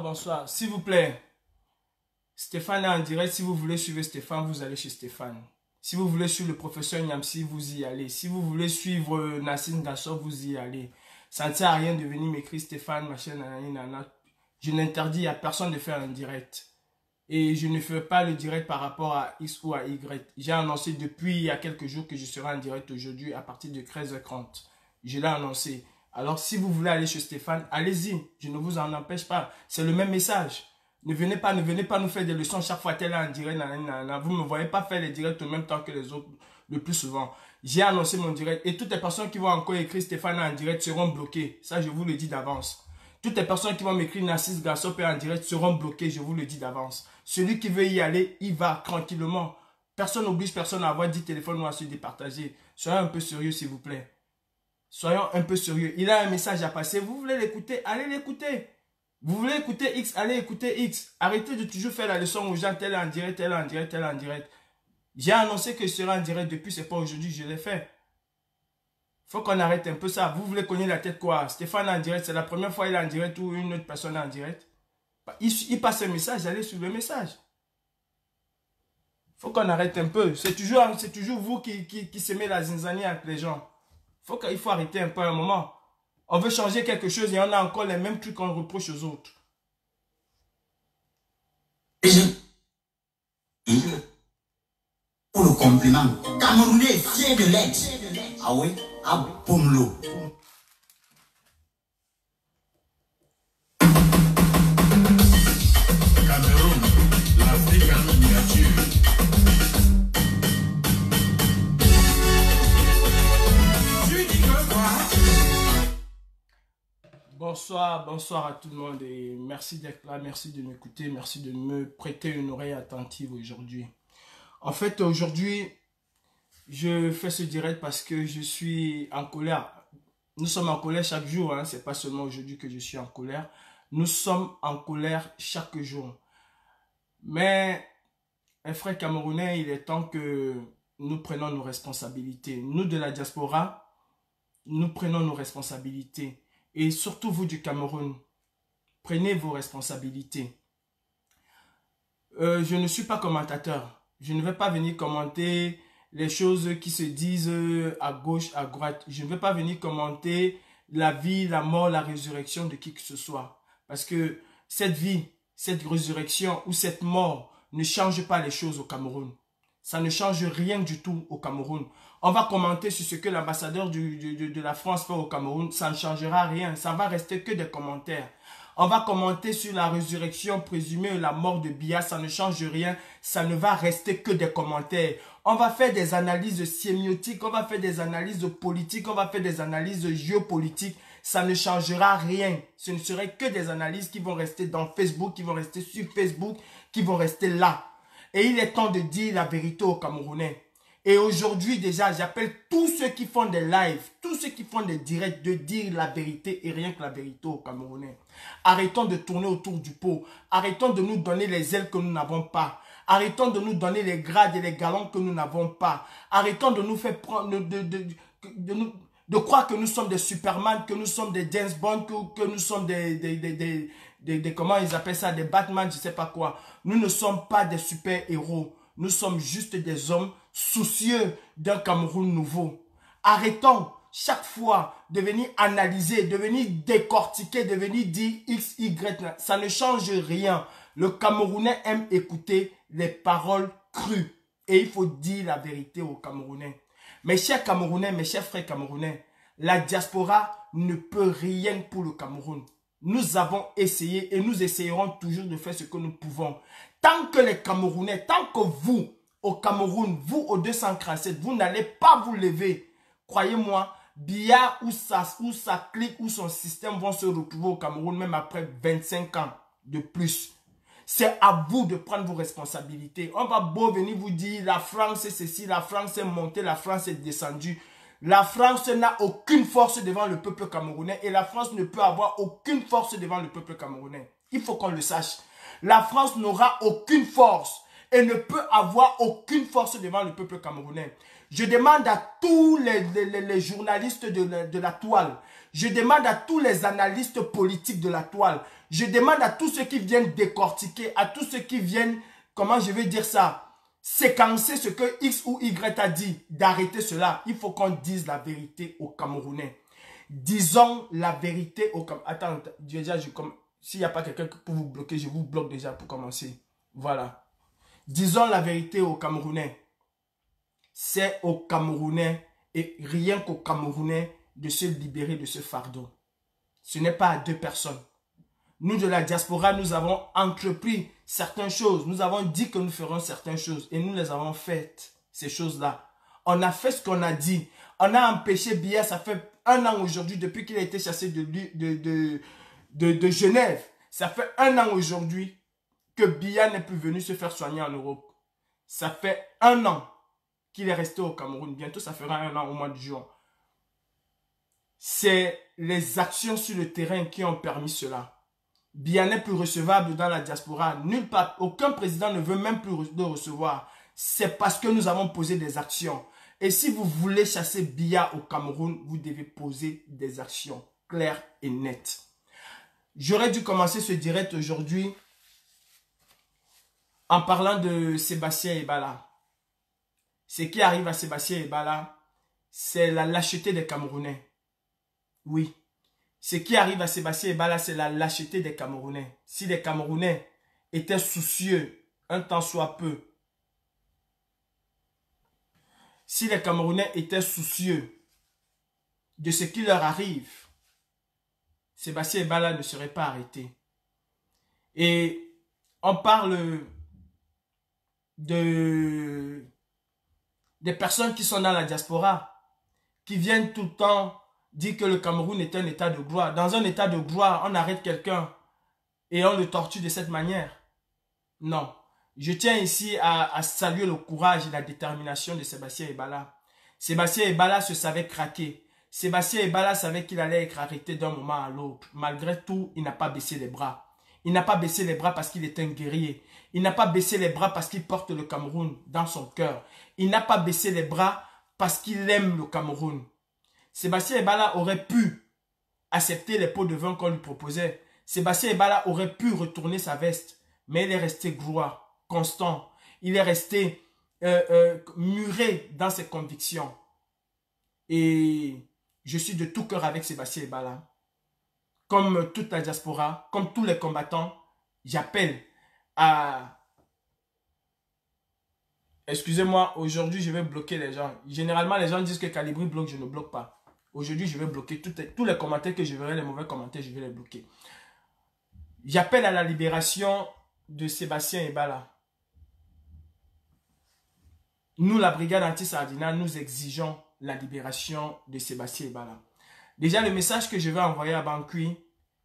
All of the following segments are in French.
Bonsoir, s'il vous plaît. Stéphane est en direct. Si vous voulez suivre Stéphane, vous allez chez Stéphane. Si vous voulez suivre le professeur Niamsi, vous y allez. Si vous voulez suivre Nassim euh, Nassine vous y allez. Ça ne sert à rien de venir m'écrire Stéphane, ma chaîne Je n'interdis à personne de faire un direct. Et je ne fais pas le direct par rapport à X ou à Y. J'ai annoncé depuis il y a quelques jours que je serai en direct aujourd'hui à partir de 13h30. Je l'ai annoncé. Alors, si vous voulez aller chez Stéphane, allez-y. Je ne vous en empêche pas. C'est le même message. Ne venez pas, ne venez pas nous faire des leçons chaque fois tel en direct. Vous ne me voyez pas faire les directs au même temps que les autres le plus souvent. J'ai annoncé mon direct et toutes les personnes qui vont encore écrire Stéphane en direct seront bloquées. Ça, je vous le dis d'avance. Toutes les personnes qui vont m'écrire Narcisse et en direct seront bloquées, je vous le dis d'avance. Celui qui veut y aller, il va tranquillement. Personne n'oblige personne à avoir dit téléphone ou à se départager. Soyez un peu sérieux, s'il vous plaît. Soyons un peu sérieux. Il a un message à passer. Vous voulez l'écouter Allez l'écouter. Vous voulez écouter X Allez écouter X. Arrêtez de toujours faire la leçon aux gens. Tel en direct, tel en direct, tel en direct. J'ai annoncé que je sera en direct depuis. C'est pas aujourd'hui je l'ai fait. Faut qu'on arrête un peu ça. Vous voulez cogner la tête quoi Stéphane en direct. C'est la première fois qu'il est en direct ou une autre personne en direct. Bah, il, passe un message. Allez sur le message faut qu'on arrête un peu. C'est toujours, toujours vous qui, qui, qui la zinzanie avec les gens. Faut qu'il faut arrêter un peu un moment. On veut changer quelque chose et on a encore les mêmes trucs qu'on reproche aux autres. Pour le compliment, Camerounais fier de l'aide. Ah oui, à ah, Pomlo. Bonsoir, bonsoir à tout le monde et merci d'être là, merci de m'écouter, merci de me prêter une oreille attentive aujourd'hui. En fait, aujourd'hui, je fais ce direct parce que je suis en colère. Nous sommes en colère chaque jour, hein. c'est pas seulement aujourd'hui que je suis en colère. Nous sommes en colère chaque jour. Mais, un frère camerounais, il est temps que nous prenions nos responsabilités. Nous de la diaspora, nous prenons nos responsabilités. Et surtout vous du Cameroun, prenez vos responsabilités. Euh, je ne suis pas commentateur. Je ne vais pas venir commenter les choses qui se disent euh, à gauche, à droite. Je ne vais pas venir commenter la vie, la mort, la résurrection de qui que ce soit. Parce que cette vie, cette résurrection ou cette mort ne change pas les choses au Cameroun. Ça ne change rien du tout au Cameroun on va commenter sur ce que l'ambassadeur de la France fait au Cameroun. Ça ne changera rien. Ça va rester que des commentaires. On va commenter sur la résurrection présumée la mort de Bia. Ça ne change rien. Ça ne va rester que des commentaires. On va faire des analyses sémiotiques. On va faire des analyses politiques. On va faire des analyses géopolitiques. Ça ne changera rien. Ce ne serait que des analyses qui vont rester dans Facebook, qui vont rester sur Facebook, qui vont rester là. Et il est temps de dire la vérité aux Camerounais. Et aujourd'hui déjà, j'appelle tous ceux qui font des lives, tous ceux qui font des directs, de dire la vérité et rien que la vérité aux Camerounais. Arrêtons de tourner autour du pot. Arrêtons de nous donner les ailes que nous n'avons pas. Arrêtons de nous donner les grades et les galons que nous n'avons pas. Arrêtons de nous faire prendre, de, croire que nous sommes des Superman, que nous sommes des James Bond, que, nous sommes des des, des, des, comment ils appellent ça, des Batman, je sais pas quoi. Nous ne sommes pas des super-héros. Nous sommes juste des hommes soucieux d'un Cameroun nouveau. Arrêtons chaque fois de venir analyser, de venir décortiquer, de venir dire X, Y. Ça ne change rien. Le Camerounais aime écouter les paroles crues. Et il faut dire la vérité aux Camerounais. Mes chers Camerounais, mes chers frères Camerounais, la diaspora ne peut rien pour le Cameroun. Nous avons essayé et nous essayerons toujours de faire ce que nous pouvons tant que les Camerounais, tant que vous, au Cameroun, vous au 237, vous n'allez pas vous lever, croyez-moi, Bia ou sa, ou ça clique ou son système vont se retrouver au Cameroun même après 25 ans de plus. C'est à vous de prendre vos responsabilités. On va beau venir vous dire la France est ceci, la France est montée, la France est descendue. La France n'a aucune force devant le peuple camerounais et la France ne peut avoir aucune force devant le peuple camerounais. Il faut qu'on le sache la France n'aura aucune force et ne peut avoir aucune force devant le peuple camerounais. Je demande à tous les, journalistes de la, toile, je demande à tous les analystes politiques de la toile, je demande à tous ceux qui viennent décortiquer, à tous ceux qui viennent, comment je vais dire ça, séquencer ce que X ou Y a dit, d'arrêter cela. Il faut qu'on dise la vérité aux Camerounais. Disons la vérité aux Camerounais. Attends, déjà, je, comme, s'il n'y a pas quelqu'un pour vous bloquer, je vous bloque déjà pour commencer. Voilà. Disons la vérité aux Camerounais. C'est aux Camerounais et rien qu'aux Camerounais de se libérer de ce fardeau. Ce n'est pas à deux personnes. Nous de la diaspora, nous avons entrepris certaines choses. Nous avons dit que nous ferons certaines choses et nous les avons faites, ces choses-là. On a fait ce qu'on a dit. On a empêché Bias. ça fait un an aujourd'hui, depuis qu'il a été chassé de, de, de, de, Genève. Ça fait un an aujourd'hui que Bia n'est plus venu se faire soigner en Europe. Ça fait un an qu'il est resté au Cameroun. Bientôt, ça fera un an au mois de juin. C'est les actions sur le terrain qui ont permis cela. Bia n'est plus recevable dans la diaspora. Nulle part, aucun président ne veut même plus le recevoir. C'est parce que nous avons posé des actions. Et si vous voulez chasser Bia au Cameroun, vous devez poser des actions claires et nettes. J'aurais dû commencer ce direct aujourd'hui en parlant de Sébastien Ebala. Ce qui arrive à Sébastien Ebala, c'est la lâcheté des Camerounais. Oui. Ce qui arrive à Sébastien Ebala, c'est la lâcheté des Camerounais. Si les Camerounais étaient soucieux, un temps soit peu, si les Camerounais étaient soucieux de ce qui leur arrive, Sébastien Ebala ne serait pas arrêté. Et on parle de des personnes qui sont dans la diaspora, qui viennent tout le temps dire que le Cameroun est un état de gloire. Dans un état de gloire, on arrête quelqu'un et on le torture de cette manière. Non. Je tiens ici à, à saluer le courage et la détermination de Sébastien Ebala. Sébastien Ebala se savait craquer. Sébastien Ebala savait qu'il allait être arrêté d'un moment à l'autre. Malgré tout, il n'a pas baissé les bras. Il n'a pas baissé les bras parce qu'il est un guerrier. Il n'a pas baissé les bras parce qu'il porte le Cameroun dans son cœur. Il n'a pas baissé les bras parce qu'il aime le Cameroun. Sébastien Ebala aurait pu accepter les pots de vin qu'on lui proposait. Sébastien Ebala aurait pu retourner sa veste, mais il est resté gloire, constant. Il est resté euh, euh, muré dans ses convictions. Et je suis de tout cœur avec Sébastien Ebala. Comme toute la diaspora, comme tous les combattants, j'appelle à... Excusez-moi, aujourd'hui je vais bloquer les gens. Généralement les gens disent que Calibri bloque, je ne bloque pas. Aujourd'hui je vais bloquer tous les, commentaires que je verrai, les mauvais commentaires, je vais les bloquer. J'appelle à la libération de Sébastien Ebala. Nous, la brigade anti-Sardina, nous exigeons la libération de Sébastien Ebala. Déjà, le message que je vais envoyer à Bankui,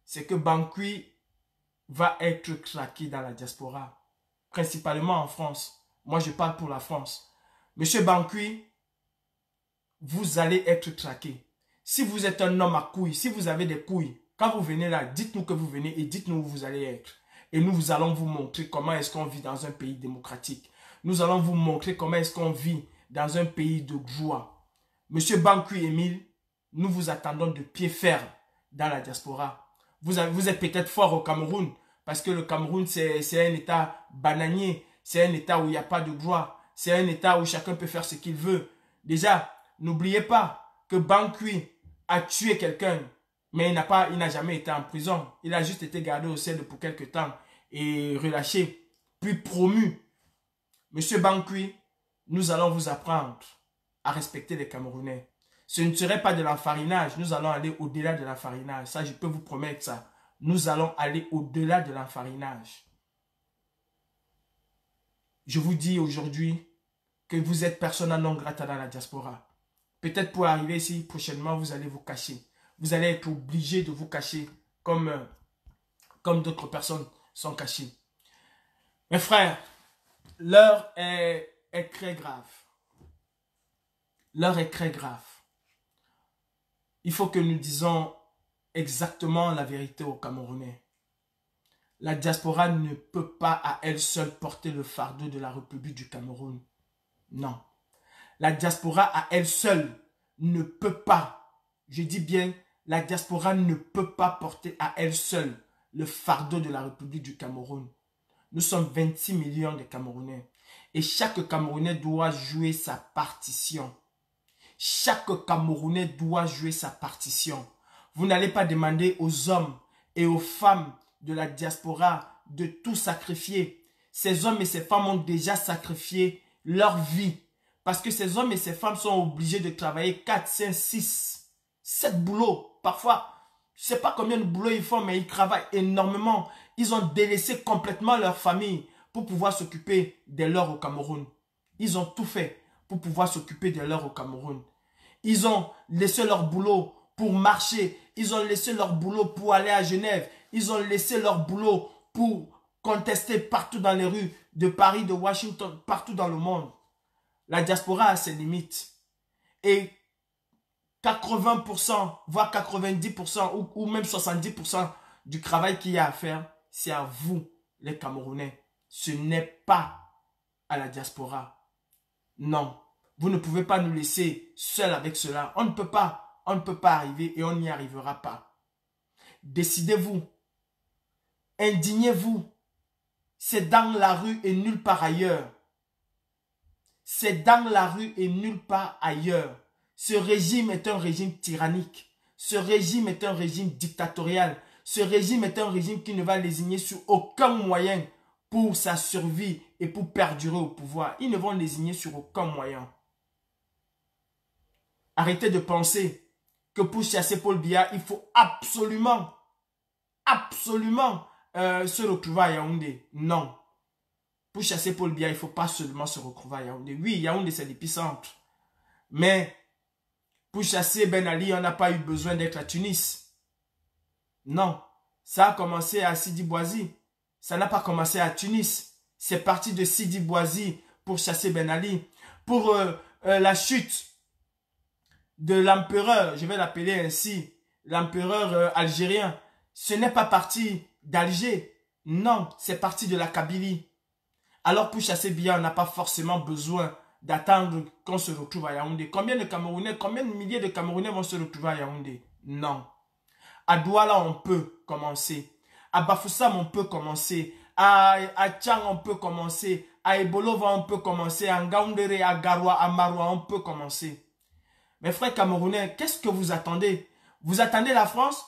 c'est que Bankui va être traqué dans la diaspora, principalement en France. Moi, je parle pour la France. Monsieur Bankui, vous allez être traqué. Si vous êtes un homme à couilles, si vous avez des couilles, quand vous venez là, dites-nous que vous venez et dites-nous où vous allez être. Et nous, vous allons vous montrer comment est-ce qu'on vit dans un pays démocratique. Nous allons vous montrer comment est-ce qu'on vit dans un pays de joie. Monsieur Banku Emile, nous vous attendons de pied ferme dans la diaspora. Vous, êtes peut-être fort au Cameroun, parce que le Cameroun, c'est un État bananier, c'est un État où il n'y a pas de droit, c'est un État où chacun peut faire ce qu'il veut. Déjà, n'oubliez pas que Bankui a tué quelqu'un, mais il n'a pas, il n'a jamais été en prison. Il a juste été gardé au sein pour quelque temps et relâché, puis promu. Monsieur Bankui, nous allons vous apprendre à respecter les Camerounais. Ce ne serait pas de l'enfarinage. Nous allons aller au-delà de l'enfarinage. Ça, je peux vous promettre ça. Nous allons aller au-delà de l'enfarinage. Je vous dis aujourd'hui que vous êtes persona non grata dans la diaspora. Peut-être pour arriver ici prochainement, vous allez vous cacher. Vous allez être obligé de vous cacher comme, euh, comme d'autres personnes sont cachées. Mes frères, l'heure est, est très grave. L'heure est très grave. Il faut que nous disions exactement la vérité aux Camerounais. La diaspora ne peut pas à elle seule porter le fardeau de la République du Cameroun. Non. La diaspora à elle seule ne peut pas, je dis bien, la diaspora ne peut pas porter à elle seule le fardeau de la République du Cameroun. Nous sommes 26 millions de Camerounais et chaque Camerounais doit jouer sa partition. Chaque Camerounais doit jouer sa partition. Vous n'allez pas demander aux hommes et aux femmes de la diaspora de tout sacrifier. Ces hommes et ces femmes ont déjà sacrifié leur vie. Parce que ces hommes et ces femmes sont obligés de travailler 4, 5, 6, 7 boulots. Parfois, je ne sais pas combien de boulots ils font, mais ils travaillent énormément. Ils ont délaissé complètement leur famille pour pouvoir s'occuper de l'or au Cameroun. Ils ont tout fait pour pouvoir s'occuper de l'heure au Cameroun. Ils ont laissé leur boulot pour marcher. Ils ont laissé leur boulot pour aller à Genève. Ils ont laissé leur boulot pour contester partout dans les rues de Paris, de Washington, partout dans le monde. La diaspora a ses limites. Et 80%, voire 90% ou, ou même 70% du travail qu'il y a à faire, c'est à vous, les Camerounais. Ce n'est pas à la diaspora. Non, vous ne pouvez pas nous laisser seuls avec cela. On ne peut pas, on ne peut pas arriver et on n'y arrivera pas. Décidez-vous. Indignez-vous. C'est dans la rue et nulle part ailleurs. C'est dans la rue et nulle part ailleurs. Ce régime est un régime tyrannique. Ce régime est un régime dictatorial. Ce régime est un régime qui ne va lésigner sur aucun moyen pour sa survie et pour perdurer au pouvoir. Ils ne vont désigner sur aucun moyen. Arrêtez de penser que pour chasser Paul Biya, il faut absolument, absolument euh, se retrouver à Yaoundé. Non. Pour chasser Paul Biya, il ne faut pas seulement se retrouver à Yaoundé. Oui, Yaoundé, c'est l'épicentre. Mais pour chasser Ben Ali, on n'a pas eu besoin d'être à Tunis. Non. Ça a commencé à Sidi Boisi. Ça n'a pas commencé à Tunis. C'est parti de Sidi Bouazi pour chasser Ben Ali. Pour euh, euh, la chute de l'empereur, je vais l'appeler ainsi, l'empereur euh, algérien, ce n'est pas parti d'Alger. Non, c'est parti de la Kabylie. Alors pour chasser bien, on n'a pas forcément besoin d'attendre qu'on se retrouve à Yaoundé. Combien de Camerounais, combien de milliers de Camerounais vont se retrouver à Yaoundé Non. À Douala, on peut commencer à Bafoussam, on peut commencer. À, Tchang, on peut commencer. À Ebolova, on peut commencer. À Ngaoundere, à Garoua, à Maroua, on peut commencer. Mes frères camerounais, qu'est-ce que vous attendez Vous attendez la France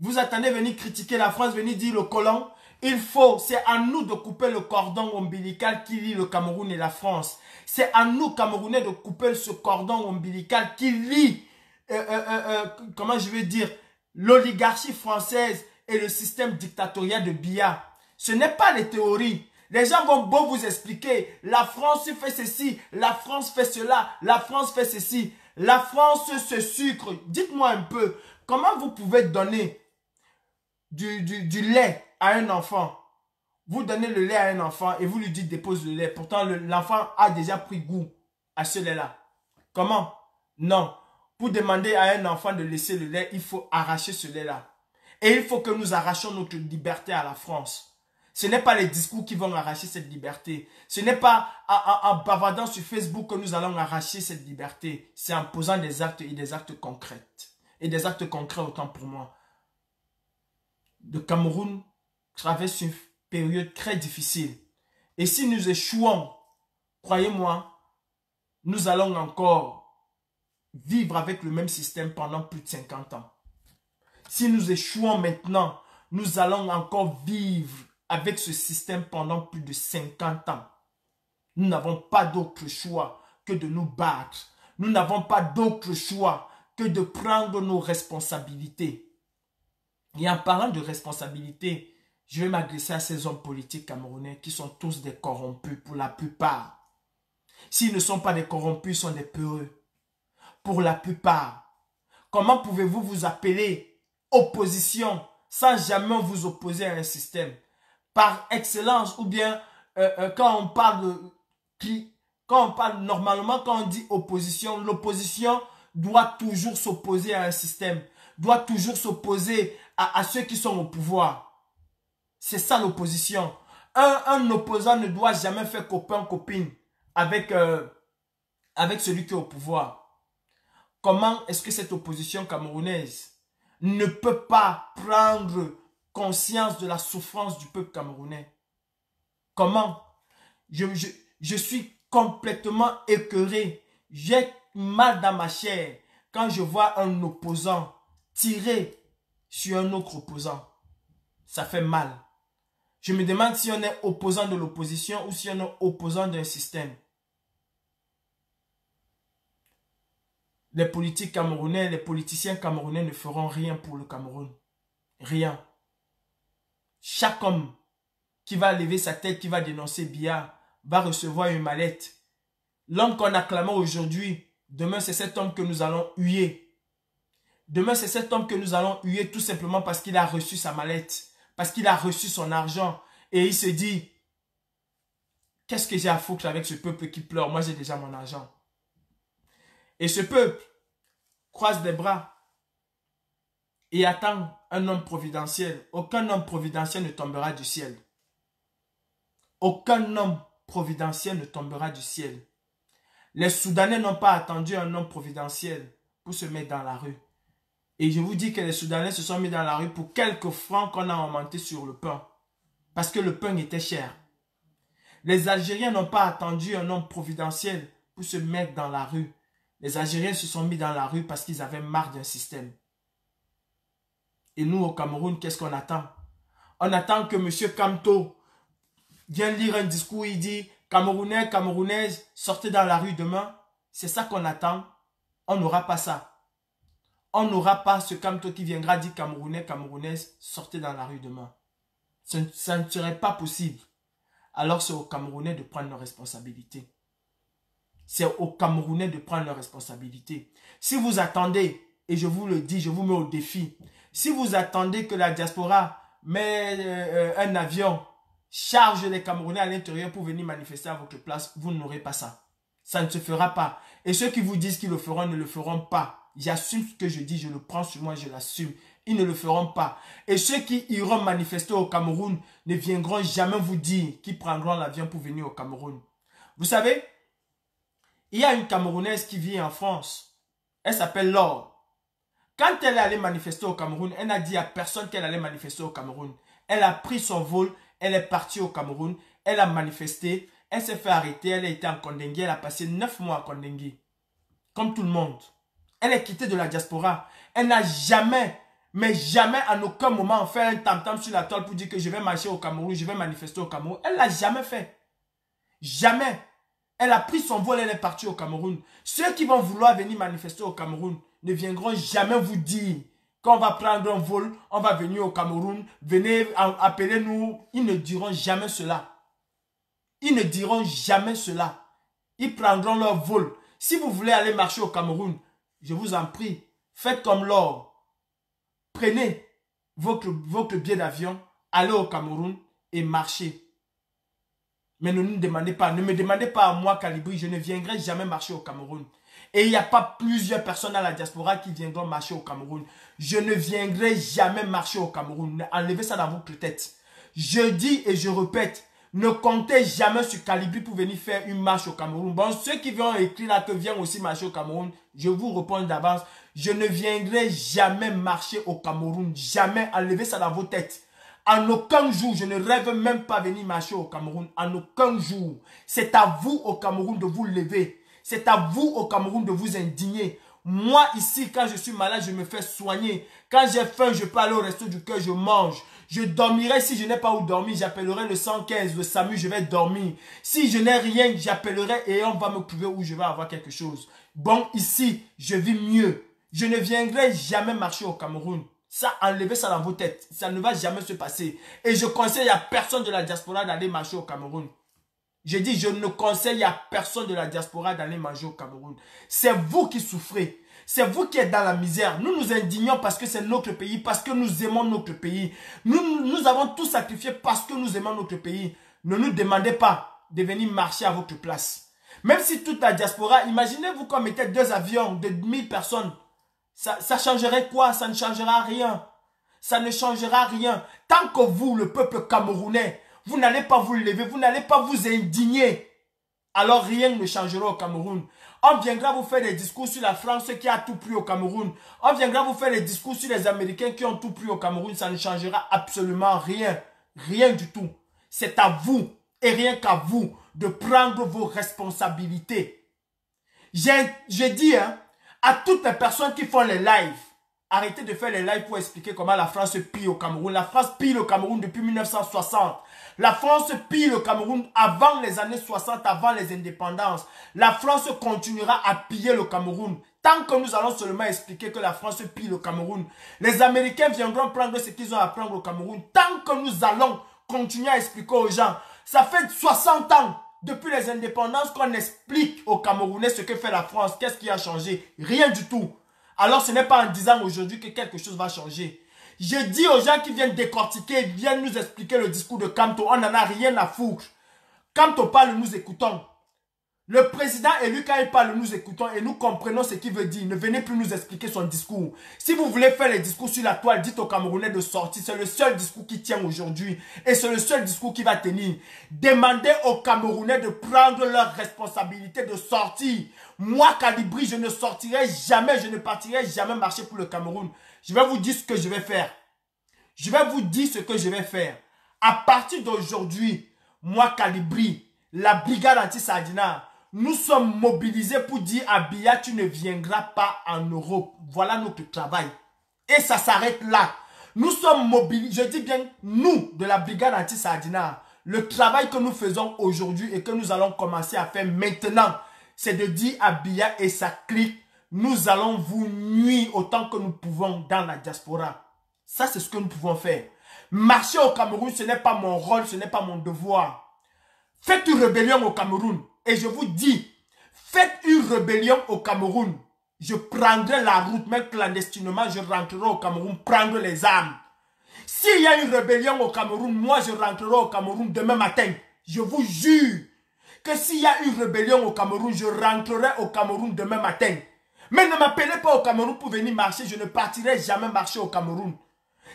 Vous attendez venir critiquer la France, venir dire le colon il faut, c'est à nous de couper le cordon ombilical qui lie le Cameroun et la France. C'est à nous, Camerounais, de couper ce cordon ombilical qui lie, euh, euh, euh, comment je vais dire, l'oligarchie française et le système dictatorial de Bia Ce n'est pas les théories. Les gens vont beau vous expliquer, la France fait ceci, la France fait cela, la France fait ceci, la France se sucre. Dites-moi un peu, comment vous pouvez donner du, du, lait à un enfant Vous donnez le lait à un enfant et vous lui dites dépose le lait. Pourtant, l'enfant a déjà pris goût à ce lait-là. Comment Non. Pour demander à un enfant de laisser le lait, il faut arracher ce lait-là. Et il faut que nous arrachions notre liberté à la France. Ce n'est pas les discours qui vont arracher cette liberté. Ce n'est pas en bavardant sur Facebook que nous allons arracher cette liberté. C'est en posant des actes et des actes concrets. Et des actes concrets autant pour moi. Le Cameroun traverse une période très difficile. Et si nous échouons, croyez-moi, nous allons encore vivre avec le même système pendant plus de 50 ans. Si nous échouons maintenant, nous allons encore vivre avec ce système pendant plus de 50 ans. Nous n'avons pas d'autre choix que de nous battre. Nous n'avons pas d'autre choix que de prendre nos responsabilités. Et en parlant de responsabilité, je vais m'adresser à ces hommes politiques camerounais qui sont tous des corrompus pour la plupart. S'ils ne sont pas des corrompus, ils sont des peureux. Pour la plupart. Comment pouvez-vous vous appeler opposition, sans jamais vous opposer à un système. Par excellence, ou bien euh, euh, quand on parle qui, quand on parle normalement, quand on dit opposition, l'opposition doit toujours s'opposer à un système, doit toujours s'opposer à, ceux qui sont au pouvoir. C'est ça l'opposition. Un, opposant ne doit jamais faire copain-copine avec, euh, avec celui qui est au pouvoir. Comment est-ce que cette opposition camerounaise ne peut pas prendre conscience de la souffrance du peuple camerounais. Comment je, suis complètement écœuré. J'ai mal dans ma chair quand je vois un opposant tirer sur un autre opposant. Ça fait mal. Je me demande si on est opposant de l'opposition ou si on est opposant d'un système. les politiques camerounais, les politiciens camerounais ne feront rien pour le Cameroun. Rien. Chaque homme qui va lever sa tête, qui va dénoncer Bia, va recevoir une mallette. L'homme qu'on acclame aujourd'hui, demain c'est cet homme que nous allons huer. Demain c'est cet homme que nous allons huer tout simplement parce qu'il a reçu sa mallette, parce qu'il a reçu son argent. Et il se dit, qu'est-ce que j'ai à foutre avec ce peuple qui pleure Moi j'ai déjà mon argent. Et ce peuple croise des bras et attend un homme providentiel. Aucun homme providentiel ne tombera du ciel. Aucun homme providentiel ne tombera du ciel. Les Soudanais n'ont pas attendu un homme providentiel pour se mettre dans la rue. Et je vous dis que les Soudanais se sont mis dans la rue pour quelques francs qu'on a augmentés sur le pain. Parce que le pain était cher. Les Algériens n'ont pas attendu un homme providentiel pour se mettre dans la rue. Les Algériens se sont mis dans la rue parce qu'ils avaient marre d'un système. Et nous, au Cameroun, qu'est-ce qu'on attend On attend que M. Kamto vienne lire un discours, il dit « Camerounais, Camerounaise, sortez dans la rue demain ». C'est ça qu'on attend. On n'aura pas ça. On n'aura pas ce Kamto qui viendra dire « Camerounais, Camerounaise, sortez dans la rue demain ». Ça ne serait pas possible. Alors c'est aux Camerounais de prendre nos responsabilités c'est aux Camerounais de prendre leurs responsabilités. Si vous attendez, et je vous le dis, je vous mets au défi, si vous attendez que la diaspora met euh, euh, un avion, charge les Camerounais à l'intérieur pour venir manifester à votre place, vous n'aurez pas ça. Ça ne se fera pas. Et ceux qui vous disent qu'ils le feront ne le feront pas. J'assume ce que je dis, je le prends sur moi, je l'assume. Ils ne le feront pas. Et ceux qui iront manifester au Cameroun ne viendront jamais vous dire qu'ils prendront l'avion pour venir au Cameroun. Vous savez, il y a une Camerounaise qui vit en France. Elle s'appelle Laure. Quand elle est allée manifester au Cameroun, elle n'a dit à personne qu'elle allait manifester au Cameroun. Elle a pris son vol, elle est partie au Cameroun, elle a manifesté, elle s'est fait arrêter, elle a été en Kondengui, elle a passé neuf mois à Kondengui. Comme tout le monde. Elle est quittée de la diaspora. Elle n'a jamais, mais jamais en aucun moment fait un tam-tam sur la toile pour dire que je vais marcher au Cameroun, je vais manifester au Cameroun. Elle ne l'a jamais fait. Jamais. Elle a pris son vol, elle est partie au Cameroun. Ceux qui vont vouloir venir manifester au Cameroun ne viendront jamais vous dire qu'on va prendre un vol, on va venir au Cameroun, venez, appeler nous Ils ne diront jamais cela. Ils ne diront jamais cela. Ils prendront leur vol. Si vous voulez aller marcher au Cameroun, je vous en prie, faites comme l'or. Prenez votre, votre billet d'avion, allez au Cameroun et marchez. Mais ne nous demandez pas, ne me demandez pas à moi, Calibri, je ne viendrai jamais marcher au Cameroun. Et il n'y a pas plusieurs personnes à la diaspora qui viendront marcher au Cameroun. Je ne viendrai jamais marcher au Cameroun. Enlevez ça dans votre tête. Je dis et je répète, ne comptez jamais sur Calibri pour venir faire une marche au Cameroun. Bon, ceux qui vont écrire là que viennent aussi marcher au Cameroun, je vous réponds d'avance, je ne viendrai jamais marcher au Cameroun. Jamais. Enlevez ça dans vos têtes. En aucun jour, je ne rêve même pas venir marcher au Cameroun. En aucun jour. C'est à vous au Cameroun de vous lever. C'est à vous au Cameroun de vous indigner. Moi, ici, quand je suis malade, je me fais soigner. Quand j'ai faim, je peux aller au resto du cœur, je mange. Je dormirai si je n'ai pas où dormir. J'appellerai le 115, le SAMU, je vais dormir. Si je n'ai rien, j'appellerai et on va me prouver où je vais avoir quelque chose. Bon, ici, je vis mieux. Je ne viendrai jamais marcher au Cameroun. Ça, enlevez ça dans vos têtes. Ça ne va jamais se passer. Et je conseille à personne de la diaspora d'aller marcher au Cameroun. Je dis, je ne conseille à personne de la diaspora d'aller manger au Cameroun. C'est vous qui souffrez. C'est vous qui êtes dans la misère. Nous nous indignons parce que c'est notre pays, parce que nous aimons notre pays. Nous, nous avons tout sacrifié parce que nous aimons notre pays. Ne nous demandez pas de venir marcher à votre place. Même si toute la diaspora, imaginez-vous qu'on mettait deux avions de 1000 personnes ça, changerait quoi Ça ne changera rien. Ça ne changera rien. Tant que vous, le peuple camerounais, vous n'allez pas vous lever, vous n'allez pas vous indigner, alors rien ne changera au Cameroun. On viendra vous faire des discours sur la France qui a tout pris au Cameroun. On viendra vous faire des discours sur les Américains qui ont tout pris au Cameroun. Ça ne changera absolument rien. Rien du tout. C'est à vous, et rien qu'à vous, de prendre vos responsabilités. J'ai dit, hein, à toutes les personnes qui font les lives. Arrêtez de faire les lives pour expliquer comment la France pille au Cameroun. La France pille au Cameroun depuis 1960. La France pille le Cameroun avant les années 60, avant les indépendances. La France continuera à piller le Cameroun. Tant que nous allons seulement expliquer que la France pille le Cameroun, les Américains viendront prendre ce qu'ils ont à prendre au Cameroun. Tant que nous allons continuer à expliquer aux gens, ça fait 60 ans depuis les indépendances qu'on explique aux Camerounais ce que fait la France, qu'est-ce qui a changé Rien du tout. Alors ce n'est pas en disant aujourd'hui que quelque chose va changer. Je dis aux gens qui viennent décortiquer, viennent nous expliquer le discours de Camto, on n'en a rien à foutre. Camto parle, nous écoutons. Le président élu, quand il parle, nous écoutons et nous comprenons ce qu'il veut dire. Ne venez plus nous expliquer son discours. Si vous voulez faire les discours sur la toile, dites aux Camerounais de sortir. C'est le seul discours qui tient aujourd'hui. Et c'est le seul discours qui va tenir. Demandez aux Camerounais de prendre leur responsabilité de sortir. Moi, Calibri, je ne sortirai jamais, je ne partirai jamais marcher pour le Cameroun. Je vais vous dire ce que je vais faire. Je vais vous dire ce que je vais faire. À partir d'aujourd'hui, moi, Calibri, la brigade anti sadina nous sommes mobilisés pour dire à Bia, tu ne viendras pas en Europe. Voilà notre travail. Et ça s'arrête là. Nous sommes mobilisés, je dis bien nous, de la brigade anti-Sardina. Le travail que nous faisons aujourd'hui et que nous allons commencer à faire maintenant, c'est de dire à Bia et sa clique, nous allons vous nuire autant que nous pouvons dans la diaspora. Ça, c'est ce que nous pouvons faire. Marcher au Cameroun, ce n'est pas mon rôle, ce n'est pas mon devoir. Faites une rébellion au Cameroun. Et je vous dis, faites une rébellion au Cameroun. Je prendrai la route, mais clandestinement, je rentrerai au Cameroun, prendre les armes. S'il y a une rébellion au Cameroun, moi je rentrerai au Cameroun demain matin. Je vous jure que s'il y a une rébellion au Cameroun, je rentrerai au Cameroun demain matin. Mais ne m'appelez pas au Cameroun pour venir marcher, je ne partirai jamais marcher au Cameroun.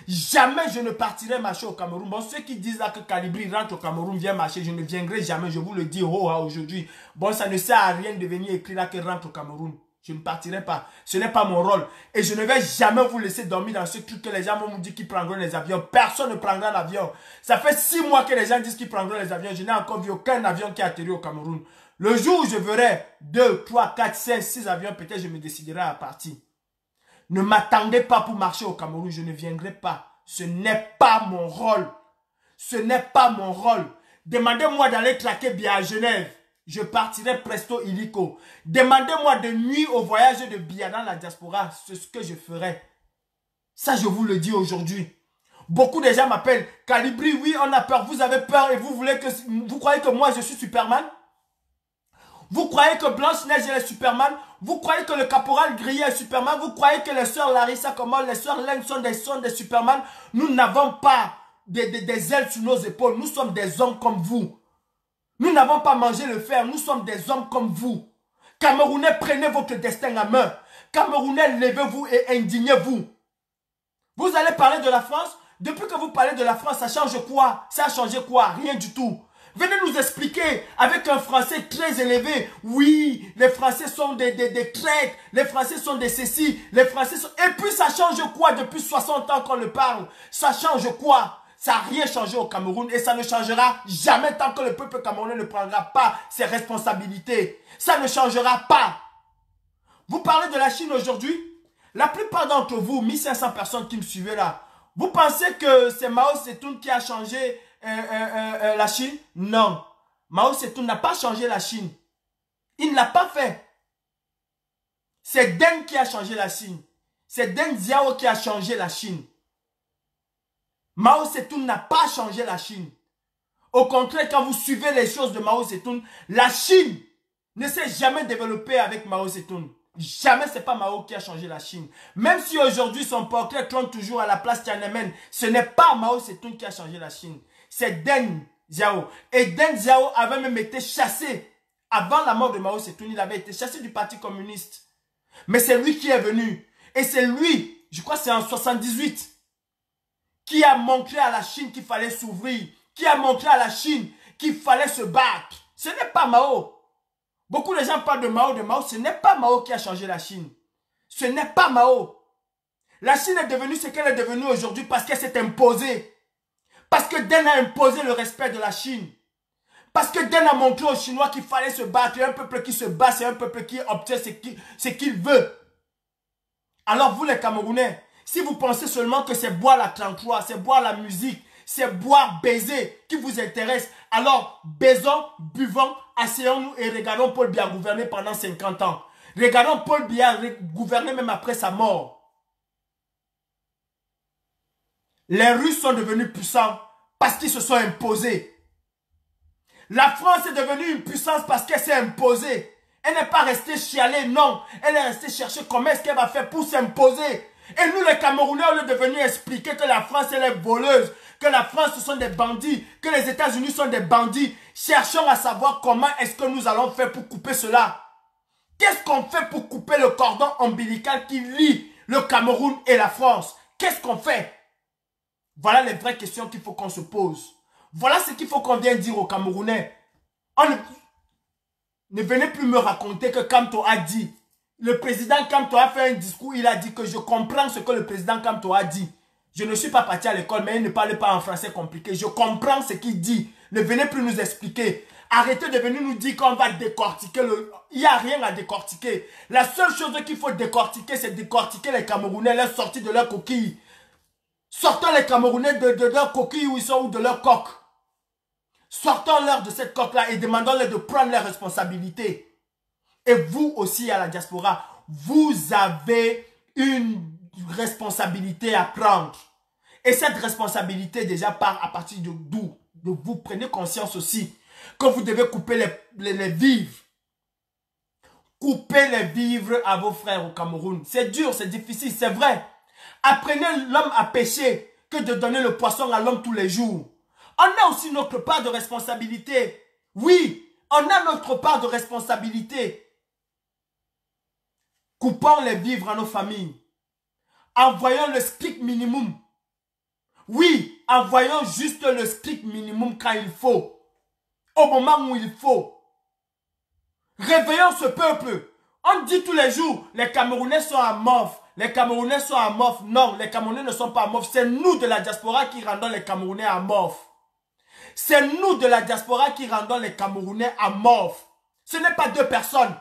Jamais je ne partirai marcher au Cameroun. Bon, ceux qui disent là que Calibri rentre au Cameroun, vient marcher, je ne viendrai jamais, je vous le dis oh, ah, aujourd'hui. Bon, ça ne sert à rien de venir écrire là que rentre au Cameroun. Je ne partirai pas. Ce n'est pas mon rôle. Et je ne vais jamais vous laisser dormir dans ce truc que les gens vont dit dire qu'ils prendront les avions. Personne ne prendra l'avion. Ça fait six mois que les gens disent qu'ils prendront les avions. Je n'ai encore vu aucun avion qui a atterri au Cameroun. Le jour où je verrai deux, trois, quatre, cinq, six avions, peut-être je me déciderai à partir. Ne m'attendez pas pour marcher au Cameroun, je ne viendrai pas. Ce n'est pas mon rôle. Ce n'est pas mon rôle. Demandez-moi d'aller claquer bien à Genève. Je partirai presto illico. Demandez-moi de nuit au voyage de Bia dans la diaspora. C'est ce que je ferai. Ça, je vous le dis aujourd'hui. Beaucoup de gens m'appellent. Calibri, oui, on a peur. Vous avez peur et vous voulez que... Vous croyez que moi, je suis Superman vous croyez que Blanche-Neige est Superman Vous croyez que le caporal Grillé est Superman Vous croyez que les soeurs Larissa comment les sœurs Leng sont des, sons de Superman Nous n'avons pas des, ailes sur nos épaules. Nous sommes des hommes comme vous. Nous n'avons pas mangé le fer. Nous sommes des hommes comme vous. Camerounais, prenez votre destin à main. Camerounais, levez-vous et indignez-vous. Vous allez parler de la France Depuis que vous parlez de la France, ça change quoi Ça a changé quoi Rien du tout. Venez nous expliquer avec un français très élevé. Oui, les Français sont des, des, des les Français sont des ceci, les Français sont... Et puis ça change quoi depuis 60 ans qu'on le parle Ça change quoi ça n'a rien changé au Cameroun et ça ne changera jamais tant que le peuple camerounais ne prendra pas ses responsabilités. Ça ne changera pas. Vous parlez de la Chine aujourd'hui La plupart d'entre vous, 1500 personnes qui me suivaient là, vous pensez que c'est Mao Zedong qui a changé euh, euh, euh, la Chine Non. Mao Zedong n'a pas changé la Chine. Il ne l'a pas fait. C'est Deng qui a changé la Chine. C'est Deng Xiao qui a changé la Chine. Mao Zedong n'a pas changé la Chine. Au contraire, quand vous suivez les choses de Mao Zedong, la Chine ne s'est jamais développée avec Mao Zedong. Jamais c'est pas Mao qui a changé la Chine. Même si aujourd'hui son portrait trompe toujours à la place Tiananmen, ce n'est pas Mao Zedong qui a changé la Chine c'est Deng Xiao. Et Deng Xiao avait même été chassé. Avant la mort de Mao Zedong, il avait été chassé du Parti communiste. Mais c'est lui qui est venu. Et c'est lui, je crois c'est en 78, qui a montré à la Chine qu'il fallait s'ouvrir, qui a montré à la Chine qu'il fallait se battre. Ce n'est pas Mao. Beaucoup de gens parlent de Mao, de Mao. Ce n'est pas Mao qui a changé la Chine. Ce n'est pas Mao. La Chine est devenue ce qu'elle est devenue aujourd'hui parce qu'elle s'est imposée. Parce que DEN a imposé le respect de la Chine. Parce que DEN a montré aux Chinois qu'il fallait se battre. un peuple qui se bat, c'est un peuple qui obtient ce qu'il veut. Alors vous les Camerounais, si vous pensez seulement que c'est boire la 33, c'est boire la musique, c'est boire, baiser qui vous intéresse, alors baisons, buvons, asseyons-nous et regardons Paul Biya gouverner pendant 50 ans. Regardons Paul Biya gouverner même après sa mort. Les Russes sont devenus puissants parce qu'ils se sont imposés. La France est devenue une puissance parce qu'elle s'est imposée. Elle n'est pas restée chialer, non. Elle est restée chercher comment est-ce qu'elle va faire pour s'imposer. Et nous, les Camerounais, on est devenus expliquer que la France, elle est voleuse, que la France, ce sont des bandits, que les États-Unis sont des bandits. Cherchons à savoir comment est-ce que nous allons faire pour couper cela. Qu'est-ce qu'on fait pour couper le cordon ombilical qui lie le Cameroun et la France Qu'est-ce qu'on fait voilà les vraies questions qu'il faut qu'on se pose. Voilà ce qu'il faut qu'on vienne dire aux Camerounais. ne... venez plus me raconter que Kamto a dit. Le président Kamto a fait un discours, il a dit que je comprends ce que le président Kamto a dit. Je ne suis pas parti à l'école, mais il ne parle pas en français compliqué. Je comprends ce qu'il dit. Ne venez plus nous expliquer. Arrêtez de venir nous dire qu'on va décortiquer. Il n'y a rien à décortiquer. La seule chose qu'il faut décortiquer, c'est décortiquer les Camerounais, leur sortie de leur coquille. Sortons les Camerounais de, leur coquille où ils sont ou de leur coque. Sortons-leur de cette coque-là et demandons les de prendre leurs responsabilités. Et vous aussi à la diaspora, vous avez une responsabilité à prendre. Et cette responsabilité déjà part à partir de d'où de Vous prenez conscience aussi que vous devez couper les, les vivres. Couper les vivres à vos frères au Cameroun. C'est dur, c'est difficile, c'est vrai. Apprenez l'homme à pêcher que de donner le poisson à l'homme tous les jours. On a aussi notre part de responsabilité. Oui, on a notre part de responsabilité. Coupons les vivres à nos familles. Envoyons le stick minimum. Oui, envoyons juste le strict minimum quand il faut. Au moment où il faut. Réveillons ce peuple. On dit tous les jours, les Camerounais sont à mort. Les Camerounais sont amorphes. Non, les Camerounais ne sont pas amorphes. C'est nous de la diaspora qui rendons les Camerounais amorphes. C'est nous de la diaspora qui rendons les Camerounais amorphes. Ce n'est pas deux personnes.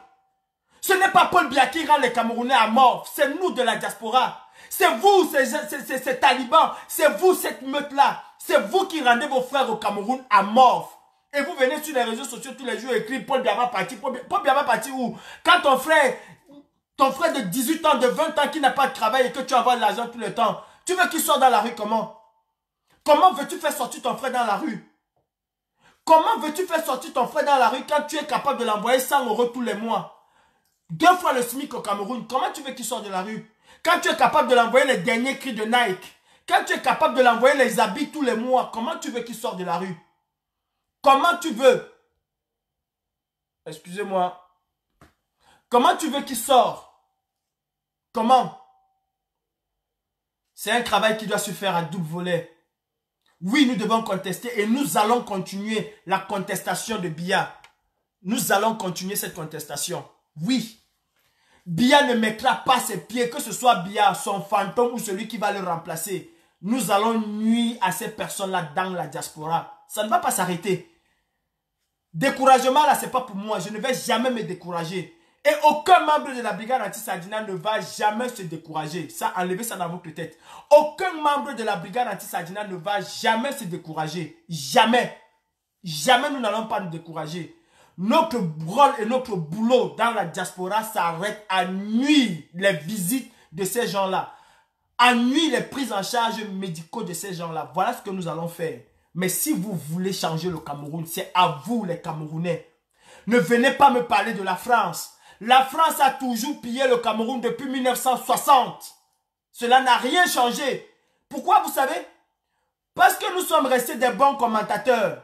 Ce n'est pas Paul Biya qui rend les Camerounais amorphes. C'est nous de la diaspora. C'est vous, ces, talibans. C'est vous, cette meute-là. C'est vous qui rendez vos frères au Cameroun amorphes. Et vous venez sur les réseaux sociaux tous les jours écrire Paul Biya va partir. Paul Biya, va partir où Quand ton frère ton frère de 18 ans, de 20 ans qui n'a pas de travail et que tu envoies l'argent tout le temps, tu veux qu'il soit dans la rue comment Comment veux-tu faire sortir ton frère dans la rue Comment veux-tu faire sortir ton frère dans la rue quand tu es capable de l'envoyer 100 euros tous les mois Deux fois le SMIC au Cameroun, comment tu veux qu'il sorte de la rue Quand tu es capable de l'envoyer les derniers cris de Nike, quand tu es capable de l'envoyer les habits tous les mois, comment tu veux qu'il sorte de la rue Comment tu veux Excusez-moi. Comment tu veux qu'il sorte Comment C'est un travail qui doit se faire à double volet. Oui, nous devons contester et nous allons continuer la contestation de Bia. Nous allons continuer cette contestation. Oui. Bia ne mettra pas ses pieds, que ce soit Bia, son fantôme ou celui qui va le remplacer. Nous allons nuire à ces personnes-là dans la diaspora. Ça ne va pas s'arrêter. Découragement, là, n'est pas pour moi. Je ne vais jamais me décourager. Et aucun membre de la brigade anti-Sadina ne va jamais se décourager. Ça, enlevez ça dans votre tête. Aucun membre de la brigade anti-Sadina ne va jamais se décourager. Jamais. Jamais nous n'allons pas nous décourager. Notre rôle et notre boulot dans la diaspora s'arrête à nuit les visites de ces gens-là. À nuit les prises en charge médicaux de ces gens-là. Voilà ce que nous allons faire. Mais si vous voulez changer le Cameroun, c'est à vous les Camerounais. Ne venez pas me parler de la France. La France a toujours pillé le Cameroun depuis 1960. Cela n'a rien changé. Pourquoi vous savez Parce que nous sommes restés des bons commentateurs.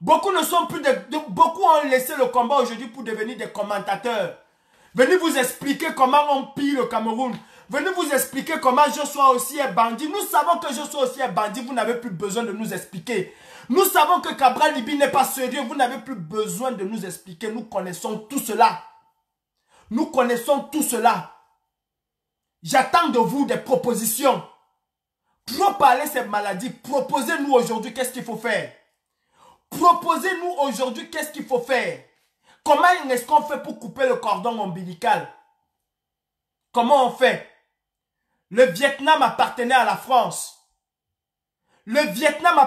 Beaucoup ne sont plus de, beaucoup ont laissé le combat aujourd'hui pour devenir des commentateurs. Venez vous expliquer comment on pille le Cameroun. Venez vous expliquer comment je sois aussi un bandit. Nous savons que je sois aussi un bandit. Vous n'avez plus besoin de nous expliquer. Nous savons que Cabral Libi n'est pas sérieux. Vous n'avez plus besoin de nous expliquer. Nous connaissons tout cela. Nous connaissons tout cela. J'attends de vous des propositions. Pour parler cette maladie, Proposez-nous aujourd'hui qu'est-ce qu'il faut faire. Proposez-nous aujourd'hui qu'est-ce qu'il faut faire. Comment est-ce qu'on fait pour couper le cordon ombilical Comment on fait Le Vietnam appartenait à la France. Le Vietnam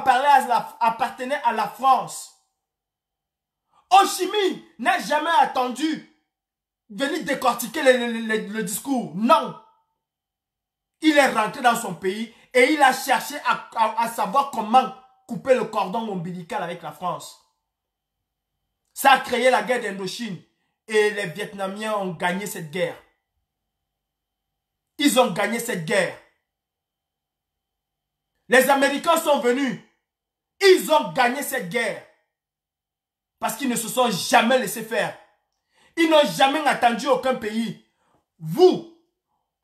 appartenait à la France. Minh n'a jamais attendu Venu décortiquer le, discours. Non. Il est rentré dans son pays et il a cherché à, à savoir comment couper le cordon ombilical avec la France. Ça a créé la guerre d'Indochine et les Vietnamiens ont gagné cette guerre. Ils ont gagné cette guerre. Les Américains sont venus. Ils ont gagné cette guerre. Parce qu'ils ne se sont jamais laissés faire. Ils n'ont jamais attendu aucun pays. Vous,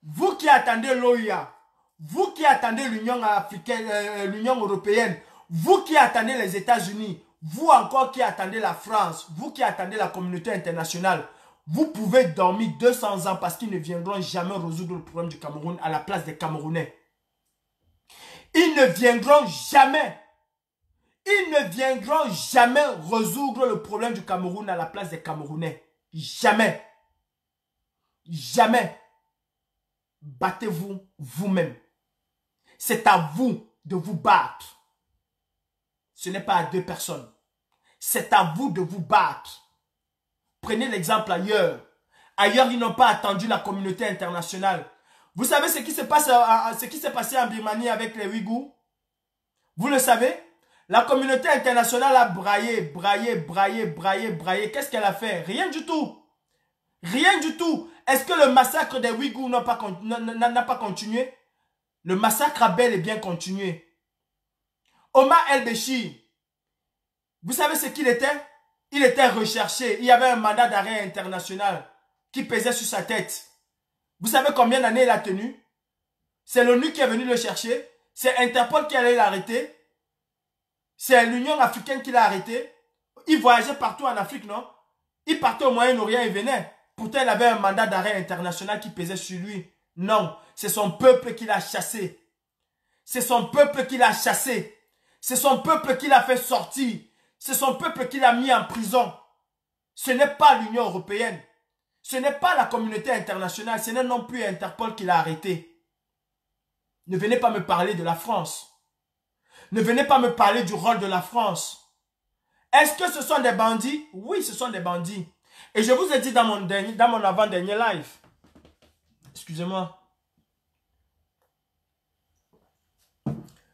vous qui attendez l'OIA, vous qui attendez l'Union africaine, euh, l'Union européenne, vous qui attendez les États-Unis, vous encore qui attendez la France, vous qui attendez la communauté internationale, vous pouvez dormir 200 ans parce qu'ils ne viendront jamais résoudre le problème du Cameroun à la place des Camerounais. Ils ne viendront jamais. Ils ne viendront jamais résoudre le problème du Cameroun à la place des Camerounais. Jamais. Jamais. Battez-vous vous-même. C'est à vous de vous battre. Ce n'est pas à deux personnes. C'est à vous de vous battre. Prenez l'exemple ailleurs. Ailleurs, ils n'ont pas attendu la communauté internationale. Vous savez ce qui s'est passé en Birmanie avec les Ouïghous Vous le savez la communauté internationale a braillé, braillé, braillé, braillé, braillé. Qu'est-ce qu'elle a fait Rien du tout. Rien du tout. Est-ce que le massacre des Ouïghours n'a pas, pas, continué Le massacre a bel et bien continué. Omar El-Béchir, vous savez ce qu'il était Il était recherché. Il y avait un mandat d'arrêt international qui pesait sur sa tête. Vous savez combien d'années il a tenu C'est l'ONU qui est venu le chercher. C'est Interpol qui allait l'arrêter. C'est l'Union africaine qui l'a arrêté. Il voyageait partout en Afrique, non Il partait au Moyen-Orient et venait. Pourtant, il avait un mandat d'arrêt international qui pesait sur lui. Non, c'est son peuple qui l'a chassé. C'est son peuple qui l'a chassé. C'est son peuple qui l'a fait sortir. C'est son peuple qui l'a mis en prison. Ce n'est pas l'Union européenne. Ce n'est pas la communauté internationale. Ce n'est non plus Interpol qui l'a arrêté. Ne venez pas me parler de la France. Ne venez pas me parler du rôle de la France. Est-ce que ce sont des bandits Oui, ce sont des bandits. Et je vous ai dit dans mon, mon avant-dernier live, excusez-moi,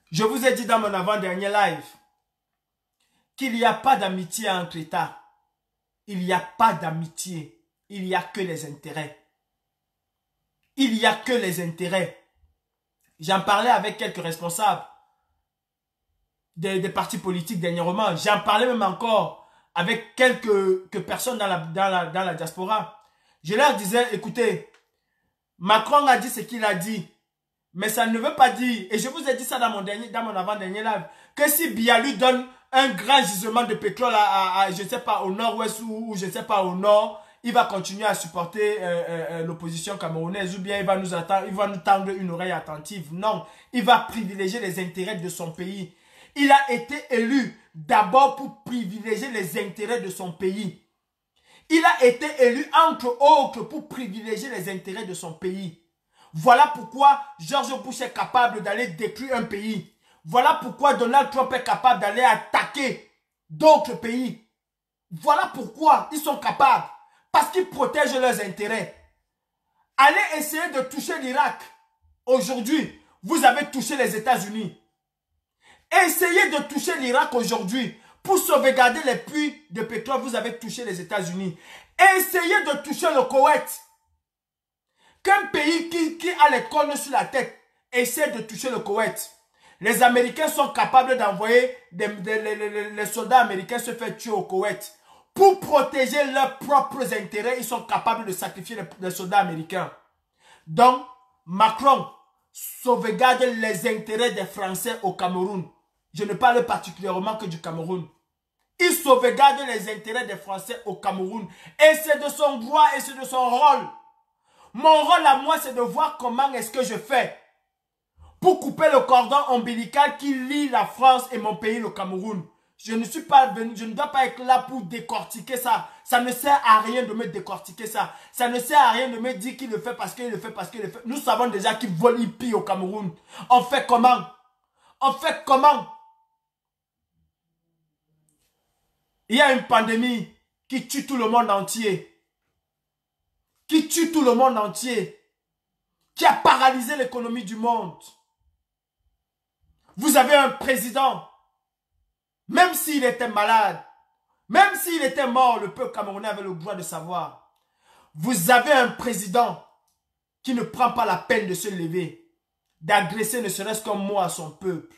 je vous ai dit dans mon avant-dernier live qu'il n'y a pas d'amitié entre États. Il n'y a pas d'amitié. Il n'y a que les intérêts. Il n'y a que les intérêts. J'en parlais avec quelques responsables des, partis politiques dernièrement. J'en parlais même encore avec quelques, personnes dans la, dans, la, diaspora. Je leur disais, écoutez, Macron a dit ce qu'il a dit. Mais ça ne veut pas dire, et je vous ai dit ça dans mon dernier, dans mon avant-dernier live, que si Bia lui donne un grand gisement de pétrole à, je sais pas, au nord-ouest ou, je ne sais pas, au nord, il va continuer à supporter euh, euh, euh, l'opposition camerounaise ou bien il va nous attendre, il va nous tendre une oreille attentive. Non, il va privilégier les intérêts de son pays. Il a été élu d'abord pour privilégier les intérêts de son pays. Il a été élu, entre autres, pour privilégier les intérêts de son pays. Voilà pourquoi George Bush est capable d'aller détruire un pays. Voilà pourquoi Donald Trump est capable d'aller attaquer d'autres pays. Voilà pourquoi ils sont capables. Parce qu'ils protègent leurs intérêts. Allez essayer de toucher l'Irak. Aujourd'hui, vous avez touché les États-Unis. Essayez de toucher l'Irak aujourd'hui. Pour sauvegarder les puits de pétrole, vous avez touché les États-Unis. Essayez de toucher le Koweït. Qu'un pays qui, a les cornes sur la tête essaie de toucher le Koweït. Les Américains sont capables d'envoyer les soldats américains se faire tuer au Koweït. Pour protéger leurs propres intérêts, ils sont capables de sacrifier les soldats américains. Donc, Macron sauvegarde les intérêts des Français au Cameroun. Je ne parle particulièrement que du Cameroun. Il sauvegarde les intérêts des Français au Cameroun. Et c'est de son droit et c'est de son rôle. Mon rôle à moi, c'est de voir comment est-ce que je fais pour couper le cordon ombilical qui lie la France et mon pays, le Cameroun. Je ne suis pas venu, je ne dois pas être là pour décortiquer ça. Ça ne sert à rien de me décortiquer ça. Ça ne sert à rien de me dire qu'il le fait parce qu'il le fait parce qu'il le fait. Nous savons déjà qu'il vole, il pille au Cameroun. On fait comment On fait comment Il y a une pandémie qui tue tout le monde entier. Qui tue tout le monde entier. Qui a paralysé l'économie du monde. Vous avez un président. Même s'il était malade. Même s'il était mort, le peuple camerounais avait le droit de savoir. Vous avez un président qui ne prend pas la peine de se lever, d'agresser ne serait-ce qu'un mot à son peuple,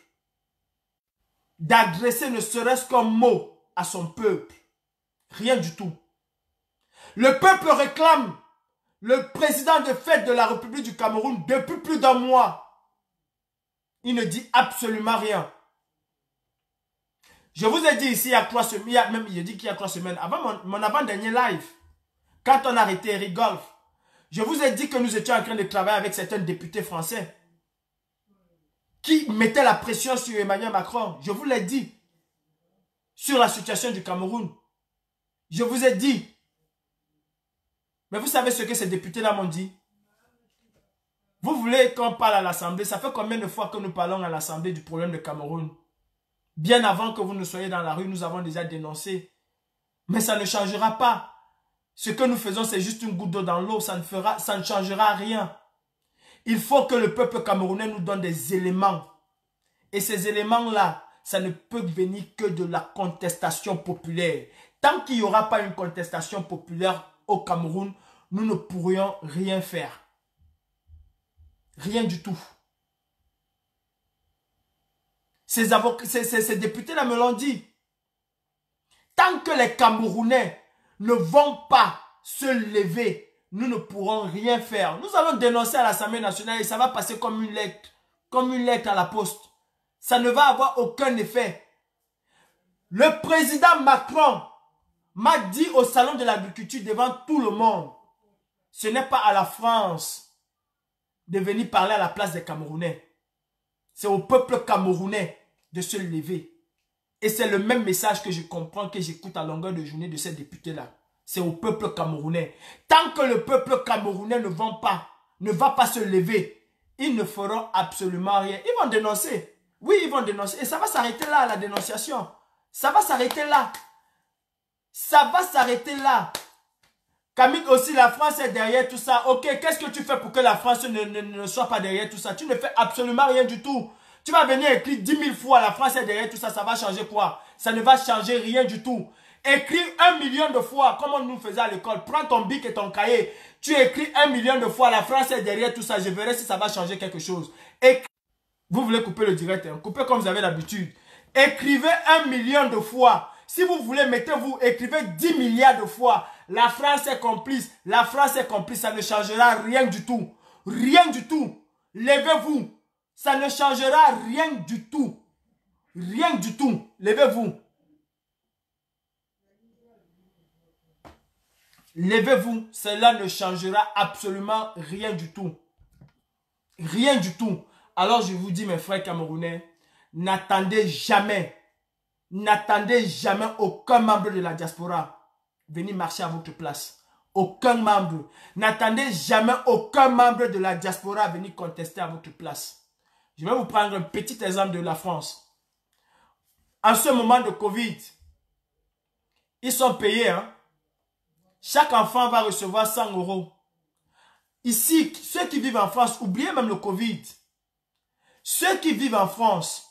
d'agresser ne serait-ce qu'un mot à son peuple. Rien du tout. Le peuple réclame le président de fête de la République du Cameroun depuis plus d'un mois. Il ne dit absolument rien. Je vous ai dit ici, il y a trois semaines, même dit qu'il y a trois semaines, avant mon, avant-dernier live, quand on a arrêté Golf, je vous ai dit que nous étions en train de travailler avec certains députés français qui mettaient la pression sur Emmanuel Macron. Je vous l'ai dit sur la situation du Cameroun. Je vous ai dit. Mais vous savez ce que ces députés-là m'ont dit Vous voulez qu'on parle à l'Assemblée Ça fait combien de fois que nous parlons à l'Assemblée du problème du Cameroun Bien avant que vous ne soyez dans la rue, nous avons déjà dénoncé. Mais ça ne changera pas. Ce que nous faisons, c'est juste une goutte d'eau dans l'eau. Ça, ne fera, ça ne changera rien. Il faut que le peuple camerounais nous donne des éléments. Et ces éléments-là, ça ne peut venir que de la contestation populaire. Tant qu'il n'y aura pas une contestation populaire au Cameroun, nous ne pourrions rien faire. Rien du tout. Ces, députés-là me l'ont dit. Tant que les Camerounais ne vont pas se lever, nous ne pourrons rien faire. Nous allons dénoncer à l'Assemblée nationale et ça va passer comme une lettre, comme une lettre à la poste ça ne va avoir aucun effet. Le président Macron m'a dit au salon de l'agriculture devant tout le monde, ce n'est pas à la France de venir parler à la place des Camerounais. C'est au peuple camerounais de se lever. Et c'est le même message que je comprends, que j'écoute à longueur de journée de ces députés-là. C'est au peuple camerounais. Tant que le peuple camerounais ne pas, ne va pas se lever, ils ne feront absolument rien. Ils vont dénoncer. Oui, ils vont dénoncer. Et ça va s'arrêter là, la dénonciation. Ça va s'arrêter là. Ça va s'arrêter là. Camille aussi, la France est derrière tout ça. Ok, qu'est-ce que tu fais pour que la France ne, soit pas derrière tout ça Tu ne fais absolument rien du tout. Tu vas venir écrire 10 000 fois, la France est derrière tout ça, ça va changer quoi Ça ne va changer rien du tout. Écris un million de fois, comme on nous faisait à l'école. Prends ton bic et ton cahier. Tu écris un million de fois, la France est derrière tout ça. Je verrai si ça va changer quelque chose. Vous voulez couper le direct, hein. coupez comme vous avez l'habitude. Écrivez un million de fois. Si vous voulez, mettez-vous, écrivez 10 milliards de fois. La France est complice. La France est complice. Ça ne changera rien du tout. Rien du tout. Levez-vous. Ça ne changera rien du tout. Rien du tout. Levez-vous. Levez-vous. Cela ne changera absolument rien du tout. Rien du tout. Alors je vous dis, mes frères camerounais, n'attendez jamais, n'attendez jamais aucun membre de la diaspora venir marcher à votre place. Aucun membre. N'attendez jamais aucun membre de la diaspora venir contester à votre place. Je vais vous prendre un petit exemple de la France. En ce moment de Covid, ils sont payés. Hein. Chaque enfant va recevoir 100 euros. Ici, ceux qui vivent en France, oubliez même le Covid. Ceux qui vivent en France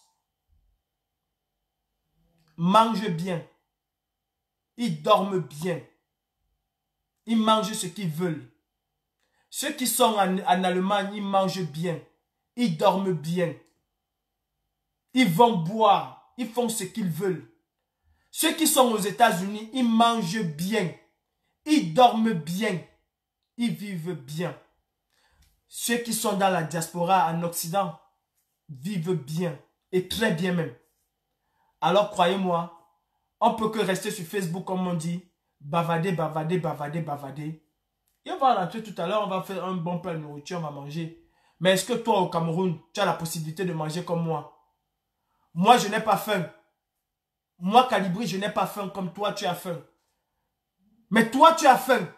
mangent bien. Ils dorment bien. Ils mangent ce qu'ils veulent. Ceux qui sont en, Allemagne, ils mangent bien. Ils dorment bien. Ils vont boire. Ils font ce qu'ils veulent. Ceux qui sont aux États-Unis, ils mangent bien. Ils dorment bien. Ils vivent bien. Ceux qui sont dans la diaspora en Occident, vivent bien, et très bien même. Alors croyez-moi, on peut que rester sur Facebook comme on dit, bavader, bavader, bavader, bavader. Et on va rentrer tout à l'heure, on va faire un bon peu de nourriture, on va manger. Mais est-ce que toi au Cameroun, tu as la possibilité de manger comme moi Moi, je n'ai pas faim. Moi, Calibri, je n'ai pas faim comme toi, tu as faim. Mais toi, tu as faim.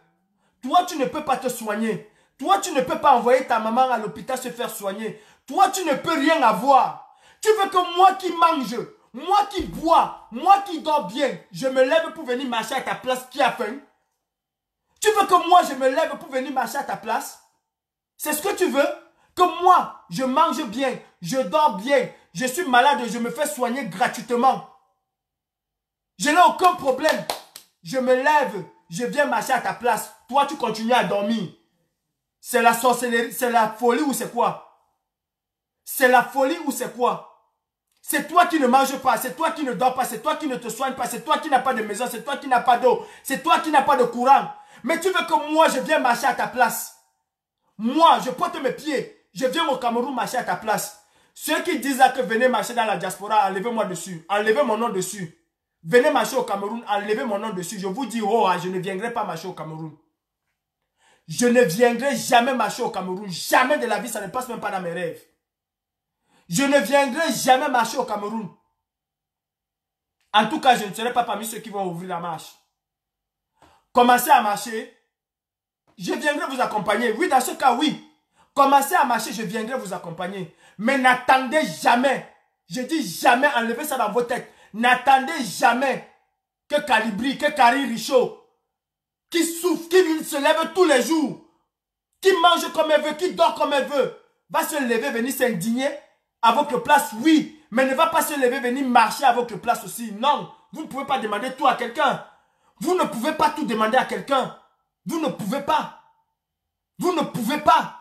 Toi, tu ne peux pas te soigner. Toi, tu ne peux pas envoyer ta maman à l'hôpital se faire soigner. Toi, tu ne peux rien avoir. Tu veux que moi qui mange, moi qui bois, moi qui dors bien, je me lève pour venir marcher à ta place qui a faim. Tu veux que moi je me lève pour venir marcher à ta place C'est ce que tu veux Que moi je mange bien, je dors bien, je suis malade, je me fais soigner gratuitement. Je n'ai aucun problème. Je me lève, je viens marcher à ta place. Toi, tu continues à dormir. C'est la sorcellerie, c'est la folie ou c'est quoi c'est la folie ou c'est quoi c'est toi qui ne manges pas, c'est toi qui ne dors pas, c'est toi qui ne te soigne pas, c'est toi qui n'as pas de maison, c'est toi qui n'as pas d'eau, c'est toi qui n'as pas de courant. Mais tu veux que moi, je vienne marcher à ta place. Moi, je porte mes pieds, je viens au Cameroun marcher à ta place. Ceux qui disent que venez marcher dans la diaspora, enlevez-moi dessus, enlevez mon nom dessus. Venez marcher au Cameroun, enlevez mon nom dessus. Je vous dis, oh, ah, je ne viendrai pas marcher au Cameroun. Je ne viendrai jamais marcher au Cameroun. Jamais de la vie, ça ne passe même pas dans mes rêves. Je ne viendrai jamais marcher au Cameroun. En tout cas, je ne serai pas parmi ceux qui vont ouvrir la marche. Commencez à marcher. Je viendrai vous accompagner. Oui, dans ce cas, oui. Commencez à marcher, je viendrai vous accompagner. Mais n'attendez jamais. Je dis jamais, enlevez ça dans vos têtes. N'attendez jamais que Calibri, que Kari Richaud, qui souffre, qui se lève tous les jours, qui mange comme elle veut, qui dort comme elle veut, va se lever, venir s'indigner à votre place, oui. Mais ne va pas se lever, venir marcher à votre place aussi. Non, vous ne pouvez pas demander tout à quelqu'un. Vous ne pouvez pas tout demander à quelqu'un. Vous ne pouvez pas. Vous ne pouvez pas.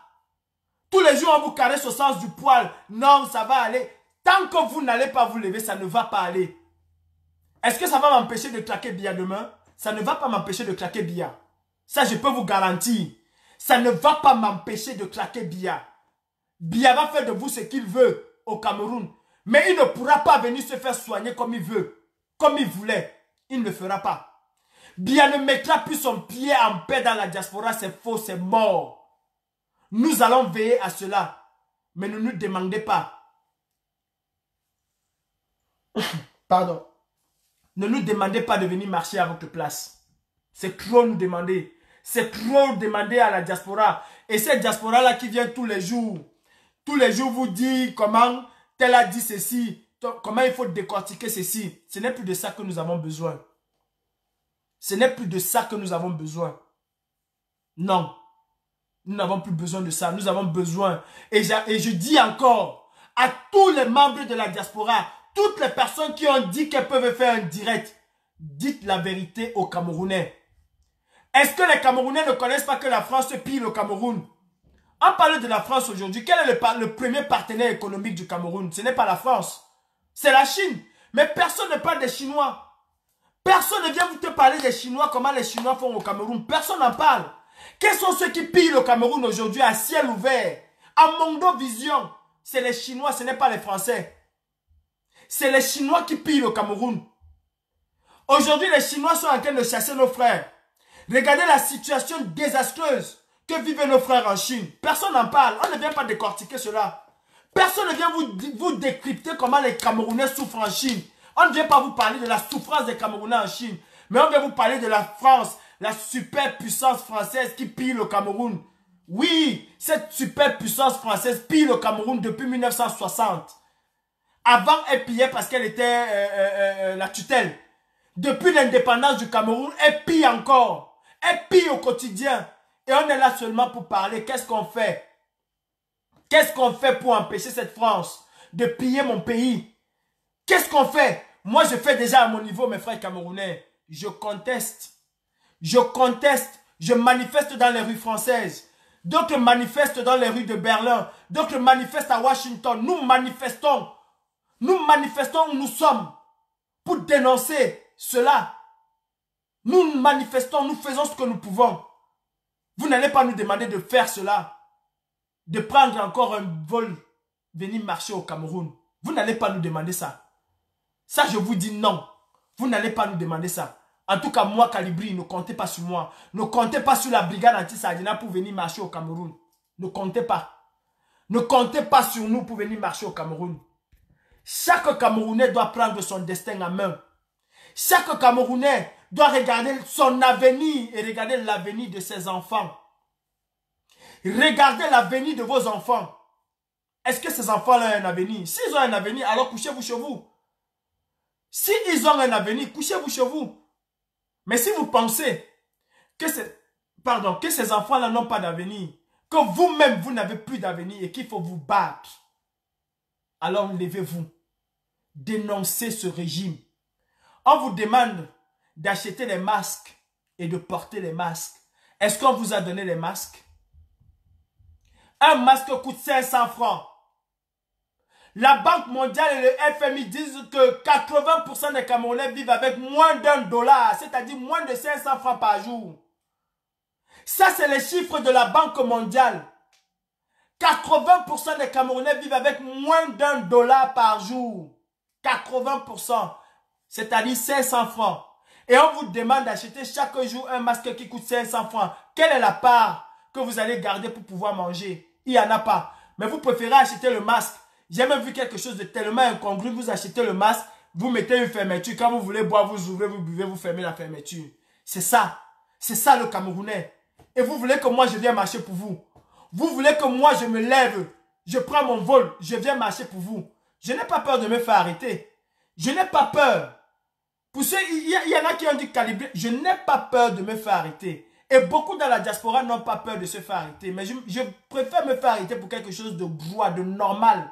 Tous les jours, on vous caresse au sens du poil. Non, ça va aller. Tant que vous n'allez pas vous lever, ça ne va pas aller. Est-ce que ça va m'empêcher de claquer Bia demain Ça ne va pas m'empêcher de claquer Bia. Ça, je peux vous garantir. Ça ne va pas m'empêcher de claquer Bia. Bia va faire de vous ce qu'il veut au Cameroun. Mais il ne pourra pas venir se faire soigner comme il veut, comme il voulait. Il ne le fera pas. Bien ne mettra plus son pied en paix dans la diaspora, c'est faux, c'est mort. Nous allons veiller à cela. Mais ne nous demandez pas. Pardon. Ne nous demandez pas de venir marcher à votre place. C'est trop nous demander. C'est trop demander à la diaspora. Et cette diaspora-là qui vient tous les jours tous les jours vous dit comment tel a dit ceci, comment il faut décortiquer ceci. Ce n'est plus de ça que nous avons besoin. Ce n'est plus de ça que nous avons besoin. Non. Nous n'avons plus besoin de ça. Nous avons besoin. Et, et je dis encore à tous les membres de la diaspora, toutes les personnes qui ont dit qu'elles peuvent faire un direct, dites la vérité aux Camerounais. Est-ce que les Camerounais ne connaissent pas que la France pille le Cameroun en parlant de la France aujourd'hui, quel est le, premier partenaire économique du Cameroun Ce n'est pas la France, c'est la Chine. Mais personne ne parle des Chinois. Personne ne vient vous parler des Chinois, comment les Chinois font au Cameroun. Personne n'en parle. Quels sont ceux qui pillent le Cameroun aujourd'hui à ciel ouvert À Mondo Vision, c'est les Chinois, ce n'est pas les Français. C'est les Chinois qui pillent le Cameroun. Aujourd'hui, les Chinois sont en train de chasser nos frères. Regardez la situation désastreuse que vivent nos frères en Chine. Personne n'en parle. On ne vient pas décortiquer cela. Personne ne vient vous, vous décrypter comment les Camerounais souffrent en Chine. On ne vient pas vous parler de la souffrance des Camerounais en Chine. Mais on vient vous parler de la France, la superpuissance française qui pille le Cameroun. Oui, cette superpuissance française pille le Cameroun depuis 1960. Avant, elle pillait parce qu'elle était euh, euh, euh, la tutelle. Depuis l'indépendance du Cameroun, elle pille encore. Elle pille au quotidien on est là seulement pour parler. Qu'est-ce qu'on fait Qu'est-ce qu'on fait pour empêcher cette France de piller mon pays Qu'est-ce qu'on fait Moi, je fais déjà à mon niveau, mes frères camerounais. Je conteste. Je conteste. Je manifeste dans les rues françaises. D'autres manifestent dans les rues de Berlin. D'autres manifestent à Washington. Nous manifestons. Nous manifestons où nous sommes pour dénoncer cela. Nous manifestons, nous faisons ce que nous pouvons. Vous n'allez pas nous demander de faire cela, de prendre encore un vol, venir marcher au Cameroun. Vous n'allez pas nous demander ça. Ça, je vous dis non. Vous n'allez pas nous demander ça. En tout cas, moi, Calibri, ne comptez pas sur moi. Ne comptez pas sur la brigade anti sadina pour venir marcher au Cameroun. Ne comptez pas. Ne comptez pas sur nous pour venir marcher au Cameroun. Chaque Camerounais doit prendre son destin en main. Chaque Camerounais doit regarder son avenir et regarder l'avenir de ses enfants. Regardez l'avenir de vos enfants. Est-ce que ces enfants-là ont un avenir S'ils ont un avenir, alors couchez-vous chez vous. S'ils ont un avenir, couchez-vous chez vous. Mais si vous pensez que, pardon, que ces enfants-là n'ont pas d'avenir, que vous-même, vous, vous n'avez plus d'avenir et qu'il faut vous battre, alors levez-vous. Dénoncez ce régime. On vous demande d'acheter les masques et de porter les masques. Est-ce qu'on vous a donné les masques Un masque coûte 500 francs. La Banque mondiale et le FMI disent que 80% des Camerounais vivent avec moins d'un dollar, c'est-à-dire moins de 500 francs par jour. Ça, c'est les chiffres de la Banque mondiale. 80% des Camerounais vivent avec moins d'un dollar par jour. 80%, c'est-à-dire 500 francs et on vous demande d'acheter chaque jour un masque qui coûte 500 francs, quelle est la part que vous allez garder pour pouvoir manger Il n'y en a pas. Mais vous préférez acheter le masque. J'ai même vu quelque chose de tellement incongru. Vous achetez le masque, vous mettez une fermeture. Quand vous voulez boire, vous ouvrez, vous buvez, vous fermez la fermeture. C'est ça. C'est ça le Camerounais. Et vous voulez que moi je vienne marcher pour vous. Vous voulez que moi je me lève, je prends mon vol, je viens marcher pour vous. Je n'ai pas peur de me faire arrêter. Je n'ai pas peur pour ceux, il y, en a qui ont dit calibrer. Je n'ai pas peur de me faire arrêter. Et beaucoup dans la diaspora n'ont pas peur de se faire arrêter. Mais je, préfère me faire arrêter pour quelque chose de droit, de normal.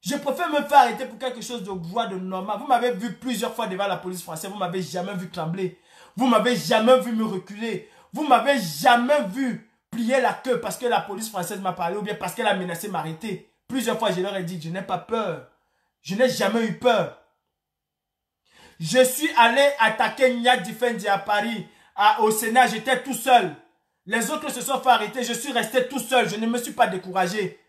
Je préfère me faire arrêter pour quelque chose de droit, de normal. Vous m'avez vu plusieurs fois devant la police française. Vous m'avez jamais vu trembler. Vous m'avez jamais vu me reculer. Vous m'avez jamais vu plier la queue parce que la police française m'a parlé ou bien parce qu'elle a menacé m'arrêter. Plusieurs fois, je leur ai dit, je n'ai pas peur. Je n'ai jamais eu peur. Je suis allé attaquer Nia Difendi à Paris, au Sénat, j'étais tout seul. Les autres se sont fait arrêter, je suis resté tout seul, je ne me suis pas découragé.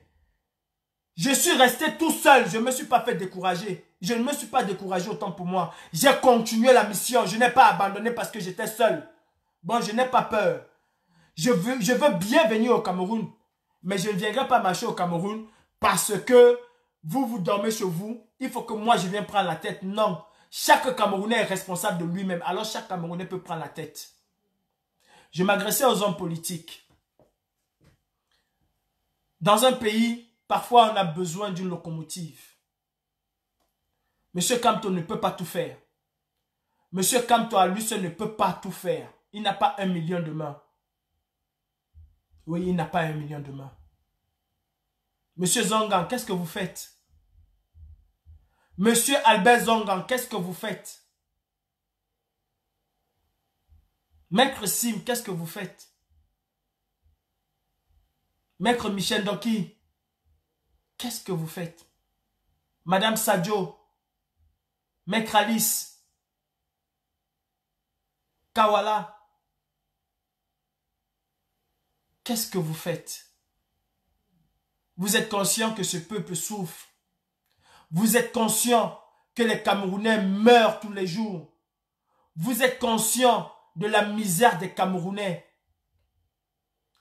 Je suis resté tout seul, je ne me suis pas fait décourager. Je ne me suis pas découragé autant pour moi. J'ai continué la mission, je n'ai pas abandonné parce que j'étais seul. Bon, je n'ai pas peur. Je veux, je veux bien venir au Cameroun, mais je ne viendrai pas marcher au Cameroun parce que vous, vous dormez chez vous. Il faut que moi, je vienne prendre la tête. Non, chaque Camerounais est responsable de lui-même. Alors chaque Camerounais peut prendre la tête. Je m'agressais aux hommes politiques. Dans un pays, parfois on a besoin d'une locomotive. Monsieur Camto ne peut pas tout faire. Monsieur Camto à lui seul ne peut pas tout faire. Il n'a pas un million de mains. Oui, il n'a pas un million de mains. Monsieur Zongan, qu'est-ce que vous faites Monsieur Albert Zongan, qu'est-ce que vous faites Maître Sim, qu'est-ce que vous faites Maître Michel Doki, qu'est-ce que vous faites Madame Sadio, Maître Alice, Kawala, qu'est-ce que vous faites Vous êtes conscient que ce peuple souffre vous êtes conscient que les Camerounais meurent tous les jours. Vous êtes conscient de la misère des Camerounais.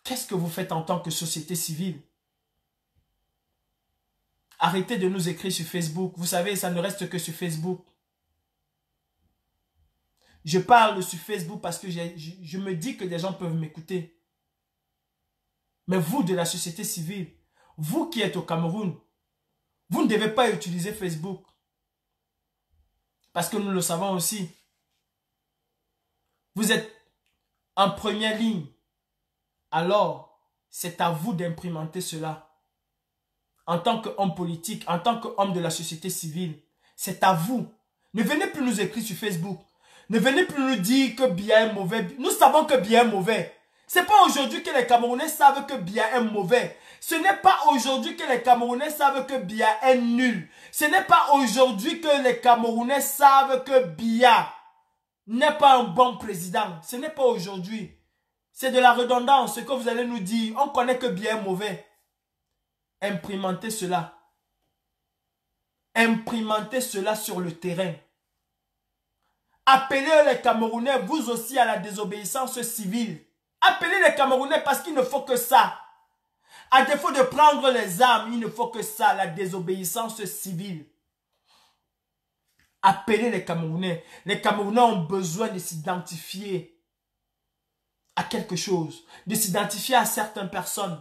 Qu'est-ce que vous faites en tant que société civile Arrêtez de nous écrire sur Facebook. Vous savez, ça ne reste que sur Facebook. Je parle sur Facebook parce que je, je me dis que des gens peuvent m'écouter. Mais vous de la société civile, vous qui êtes au Cameroun, vous ne devez pas utiliser Facebook. Parce que nous le savons aussi. Vous êtes en première ligne. Alors, c'est à vous d'imprimenter cela. En tant qu'homme politique, en tant qu'homme de la société civile, c'est à vous. Ne venez plus nous écrire sur Facebook. Ne venez plus nous dire que bien est mauvais. Nous savons que bien est mauvais. Ce n'est pas aujourd'hui que les Camerounais savent que bien est mauvais. Ce n'est pas aujourd'hui que les Camerounais savent que Bia est nul. Ce n'est pas aujourd'hui que les Camerounais savent que Bia n'est pas un bon président. Ce n'est pas aujourd'hui. C'est de la redondance ce que vous allez nous dire. On connaît que Bia est mauvais. Imprimantez cela. Imprimentez cela sur le terrain. Appelez les Camerounais, vous aussi, à la désobéissance civile. Appelez les Camerounais parce qu'il ne faut que ça. À défaut de prendre les armes, il ne faut que ça, la désobéissance civile. Appelez les Camerounais. Les Camerounais ont besoin de s'identifier à quelque chose, de s'identifier à certaines personnes.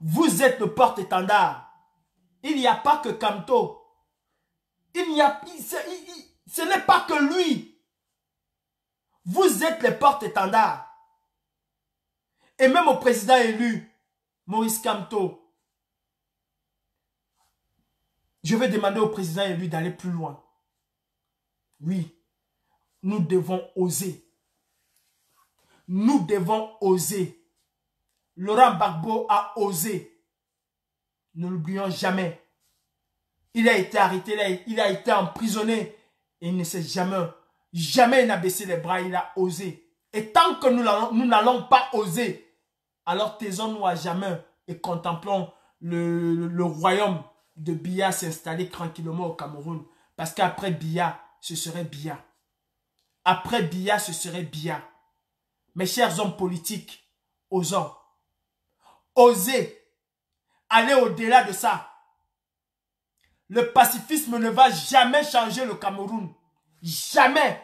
Vous êtes le porte-étendard. Il n'y a pas que Camto. Il n'y a, ce n'est pas que lui. Vous êtes les porte étendard Et même au président élu, Maurice Camto, je vais demander au président et lui d'aller plus loin. Oui, nous devons oser. Nous devons oser. Laurent Bagbo a osé. Ne l'oublions jamais. Il a été arrêté, là, il a été emprisonné. Et il ne sait jamais, jamais il n'a baissé les bras, il a osé. Et tant que nous n'allons pas oser, alors taisons-nous à jamais et contemplons le, royaume de Biya s'installer tranquillement au Cameroun. Parce qu'après Bia, ce serait Bia. Après Bia, ce serait Bia. Mes chers hommes politiques, osons. Osez aller au-delà de ça. Le pacifisme ne va jamais changer le Cameroun. Jamais.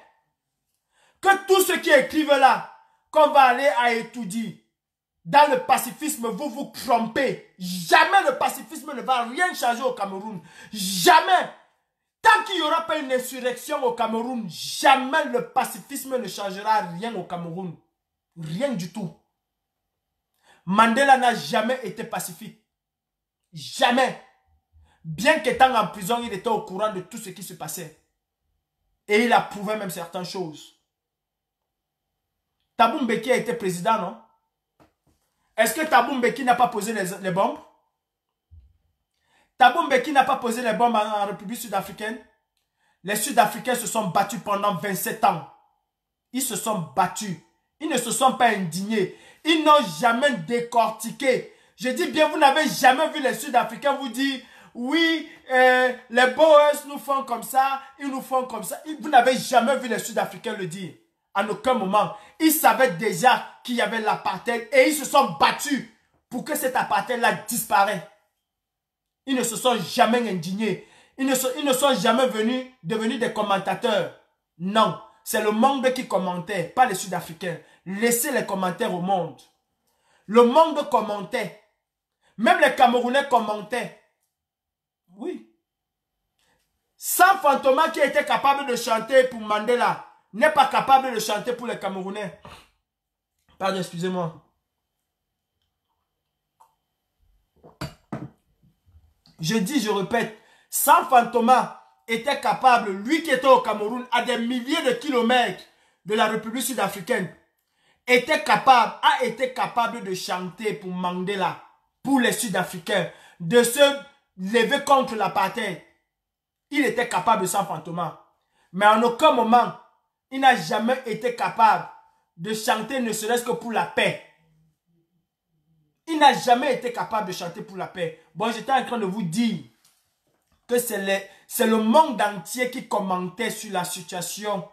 Que tout ce qui écrivent là, qu'on va aller à étudier, dans le pacifisme, vous vous trompez. Jamais le pacifisme ne va rien changer au Cameroun. Jamais. Tant qu'il n'y aura pas une insurrection au Cameroun, jamais le pacifisme ne changera rien au Cameroun. Rien du tout. Mandela n'a jamais été pacifique. Jamais. Bien qu'étant en prison, il était au courant de tout ce qui se passait. Et il approuvait même certaines choses. Taboum Mbeki a été président, non est-ce que Taboumbeki n'a pas posé les, bombes Taboumbeki n'a pas posé les bombes en, République sud-africaine Les Sud-Africains se sont battus pendant 27 ans. Ils se sont battus. Ils ne se sont pas indignés. Ils n'ont jamais décortiqué. Je dis bien, vous n'avez jamais vu les Sud-Africains vous dire oui, euh, les Boers nous font comme ça, ils nous font comme ça. Vous n'avez jamais vu les Sud-Africains le dire en aucun moment. Ils savaient déjà qu'il y avait l'apartheid et ils se sont battus pour que cet apartheid-là disparaisse. Ils ne se sont jamais indignés. Ils ne sont, ne sont jamais venus devenir des commentateurs. Non, c'est le monde qui commentait, pas les Sud-Africains. Laissez les commentaires au monde. Le monde commentait. Même les Camerounais commentaient. Oui. Sans fantôme qui était capable de chanter pour Mandela, n'est pas capable de chanter pour les Camerounais. Pardon, excusez-moi. Je dis, je répète, sans Fantoma était capable, lui qui était au Cameroun, à des milliers de kilomètres de la République sud-africaine, était capable, a été capable de chanter pour Mandela, pour les Sud-Africains, de se lever contre l'apartheid. Il était capable de Fantoma. Mais en aucun moment, il n'a jamais été capable de chanter ne serait-ce que pour la paix. Il n'a jamais été capable de chanter pour la paix. Bon, j'étais en train de vous dire que c'est le monde entier qui commentait sur la situation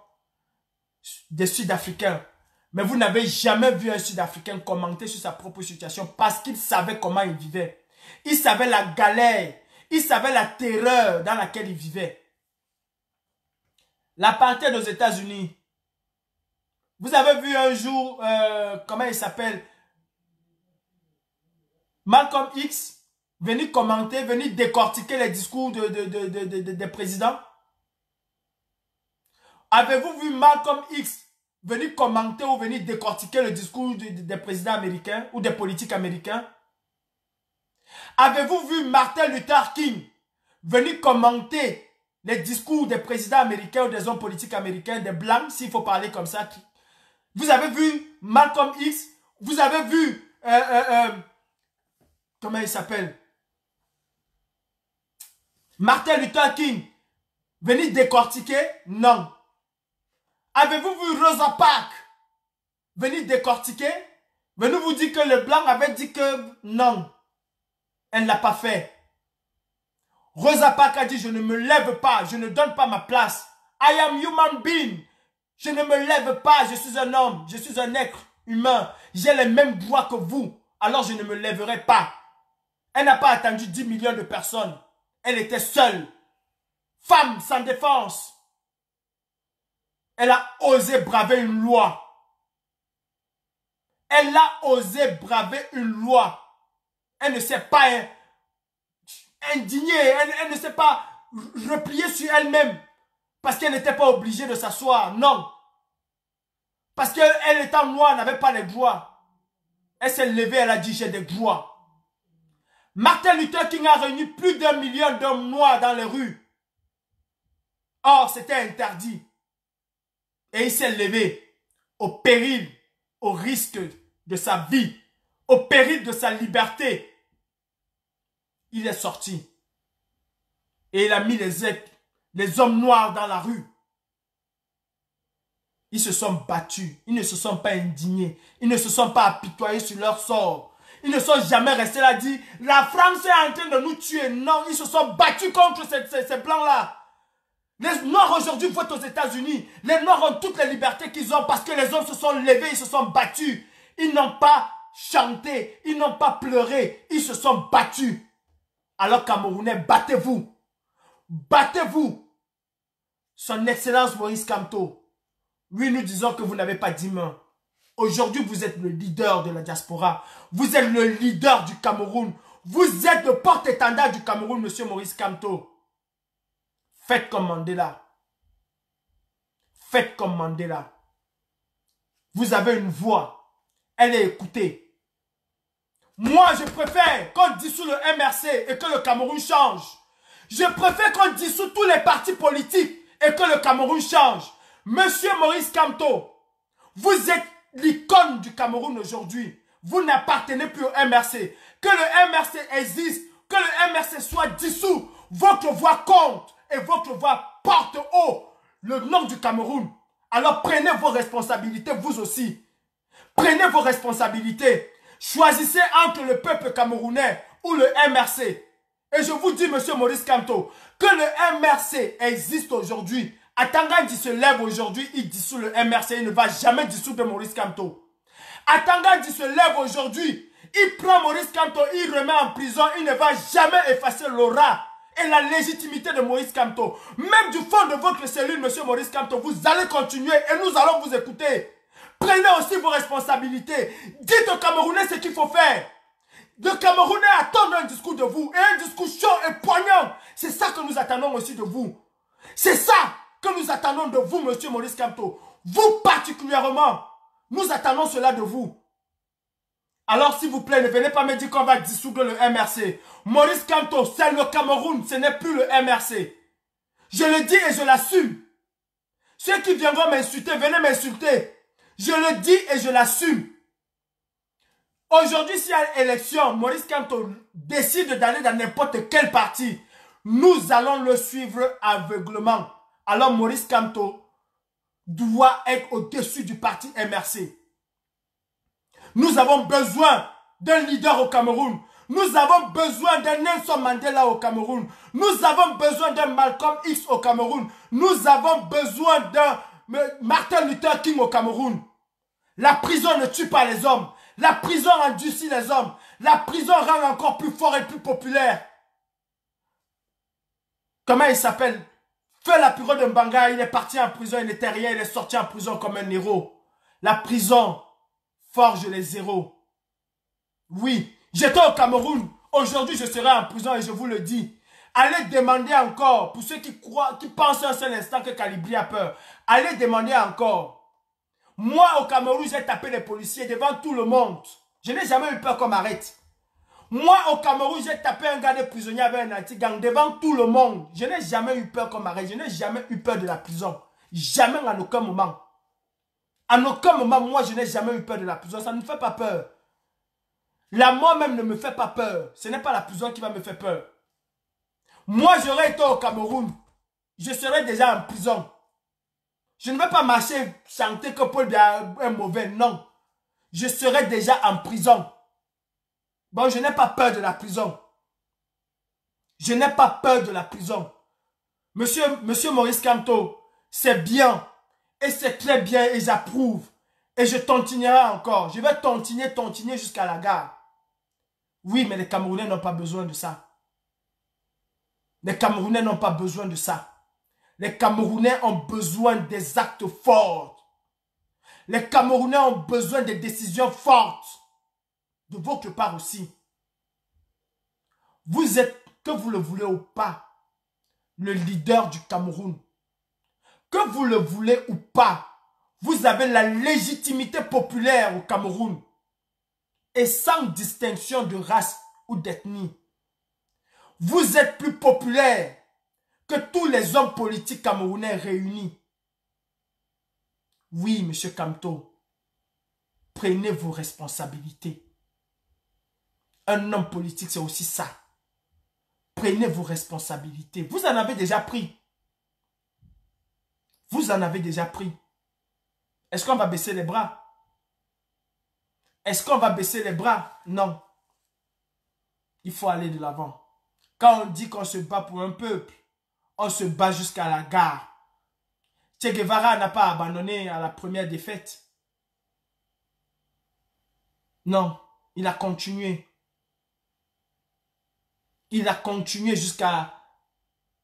des Sud-Africains. Mais vous n'avez jamais vu un Sud-Africain commenter sur sa propre situation parce qu'il savait comment il vivait. Il savait la galère, il savait la terreur dans laquelle il vivait. La partie aux États-Unis. Vous avez vu un jour, euh, comment il s'appelle Malcolm X venir commenter, venir décortiquer les discours des présidents. Avez-vous vu Malcolm X venir commenter ou venir décortiquer le discours des présidents américains ou des politiques américains Avez-vous vu Martin Luther King venir commenter les discours des présidents américains ou des hommes politiques américains, des blancs, s'il faut parler comme ça. Vous avez vu Malcolm X, vous avez vu... Euh, euh, euh, comment il s'appelle Martin Luther King venir décortiquer Non. Avez-vous vu Rosa Parks venir décortiquer Venir vous dire que le blanc avait dit que non. Elle ne l'a pas fait. Rosa Parks a dit, je ne me lève pas, je ne donne pas ma place. I am human being. Je ne me lève pas, je suis un homme, je suis un être humain. J'ai les mêmes droits que vous, alors je ne me lèverai pas. Elle n'a pas attendu 10 millions de personnes. Elle était seule. Femme sans défense. Elle a osé braver une loi. Elle a osé braver une loi. Elle ne sait pas indignée, elle, ne s'est pas repliée sur elle-même parce qu'elle n'était pas obligée de s'asseoir, non. Parce qu'elle étant noire, n'avait pas les droits. Elle s'est levée, elle a dit j'ai des droits. Martin Luther King a réuni plus d'un million d'hommes noirs dans les rues. Or, c'était interdit. Et il s'est levé au péril, au risque de sa vie, au péril de sa liberté, il est sorti. Et il a mis les, les hommes noirs dans la rue. Ils se sont battus. Ils ne se sont pas indignés. Ils ne se sont pas apitoyés sur leur sort. Ils ne sont jamais restés là dit la France est en train de nous tuer. Non, ils se sont battus contre ces, plans blancs-là. Les Noirs aujourd'hui votent aux États-Unis. Les Noirs ont toutes les libertés qu'ils ont parce que les hommes se sont levés, ils se sont battus. Ils n'ont pas chanté, ils n'ont pas pleuré, ils se sont battus. Alors Camerounais, battez-vous. Battez-vous. Son Excellence Maurice Kamto. Oui, nous disons que vous n'avez pas dix Aujourd'hui, vous êtes le leader de la diaspora. Vous êtes le leader du Cameroun. Vous êtes le porte-étendard du Cameroun, monsieur Maurice Kamto. Faites comme Mandela. Faites comme Mandela. Vous avez une voix. Elle est écoutée. Moi, je préfère qu'on dissout le MRC et que le Cameroun change. Je préfère qu'on dissout tous les partis politiques et que le Cameroun change. Monsieur Maurice Camto, vous êtes l'icône du Cameroun aujourd'hui. Vous n'appartenez plus au MRC. Que le MRC existe, que le MRC soit dissous. Votre voix compte et votre voix porte haut le nom du Cameroun. Alors prenez vos responsabilités, vous aussi. Prenez vos responsabilités. Choisissez entre le peuple camerounais ou le MRC. Et je vous dis, monsieur Maurice Kanto que le MRC existe aujourd'hui. Atanga se lève aujourd'hui, il dissout le MRC, il ne va jamais dissoudre Maurice Kanto. Atanga se lève aujourd'hui, il prend Maurice Kanto il remet en prison, il ne va jamais effacer l'aura et la légitimité de Maurice Kanto Même du fond de votre cellule, monsieur Maurice Kanto vous allez continuer et nous allons vous écouter. Prenez aussi vos responsabilités. Dites aux Camerounais ce qu'il faut faire. Les Camerounais attendent un discours de vous. Et un discours chaud et poignant. C'est ça que nous attendons aussi de vous. C'est ça que nous attendons de vous, monsieur Maurice Camto. Vous particulièrement. Nous attendons cela de vous. Alors s'il vous plaît, ne venez pas me dire qu'on va dissoudre le MRC. Maurice Camto, c'est le Cameroun, ce n'est plus le MRC. Je le dis et je l'assume. Ceux qui viendront m'insulter, venez m'insulter. Je le dis et je l'assume. Aujourd'hui, si y a élection, Maurice Kanto décide d'aller dans n'importe quel parti. Nous allons le suivre aveuglement. Alors Maurice Kanto doit être au-dessus du parti MRC. Nous avons besoin d'un leader au Cameroun. Nous avons besoin d'un Nelson Mandela au Cameroun. Nous avons besoin d'un Malcolm X au Cameroun. Nous avons besoin d'un Martin Luther King au Cameroun. La prison ne tue pas les hommes. La prison si les hommes. La prison rend encore plus fort et plus populaire. Comment il s'appelle Fait la pure de Mbanga, il est parti en prison, il n'était rien, il est sorti en prison comme un héros. La prison forge les héros. Oui, j'étais au Cameroun. Aujourd'hui, je serai en prison et je vous le dis. Allez demander encore, pour ceux qui croient, qui pensent un seul instant que Calibri a peur, allez demander encore. Moi, au Cameroun, j'ai tapé les policiers devant tout le monde. Je n'ai jamais eu peur qu'on m'arrête. Moi, au Cameroun, j'ai tapé un gars de prisonnier avec un anti-gang devant tout le monde. Je n'ai jamais eu peur qu'on m'arrête. Je n'ai jamais eu peur de la prison. Jamais, en aucun moment. En aucun moment, moi, je n'ai jamais eu peur de la prison. Ça ne me fait pas peur. La mort même ne me fait pas peur. Ce n'est pas la prison qui va me faire peur. Moi, j'aurais été au Cameroun. Je serais déjà en prison. Je ne vais pas marcher, chanter que Paul Bia est mauvais. Non. Je serais déjà en prison. Bon, je n'ai pas peur de la prison. Je n'ai pas peur de la prison. Monsieur, Monsieur Maurice Canto, c'est bien. Et c'est très bien et j'approuve. Et je tontinerai encore. Je vais tontiner, tontiner jusqu'à la gare. Oui, mais les Camerounais n'ont pas besoin de ça. Les Camerounais n'ont pas besoin de ça. Les Camerounais ont besoin des actes forts. Les Camerounais ont besoin des décisions fortes. De votre part aussi. Vous êtes, que vous le voulez ou pas, le leader du Cameroun. Que vous le voulez ou pas, vous avez la légitimité populaire au Cameroun. Et sans distinction de race ou d'ethnie vous êtes plus populaire que tous les hommes politiques camerounais réunis. Oui, monsieur Camto, prenez vos responsabilités. Un homme politique, c'est aussi ça. Prenez vos responsabilités. Vous en avez déjà pris. Vous en avez déjà pris. Est-ce qu'on va baisser les bras Est-ce qu'on va baisser les bras Non. Il faut aller de l'avant. Quand on dit qu'on se bat pour un peuple, on se bat jusqu'à la gare. Che Guevara n'a pas abandonné à la première défaite. Non, il a continué. Il a continué jusqu'à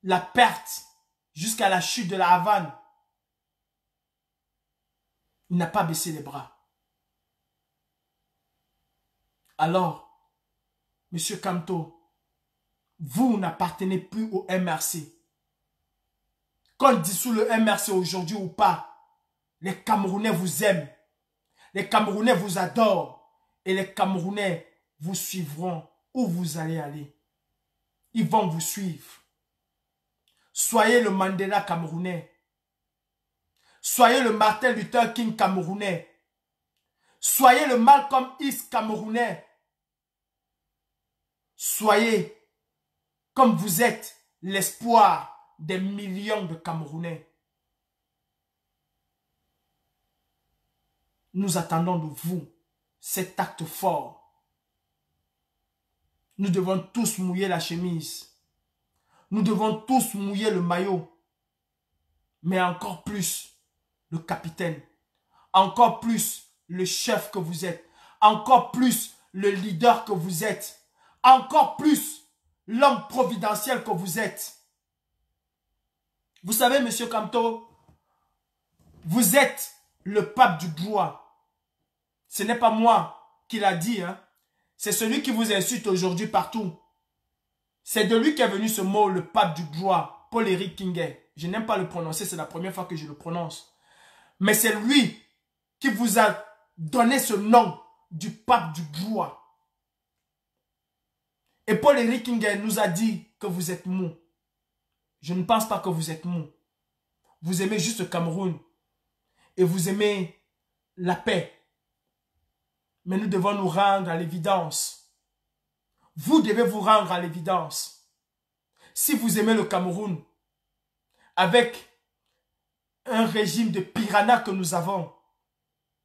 la perte, jusqu'à la chute de la Havane. Il n'a pas baissé les bras. Alors, Monsieur Camto, vous n'appartenez plus au MRC. Qu'on dissout le MRC aujourd'hui ou pas, les Camerounais vous aiment. Les Camerounais vous adorent. Et les Camerounais vous suivront où vous allez aller. Ils vont vous suivre. Soyez le Mandela camerounais. Soyez le Martin Luther King camerounais. Soyez le Malcolm X camerounais. Soyez comme vous êtes l'espoir des millions de Camerounais. Nous attendons de vous cet acte fort. Nous devons tous mouiller la chemise. Nous devons tous mouiller le maillot. Mais encore plus le capitaine. Encore plus le chef que vous êtes. Encore plus le leader que vous êtes. Encore plus l'homme providentiel que vous êtes. Vous savez, Monsieur Camto, vous êtes le pape du bois. Ce n'est pas moi qui l'a dit. Hein. C'est celui qui vous insulte aujourd'hui partout. C'est de lui qu'est venu ce mot, le pape du bois. Paul-Éric Je n'aime pas le prononcer, c'est la première fois que je le prononce. Mais c'est lui qui vous a donné ce nom du pape du droit. Et Paul Henry nous a dit que vous êtes mou. Je ne pense pas que vous êtes mou. Vous aimez juste le Cameroun. Et vous aimez la paix. Mais nous devons nous rendre à l'évidence. Vous devez vous rendre à l'évidence. Si vous aimez le Cameroun, avec un régime de piranhas que nous avons,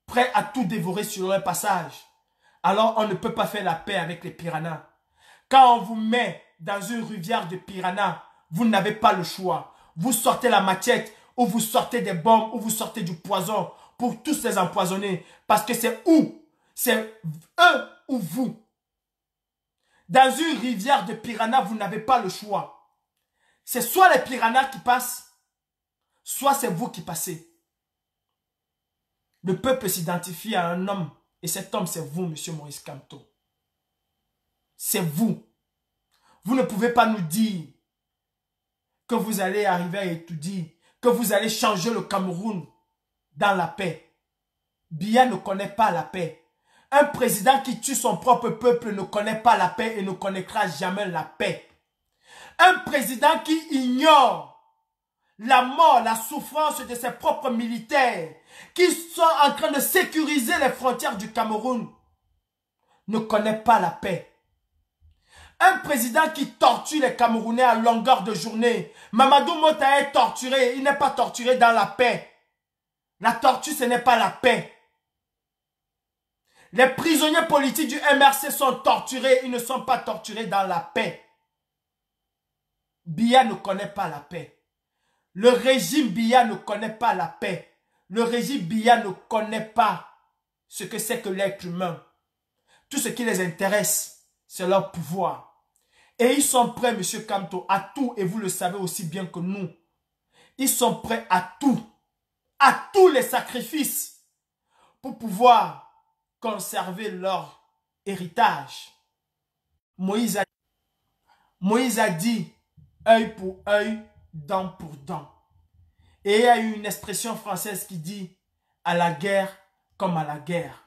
prêt à tout dévorer sur leur passage, alors on ne peut pas faire la paix avec les piranhas. Quand on vous met dans une rivière de piranha, vous n'avez pas le choix. Vous sortez la machette, ou vous sortez des bombes, ou vous sortez du poison pour tous les empoisonner. Parce que c'est où C'est eux ou vous. Dans une rivière de piranha, vous n'avez pas le choix. C'est soit les piranhas qui passent, soit c'est vous qui passez. Le peuple s'identifie à un homme, et cet homme, c'est vous, Monsieur Maurice Camto c'est vous. Vous ne pouvez pas nous dire que vous allez arriver à étudier, que vous allez changer le Cameroun dans la paix. bien ne connaît pas la paix. Un président qui tue son propre peuple ne connaît pas la paix et ne connaîtra jamais la paix. Un président qui ignore la mort, la souffrance de ses propres militaires qui sont en train de sécuriser les frontières du Cameroun ne connaît pas la paix. Un président qui torture les Camerounais à longueur de journée. Mamadou Mota est torturé. Il n'est pas torturé dans la paix. La torture, ce n'est pas la paix. Les prisonniers politiques du MRC sont torturés. Ils ne sont pas torturés dans la paix. Bia ne connaît pas la paix. Le régime Bia ne connaît pas la paix. Le régime Bia ne connaît pas ce que c'est que l'être humain. Tout ce qui les intéresse, c'est leur pouvoir. Et ils sont prêts, Monsieur Kanto, à tout. Et vous le savez aussi bien que nous. Ils sont prêts à tout. À tous les sacrifices. Pour pouvoir conserver leur héritage. Moïse a, Moïse dit œil pour œil, dent pour dent. Et il y a eu une expression française qui dit à la guerre comme à la guerre.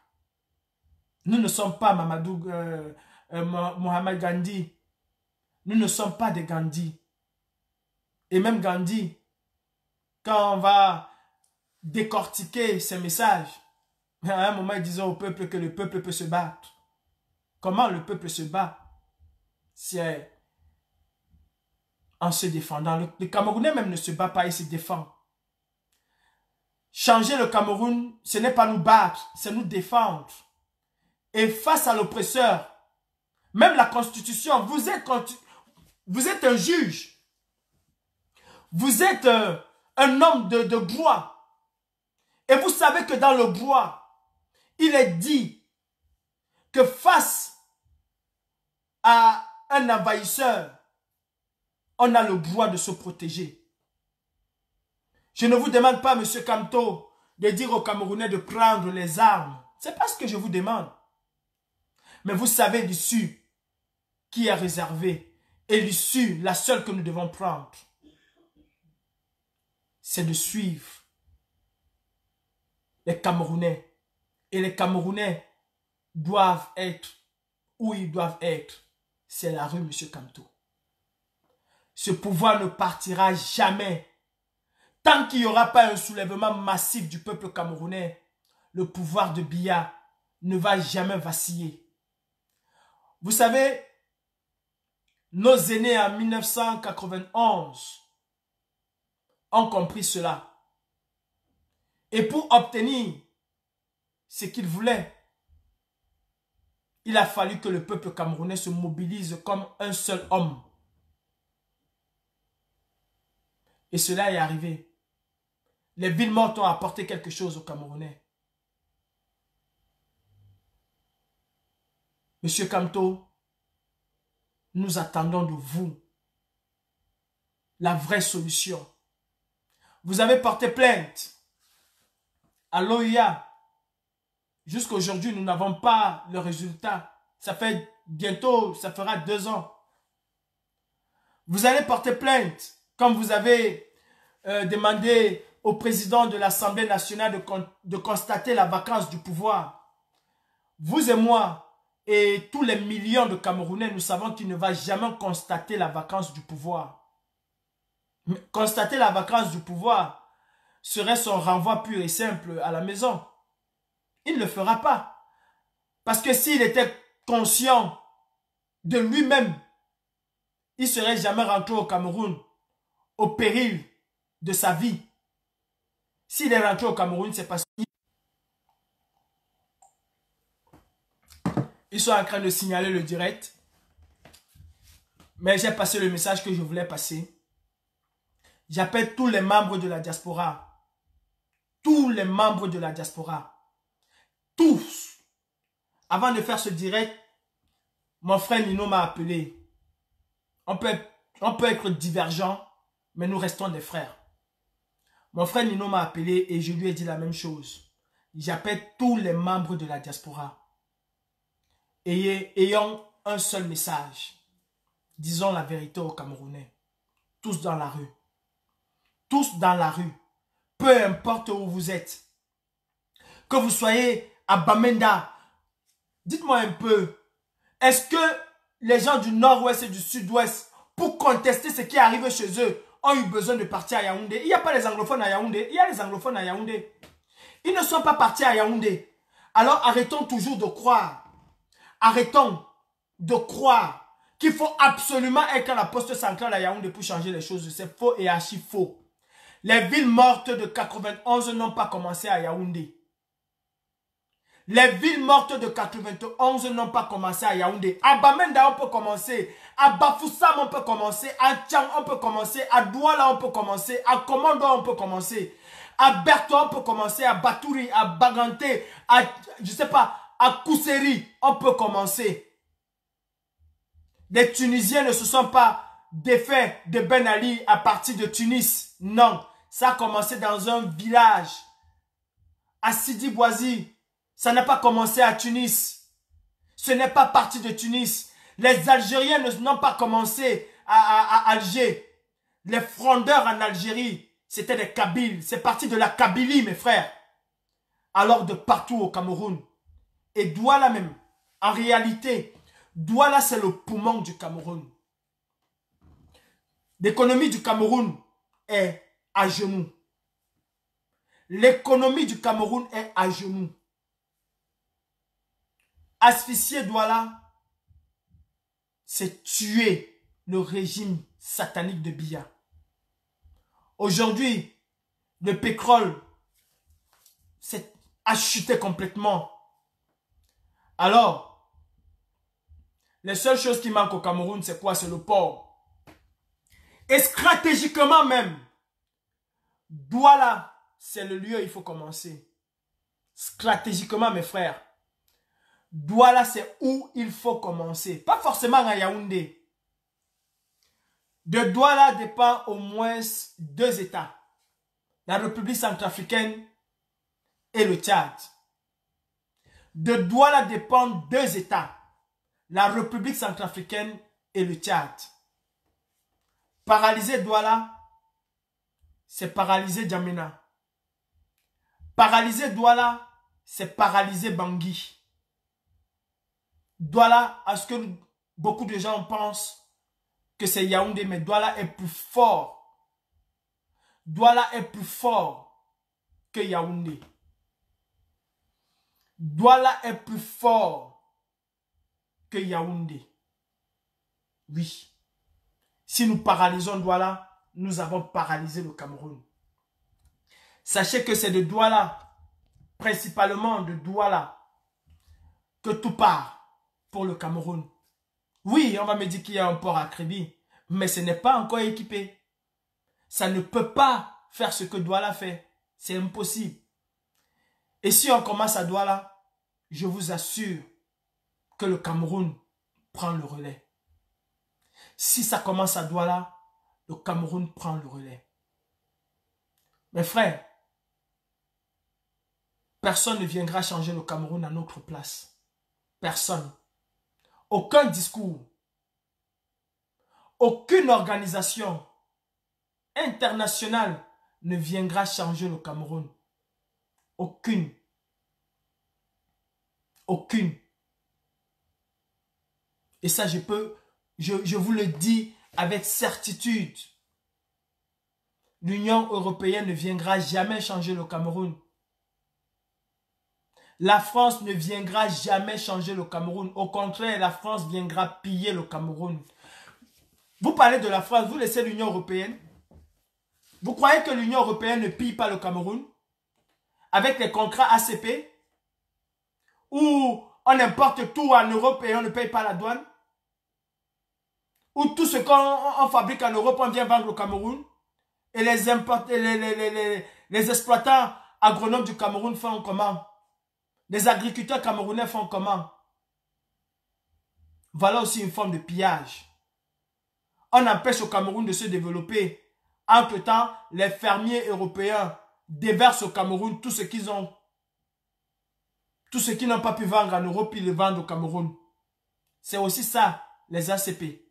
Nous ne sommes pas Mamadou euh, euh, Mohamed Gandhi nous ne sommes pas des Gandhi. Et même Gandhi, quand on va décortiquer ses messages, à un moment, il disait au peuple que le peuple peut se battre. Comment le peuple se bat C'est eh, en se défendant. Le, Camerounais même ne se bat pas, il se défend. Changer le Cameroun, ce n'est pas nous battre, c'est nous défendre. Et face à l'oppresseur, même la constitution, vous êtes vous êtes un juge. Vous êtes euh, un, homme de, bois, Et vous savez que dans le bois, il est dit que face à un envahisseur, on a le droit de se protéger. Je ne vous demande pas, Monsieur Camto, de dire aux Camerounais de prendre les armes. C'est pas ce que je vous demande. Mais vous savez dessus qui est réservé et l'issue, la seule que nous devons prendre, c'est de suivre les Camerounais. Et les Camerounais doivent être où ils doivent être. C'est la rue, Monsieur Camto. Ce pouvoir ne partira jamais. Tant qu'il n'y aura pas un soulèvement massif du peuple camerounais, le pouvoir de Biya ne va jamais vaciller. Vous savez, nos aînés en 1991 ont compris cela. Et pour obtenir ce qu'ils voulaient, il a fallu que le peuple camerounais se mobilise comme un seul homme. Et cela est arrivé. Les villes mortes ont apporté quelque chose aux Camerounais. Monsieur Camto, nous attendons de vous la vraie solution. Vous avez porté plainte à l'OIA. Jusqu'aujourd'hui, nous n'avons pas le résultat. Ça fait bientôt, ça fera deux ans. Vous allez porter plainte comme vous avez euh, demandé au président de l'Assemblée nationale de constater la vacance du pouvoir. Vous et moi, et tous les millions de Camerounais, nous savons qu'il ne va jamais constater la vacance du pouvoir. Constater la vacance du pouvoir serait son renvoi pur et simple à la maison. Il ne le fera pas. Parce que s'il était conscient de lui-même, il serait jamais rentré au Cameroun au péril de sa vie. S'il est rentré au Cameroun, c'est parce qu'il Ils sont en train de signaler le direct. Mais j'ai passé le message que je voulais passer. J'appelle tous les membres de la diaspora. Tous les membres de la diaspora. Tous. Avant de faire ce direct, mon frère Nino m'a appelé. On peut, on peut être divergent, mais nous restons des frères. Mon frère Nino m'a appelé et je lui ai dit la même chose. J'appelle tous les membres de la diaspora ayez, ayons un seul message. Disons la vérité aux Camerounais. Tous dans la rue. Tous dans la rue. Peu importe où vous êtes. Que vous soyez à Bamenda. Dites-moi un peu. Est-ce que les gens du nord-ouest et du sud-ouest, pour contester ce qui est arrivé chez eux, ont eu besoin de partir à Yaoundé Il n'y a pas les anglophones à Yaoundé. Il y a les anglophones à Yaoundé. Ils ne sont pas partis à Yaoundé. Alors arrêtons toujours de croire Arrêtons de croire qu'il faut absolument être à la poste centrale à Yaoundé pour changer les choses. C'est faux et archi faux. Les villes mortes de 91 n'ont pas commencé à Yaoundé. Les villes mortes de 91 n'ont pas commencé à Yaoundé. À Bamenda, on peut commencer. À Bafoussam, on peut commencer. À Tchang, on peut commencer. À Douala, on peut commencer. À Komando, on peut commencer. À Bertha, on peut commencer. À Batouri, à Baganté, à, je sais pas, à Kousseri, on peut commencer. Les Tunisiens ne se sont pas défaits de Ben Ali à partir de Tunis. Non, ça a commencé dans un village. À Sidi Bouazi, ça n'a pas commencé à Tunis. Ce n'est pas parti de Tunis. Les Algériens n'ont pas commencé à, à, Alger. Les frondeurs en Algérie, c'était des Kabyles. C'est parti de la Kabylie, mes frères. Alors de partout au Cameroun, et Douala même, en réalité, Douala c'est le poumon du Cameroun. L'économie du Cameroun est à genoux. L'économie du Cameroun est à genoux. Asphyxier Douala, c'est tuer le régime satanique de Biya. Aujourd'hui, le pétrole s'est acheté complètement alors, les seules choses qui manquent au Cameroun, c'est quoi C'est le port. Et stratégiquement même, Douala, c'est le lieu où il faut commencer. Stratégiquement, mes frères, Douala, c'est où il faut commencer. Pas forcément à Yaoundé. De Douala dépend au moins deux États. La République centrafricaine et le Tchad de Douala dépendent deux États, la République centrafricaine et le Tchad. Paralyser Douala, c'est paralyser Djamena. Paralyser Douala, c'est paralyser Bangui. Douala, à ce que beaucoup de gens pensent que c'est Yaoundé, mais Douala est plus fort. Douala est plus fort que Yaoundé. Douala est plus fort que Yaoundé. Oui. Si nous paralysons Douala, nous avons paralysé le Cameroun. Sachez que c'est de Douala, principalement de Douala, que tout part pour le Cameroun. Oui, on va me dire qu'il y a un port à crédit, mais ce n'est pas encore équipé. Ça ne peut pas faire ce que Douala fait. C'est impossible. Et si on commence à Douala, je vous assure que le Cameroun prend le relais. Si ça commence à Douala, le Cameroun prend le relais. Mes frères, personne ne viendra changer le Cameroun à notre place. Personne. Aucun discours. Aucune organisation internationale ne viendra changer le Cameroun. Aucune. Aucune. Et ça, je peux, je, je vous le dis avec certitude. L'Union européenne ne viendra jamais changer le Cameroun. La France ne viendra jamais changer le Cameroun. Au contraire, la France viendra piller le Cameroun. Vous parlez de la France, vous laissez l'Union européenne. Vous croyez que l'Union européenne ne pille pas le Cameroun Avec les contrats ACP où on importe tout en Europe et on ne paye pas la douane Ou tout ce qu'on fabrique en Europe, on vient vendre au Cameroun Et les, exploitants agronomes du Cameroun font comment Les agriculteurs camerounais font comment Voilà aussi une forme de pillage. On empêche au Cameroun de se développer. Entre-temps, les fermiers européens déversent au Cameroun tout ce qu'ils ont tous ceux qui n'ont pas pu vendre en Europe, ils le vendent au Cameroun. C'est aussi ça, les ACP.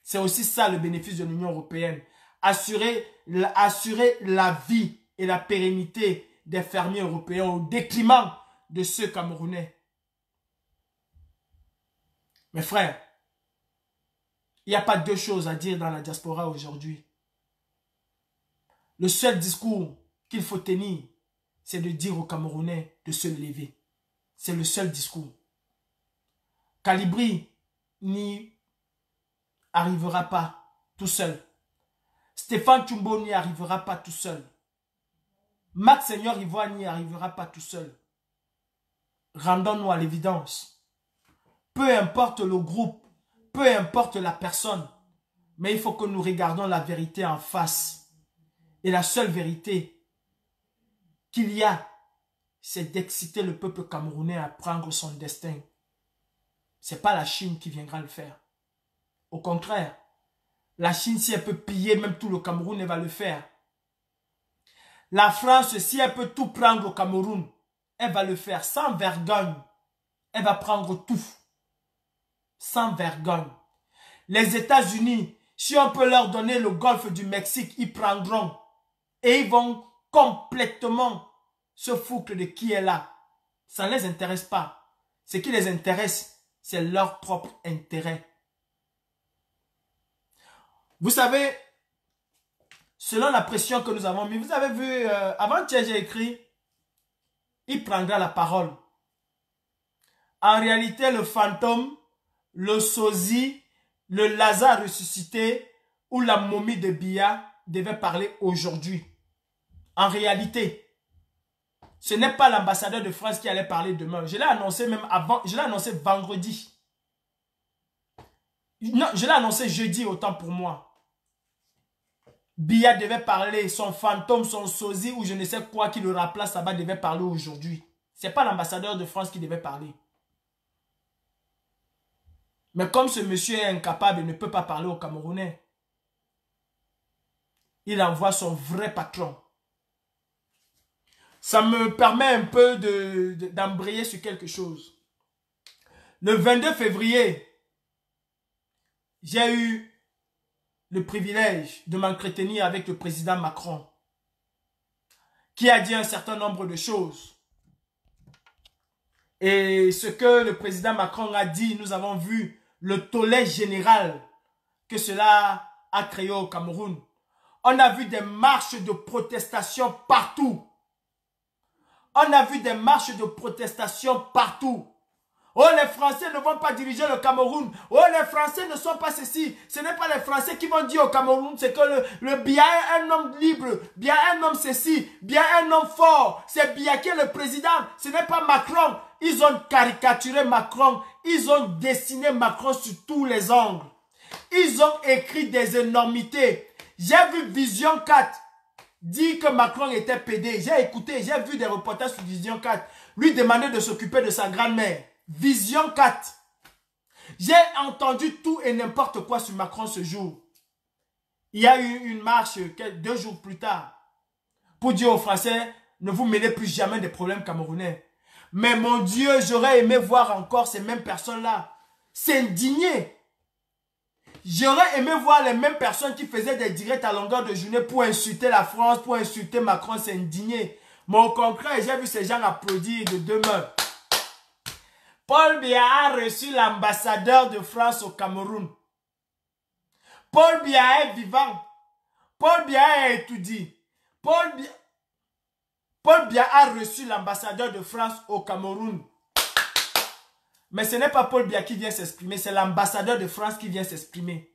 C'est aussi ça le bénéfice de l'Union européenne. Assurer, assurer la vie et la pérennité des fermiers européens au détriment de ceux camerounais. Mes frères, il n'y a pas deux choses à dire dans la diaspora aujourd'hui. Le seul discours qu'il faut tenir, c'est de dire aux Camerounais de se lever. C'est le seul discours. Calibri n'y arrivera pas tout seul. Stéphane Chumbo n'y arrivera pas tout seul. Max Seigneur Ivoire n'y arrivera pas tout seul. Rendons-nous à l'évidence. Peu importe le groupe, peu importe la personne, mais il faut que nous regardions la vérité en face. Et la seule vérité, qu'il y a, c'est d'exciter le peuple camerounais à prendre son destin. Ce n'est pas la Chine qui viendra le faire. Au contraire, la Chine, si elle peut piller, même tout le Cameroun, elle va le faire. La France, si elle peut tout prendre au Cameroun, elle va le faire sans vergogne. Elle va prendre tout. Sans vergogne. Les États-Unis, si on peut leur donner le golfe du Mexique, ils prendront. Et ils vont complètement ce foucle de qui est là. Ça ne les intéresse pas. Ce qui les intéresse, c'est leur propre intérêt. Vous savez, selon la pression que nous avons mise, vous avez vu, euh, avant que j'ai écrit, il prendra la parole. En réalité, le fantôme, le sosie, le Lazare ressuscité ou la momie de Bia devait parler aujourd'hui. En réalité, ce n'est pas l'ambassadeur de France qui allait parler demain. Je l'ai annoncé même avant, je l'ai annoncé vendredi. Non, je l'ai annoncé jeudi autant pour moi. Bia devait parler, son fantôme, son sosie ou je ne sais quoi qui le remplace là-bas devait parler aujourd'hui. Ce n'est pas l'ambassadeur de France qui devait parler. Mais comme ce monsieur est incapable et ne peut pas parler aux Camerounais, il envoie son vrai patron ça me permet un peu d'embrayer de, sur quelque chose. Le 22 février, j'ai eu le privilège de m'entretenir avec le président Macron, qui a dit un certain nombre de choses. Et ce que le président Macron a dit, nous avons vu le tollé général que cela a créé au Cameroun. On a vu des marches de protestation partout on a vu des marches de protestation partout. Oh, les Français ne vont pas diriger le Cameroun. Oh, les Français ne sont pas ceci. Ce n'est pas les Français qui vont dire au Cameroun, c'est que le, Bia est un homme libre, bien un homme ceci, bien un homme fort. C'est Bia qui est le président, ce n'est pas Macron. Ils ont caricaturé Macron, ils ont dessiné Macron sur tous les angles. Ils ont écrit des énormités. J'ai vu Vision 4, dit que Macron était PD. J'ai écouté, j'ai vu des reportages sur Vision 4. Lui demander de s'occuper de sa grand-mère. Vision 4. J'ai entendu tout et n'importe quoi sur Macron ce jour. Il y a eu une marche deux jours plus tard pour dire aux Français, ne vous mêlez plus jamais des problèmes camerounais. Mais mon Dieu, j'aurais aimé voir encore ces mêmes personnes-là s'indigner J'aurais aimé voir les mêmes personnes qui faisaient des directs à longueur de journée pour insulter la France, pour insulter Macron, s'indigner. Mais au concret, j'ai vu ces gens applaudir de deux Paul Biya a reçu l'ambassadeur de France au Cameroun. Paul Biya est vivant. Paul Biya a étudié. Paul Paul Biya a reçu l'ambassadeur de France au Cameroun. Mais ce n'est pas Paul Biya qui vient s'exprimer, c'est l'ambassadeur de France qui vient s'exprimer.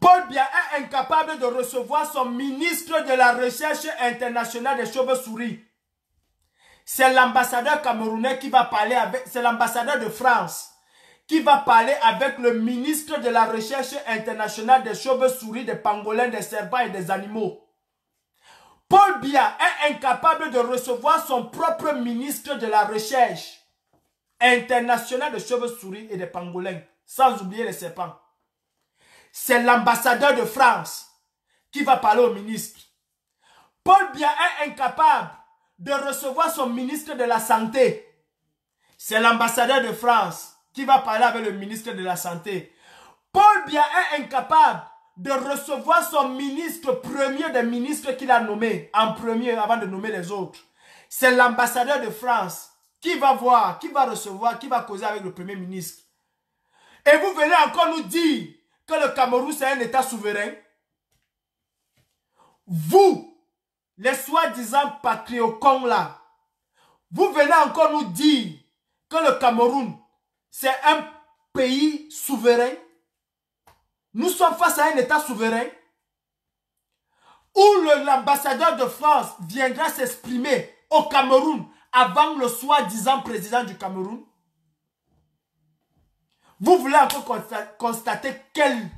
Paul Biya est incapable de recevoir son ministre de la Recherche internationale des chauves-souris. C'est l'ambassadeur camerounais qui va parler avec, c'est l'ambassadeur de France qui va parler avec le ministre de la Recherche internationale des chauves-souris, des pangolins, des serpents et des animaux. Paul Biya est incapable de recevoir son propre ministre de la Recherche international de cheveux souris et de pangolins, sans oublier les serpents. C'est l'ambassadeur de France qui va parler au ministre. Paul Biya est incapable de recevoir son ministre de la Santé. C'est l'ambassadeur de France qui va parler avec le ministre de la Santé. Paul Biya est incapable de recevoir son ministre premier des ministres qu'il a nommé en premier avant de nommer les autres. C'est l'ambassadeur de France qui va voir, qui va recevoir, qui va causer avec le Premier ministre Et vous venez encore nous dire que le Cameroun, c'est un État souverain Vous, les soi-disant patriocons là, vous venez encore nous dire que le Cameroun, c'est un pays souverain Nous sommes face à un État souverain où l'ambassadeur de France viendra s'exprimer au Cameroun avant le soi-disant président du Cameroun Vous voulez encore constater quelle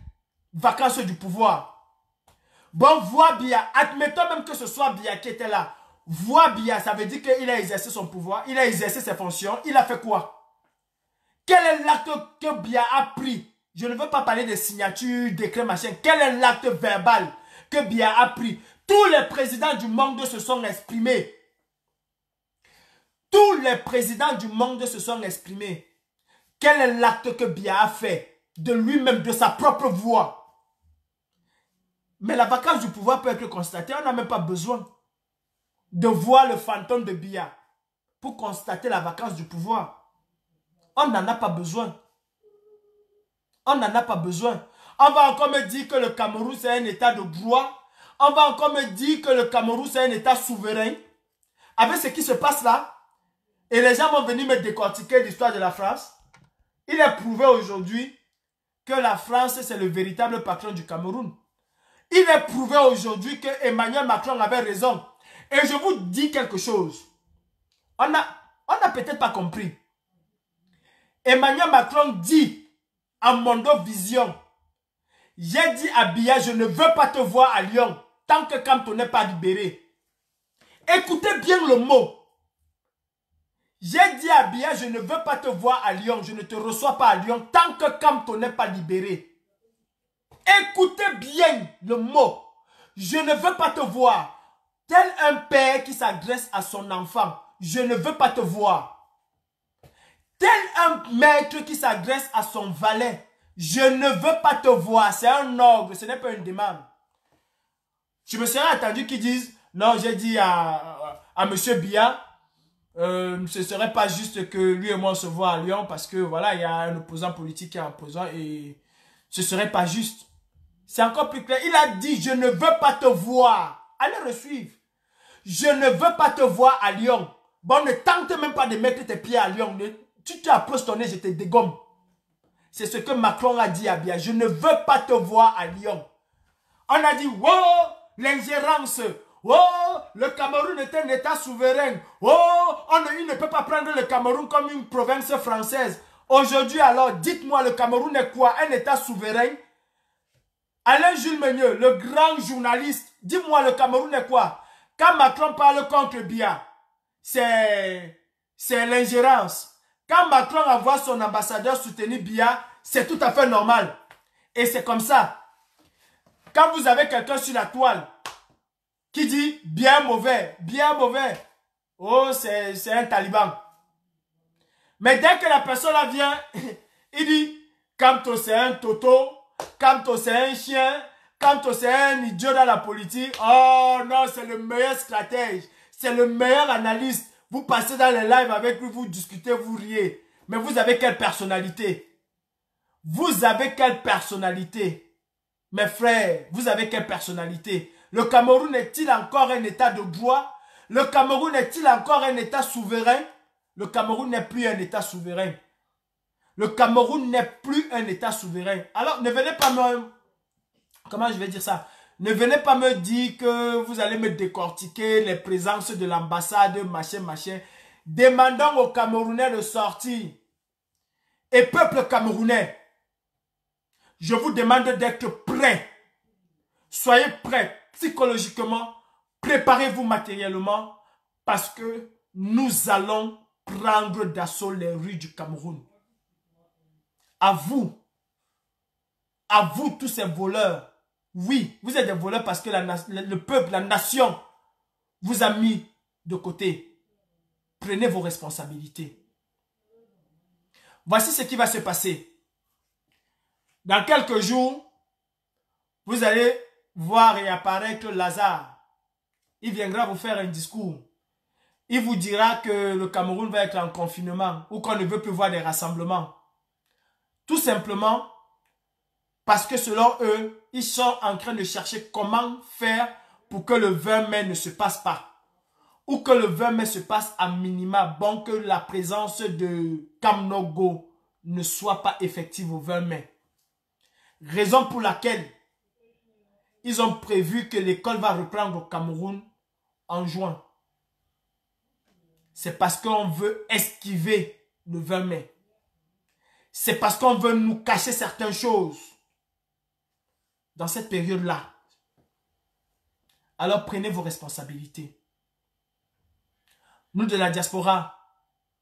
vacance du pouvoir Bon, voit Bia, admettons même que ce soit Bia qui était là. Voix Bia, ça veut dire qu'il a exercé son pouvoir, il a exercé ses fonctions, il a fait quoi Quel est l'acte que Bia a pris Je ne veux pas parler de signature, décret, machin. Quel est l'acte verbal que Bia a pris Tous les présidents du monde se sont exprimés. Tous les présidents du monde se sont exprimés. Quel est l'acte que Bia a fait de lui-même, de sa propre voix Mais la vacance du pouvoir peut être constatée. On n'a même pas besoin de voir le fantôme de Bia pour constater la vacance du pouvoir. On n'en a pas besoin. On n'en a pas besoin. On va encore me dire que le Cameroun, c'est un état de droit. On va encore me dire que le Cameroun, c'est un état souverain. Avec ce qui se passe là, et les gens vont venir me décortiquer l'histoire de la France. Il est prouvé aujourd'hui que la France, c'est le véritable patron du Cameroun. Il est prouvé aujourd'hui que Emmanuel Macron avait raison. Et je vous dis quelque chose. On n'a on a peut-être pas compris. Emmanuel Macron dit à Mondo Vision, j'ai dit à Bia, je ne veux pas te voir à Lyon tant que quand on n'est pas libéré. Écoutez bien le mot. J'ai dit à Bia, je ne veux pas te voir à Lyon, je ne te reçois pas à Lyon tant que tu n'est pas libéré. Écoutez bien le mot. Je ne veux pas te voir. Tel un père qui s'adresse à son enfant. Je ne veux pas te voir. Tel un maître qui s'adresse à son valet. Je ne veux pas te voir. C'est un ordre, ce n'est pas une demande. Je me serais attendu qu'ils disent, non, j'ai dit à, à M. Bia, euh, ce serait pas juste que lui et moi on se voit à Lyon parce que voilà, il y a un opposant politique qui est opposant et ce serait pas juste. C'est encore plus clair. Il a dit, je ne veux pas te voir. Allez suivre Je ne veux pas te voir à Lyon. Bon, ne tente même pas de mettre tes pieds à Lyon. Tu te approches ton nez, je te dégomme. C'est ce que Macron a dit à Bia. Je ne veux pas te voir à Lyon. On a dit, wow, l'ingérence. Oh, le Cameroun est un État souverain. Oh, on ne, il ne peut pas prendre le Cameroun comme une province française. Aujourd'hui alors, dites-moi, le Cameroun est quoi Un État souverain Alain Jules Meunier, le grand journaliste, dis-moi, le Cameroun est quoi Quand Macron parle contre Bia, c'est l'ingérence. Quand Macron envoie son ambassadeur soutenir Bia, c'est tout à fait normal. Et c'est comme ça. Quand vous avez quelqu'un sur la toile, qui dit bien mauvais, bien mauvais. Oh, c'est un taliban. Mais dès que la personne vient, il dit Kamto c'est un toto, Kamto c'est un chien, Kamto c'est un idiot dans la politique. Oh non, c'est le meilleur stratège, c'est le meilleur analyste. Vous passez dans les lives avec lui, vous discutez, vous riez. Mais vous avez quelle personnalité Vous avez quelle personnalité Mes frères, vous avez quelle personnalité le Cameroun est-il encore un État de droit Le Cameroun est-il encore un État souverain Le Cameroun n'est plus un État souverain. Le Cameroun n'est plus un État souverain. Alors, ne venez pas me... Comment je vais dire ça Ne venez pas me dire que vous allez me décortiquer les présences de l'ambassade, machin, machin. Demandons aux Camerounais de sortir. Et peuple camerounais, je vous demande d'être prêt. Soyez prêts psychologiquement, préparez-vous matériellement parce que nous allons prendre d'assaut les rues du Cameroun. À vous, à vous tous ces voleurs, oui, vous êtes des voleurs parce que le peuple, la nation vous a mis de côté. Prenez vos responsabilités. Voici ce qui va se passer. Dans quelques jours, vous allez voir réapparaître Lazare. Il viendra vous faire un discours. Il vous dira que le Cameroun va être en confinement ou qu'on ne veut plus voir des rassemblements. Tout simplement parce que selon eux, ils sont en train de chercher comment faire pour que le 20 mai ne se passe pas. Ou que le 20 mai se passe à minima, bon que la présence de Kamnogo ne soit pas effective au 20 mai. Raison pour laquelle ils ont prévu que l'école va reprendre au Cameroun en juin. C'est parce qu'on veut esquiver le 20 mai. C'est parce qu'on veut nous cacher certaines choses dans cette période-là. Alors prenez vos responsabilités. Nous de la diaspora,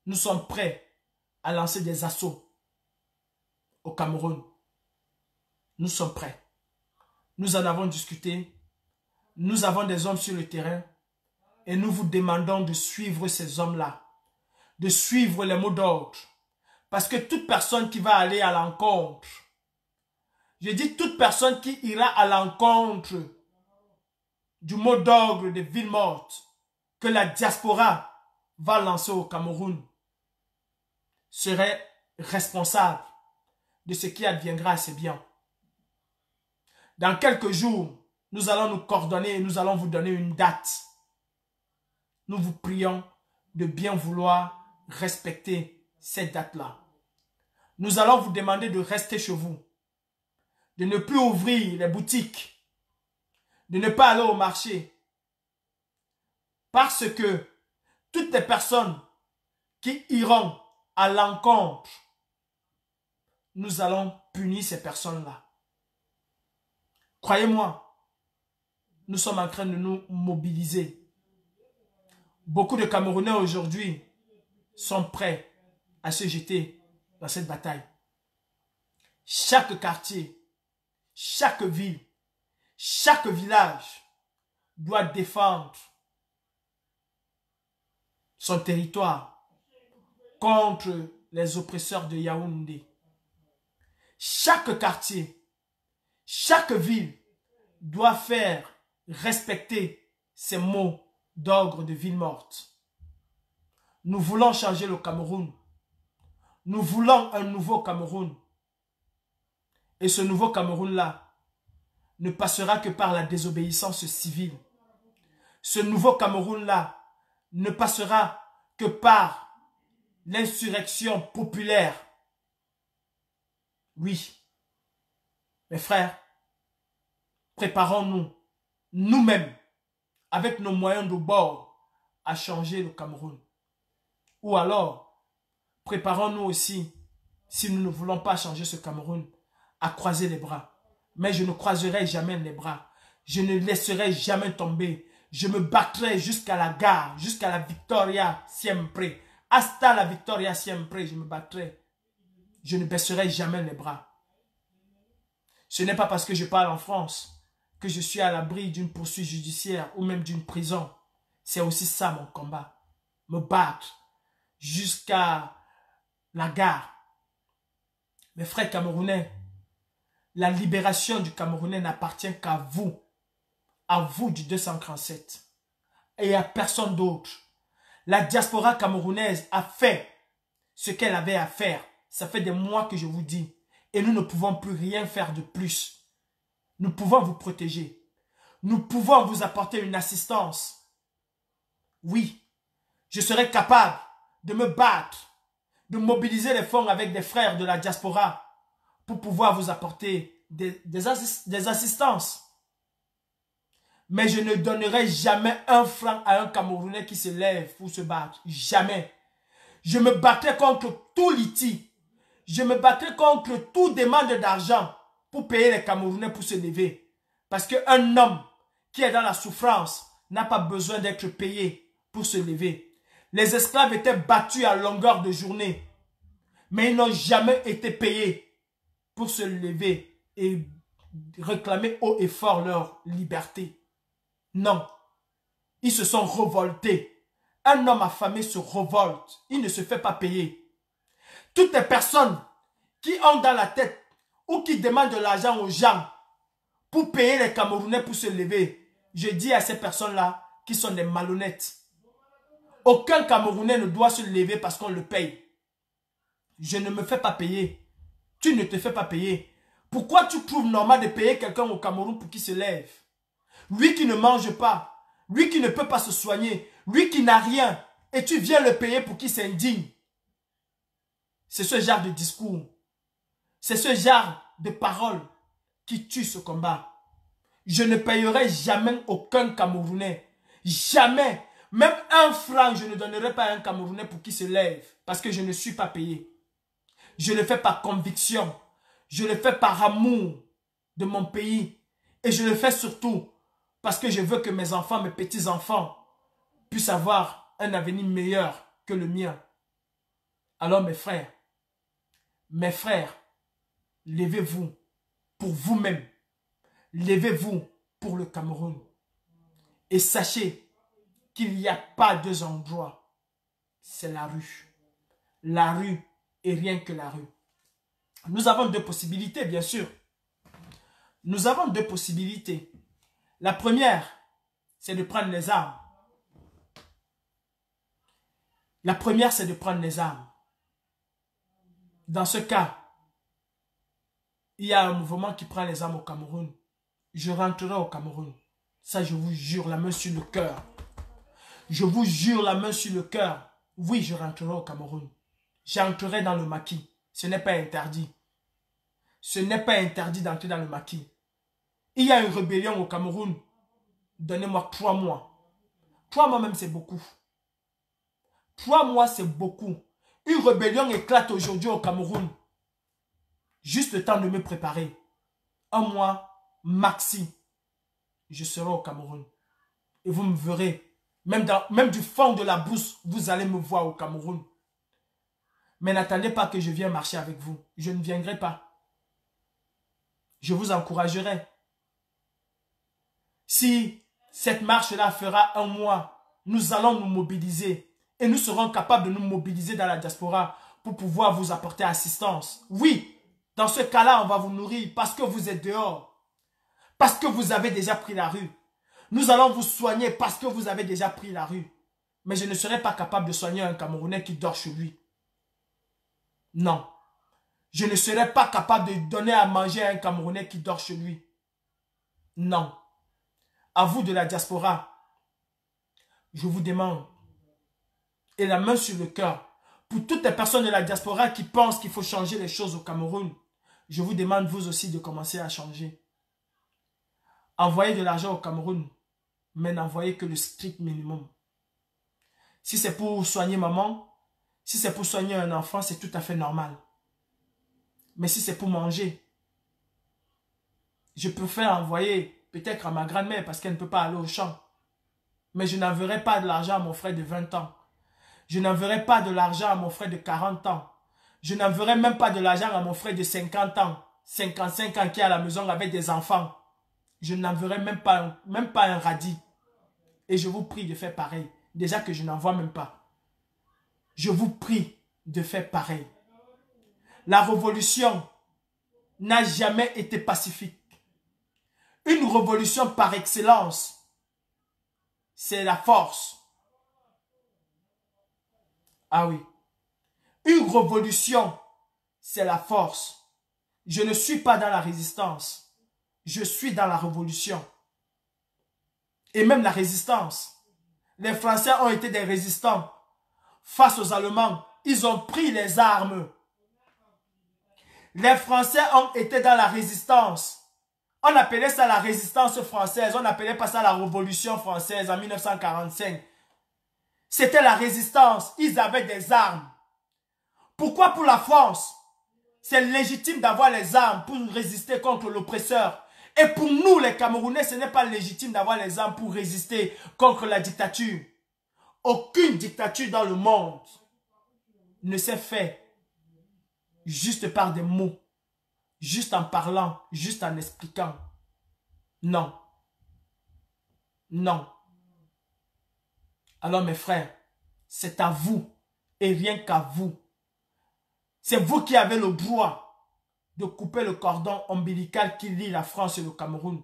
nous sommes prêts à lancer des assauts au Cameroun. Nous sommes prêts. Nous en avons discuté. Nous avons des hommes sur le terrain. Et nous vous demandons de suivre ces hommes-là. De suivre les mots d'ordre. Parce que toute personne qui va aller à l'encontre, je dis toute personne qui ira à l'encontre du mot d'ordre de ville morte que la diaspora va lancer au Cameroun serait responsable de ce qui adviendra à ses biens. Dans quelques jours, nous allons nous coordonner et nous allons vous donner une date. Nous vous prions de bien vouloir respecter cette date-là. Nous allons vous demander de rester chez vous, de ne plus ouvrir les boutiques, de ne pas aller au marché. Parce que toutes les personnes qui iront à l'encontre, nous allons punir ces personnes-là. Croyez-moi, nous sommes en train de nous mobiliser. Beaucoup de Camerounais aujourd'hui sont prêts à se jeter dans cette bataille. Chaque quartier, chaque ville, chaque village doit défendre son territoire contre les oppresseurs de Yaoundé. Chaque quartier, chaque ville doit faire respecter ces mots d'ogre de ville morte. Nous voulons changer le Cameroun. Nous voulons un nouveau Cameroun. Et ce nouveau Cameroun-là ne passera que par la désobéissance civile. Ce nouveau Cameroun-là ne passera que par l'insurrection populaire. Oui, mes frères, préparons-nous, nous-mêmes, avec nos moyens de bord, à changer le Cameroun. Ou alors, préparons-nous aussi, si nous ne voulons pas changer ce Cameroun, à croiser les bras. Mais je ne croiserai jamais les bras. Je ne laisserai jamais tomber. Je me battrai jusqu'à la gare, jusqu'à la victoria siempre. Hasta la victoria siempre, je me battrai. Je ne baisserai jamais les bras. Ce n'est pas parce que je parle en France que je suis à l'abri d'une poursuite judiciaire ou même d'une prison. C'est aussi ça mon combat. Me battre jusqu'à la gare. Mes frères camerounais, la libération du Camerounais n'appartient qu'à vous, à vous du 237. et à personne d'autre. La diaspora camerounaise a fait ce qu'elle avait à faire. Ça fait des mois que je vous dis et nous ne pouvons plus rien faire de plus. Nous pouvons vous protéger. Nous pouvons vous apporter une assistance. Oui, je serai capable de me battre, de mobiliser les fonds avec des frères de la diaspora pour pouvoir vous apporter des, des, assistances. Mais je ne donnerai jamais un franc à un Camerounais qui se lève pour se battre. Jamais. Je me battrai contre tout liti je me battrai contre toute demande d'argent pour payer les Camerounais pour se lever. Parce qu'un homme qui est dans la souffrance n'a pas besoin d'être payé pour se lever. Les esclaves étaient battus à longueur de journée, mais ils n'ont jamais été payés pour se lever et réclamer haut et fort leur liberté. Non, ils se sont révoltés. Un homme affamé se révolte. il ne se fait pas payer toutes les personnes qui ont dans la tête ou qui demandent de l'argent aux gens pour payer les Camerounais pour se lever, je dis à ces personnes-là qui sont des malhonnêtes. Aucun Camerounais ne doit se lever parce qu'on le paye. Je ne me fais pas payer. Tu ne te fais pas payer. Pourquoi tu trouves normal de payer quelqu'un au Cameroun pour qu'il se lève Lui qui ne mange pas, lui qui ne peut pas se soigner, lui qui n'a rien, et tu viens le payer pour qu'il s'indigne. C'est ce genre de discours, c'est ce genre de paroles qui tue ce combat. Je ne payerai jamais aucun Camerounais. Jamais. Même un franc, je ne donnerai pas à un Camerounais pour qu'il se lève. Parce que je ne suis pas payé. Je le fais par conviction. Je le fais par amour de mon pays. Et je le fais surtout parce que je veux que mes enfants, mes petits-enfants, puissent avoir un avenir meilleur que le mien. Alors mes frères, mes frères, levez-vous pour vous-même. Levez-vous pour le Cameroun. Et sachez qu'il n'y a pas deux endroits. C'est la rue. La rue et rien que la rue. Nous avons deux possibilités, bien sûr. Nous avons deux possibilités. La première, c'est de prendre les armes. La première, c'est de prendre les armes. Dans ce cas, il y a un mouvement qui prend les armes au Cameroun. Je rentrerai au Cameroun. Ça, je vous jure, la main sur le cœur. Je vous jure, la main sur le cœur. Oui, je rentrerai au Cameroun. J'entrerai dans le maquis. Ce n'est pas interdit. Ce n'est pas interdit d'entrer dans le maquis. Il y a une rébellion au Cameroun. Donnez-moi trois mois. Trois mois même, c'est beaucoup. Trois mois, c'est beaucoup. Une rébellion éclate aujourd'hui au Cameroun. Juste le temps de me préparer. Un mois, maxi, je serai au Cameroun. Et vous me verrez. Même, du fond de la brousse, vous allez me voir au Cameroun. Mais n'attendez pas que je vienne marcher avec vous. Je ne viendrai pas. Je vous encouragerai. Si cette marche-là fera un mois, nous allons nous mobiliser. Et nous serons capables de nous mobiliser dans la diaspora pour pouvoir vous apporter assistance. Oui, dans ce cas-là, on va vous nourrir parce que vous êtes dehors. Parce que vous avez déjà pris la rue. Nous allons vous soigner parce que vous avez déjà pris la rue. Mais je ne serai pas capable de soigner un Camerounais qui dort chez lui. Non. Je ne serai pas capable de donner à manger à un Camerounais qui dort chez lui. Non. À vous de la diaspora, je vous demande et la main sur le cœur pour toutes les personnes de la diaspora qui pensent qu'il faut changer les choses au Cameroun. Je vous demande vous aussi de commencer à changer. Envoyez de l'argent au Cameroun, mais n'envoyez que le strict minimum. Si c'est pour soigner maman, si c'est pour soigner un enfant, c'est tout à fait normal. Mais si c'est pour manger, je préfère envoyer peut-être à ma grand-mère parce qu'elle ne peut pas aller au champ. Mais je n'enverrai pas de l'argent à mon frère de 20 ans je n'enverrai pas de l'argent à mon frère de 40 ans. Je n'enverrai même pas de l'argent à mon frère de 50 ans, 55 ans qui est à la maison avec des enfants. Je n'enverrai même pas, même pas un radis. Et je vous prie de faire pareil. Déjà que je n'en vois même pas. Je vous prie de faire pareil. La révolution n'a jamais été pacifique. Une révolution par excellence, c'est la force. Ah oui. Une révolution, c'est la force. Je ne suis pas dans la résistance. Je suis dans la révolution. Et même la résistance. Les Français ont été des résistants. Face aux Allemands, ils ont pris les armes. Les Français ont été dans la résistance. On appelait ça la résistance française. On n'appelait pas ça la révolution française en 1945. C'était la résistance. Ils avaient des armes. Pourquoi pour la France C'est légitime d'avoir les armes pour résister contre l'oppresseur. Et pour nous, les Camerounais, ce n'est pas légitime d'avoir les armes pour résister contre la dictature. Aucune dictature dans le monde ne s'est faite juste par des mots, juste en parlant, juste en expliquant. Non. Non. Alors mes frères, c'est à vous et rien qu'à vous. C'est vous qui avez le droit de couper le cordon ombilical qui lie la France et le Cameroun.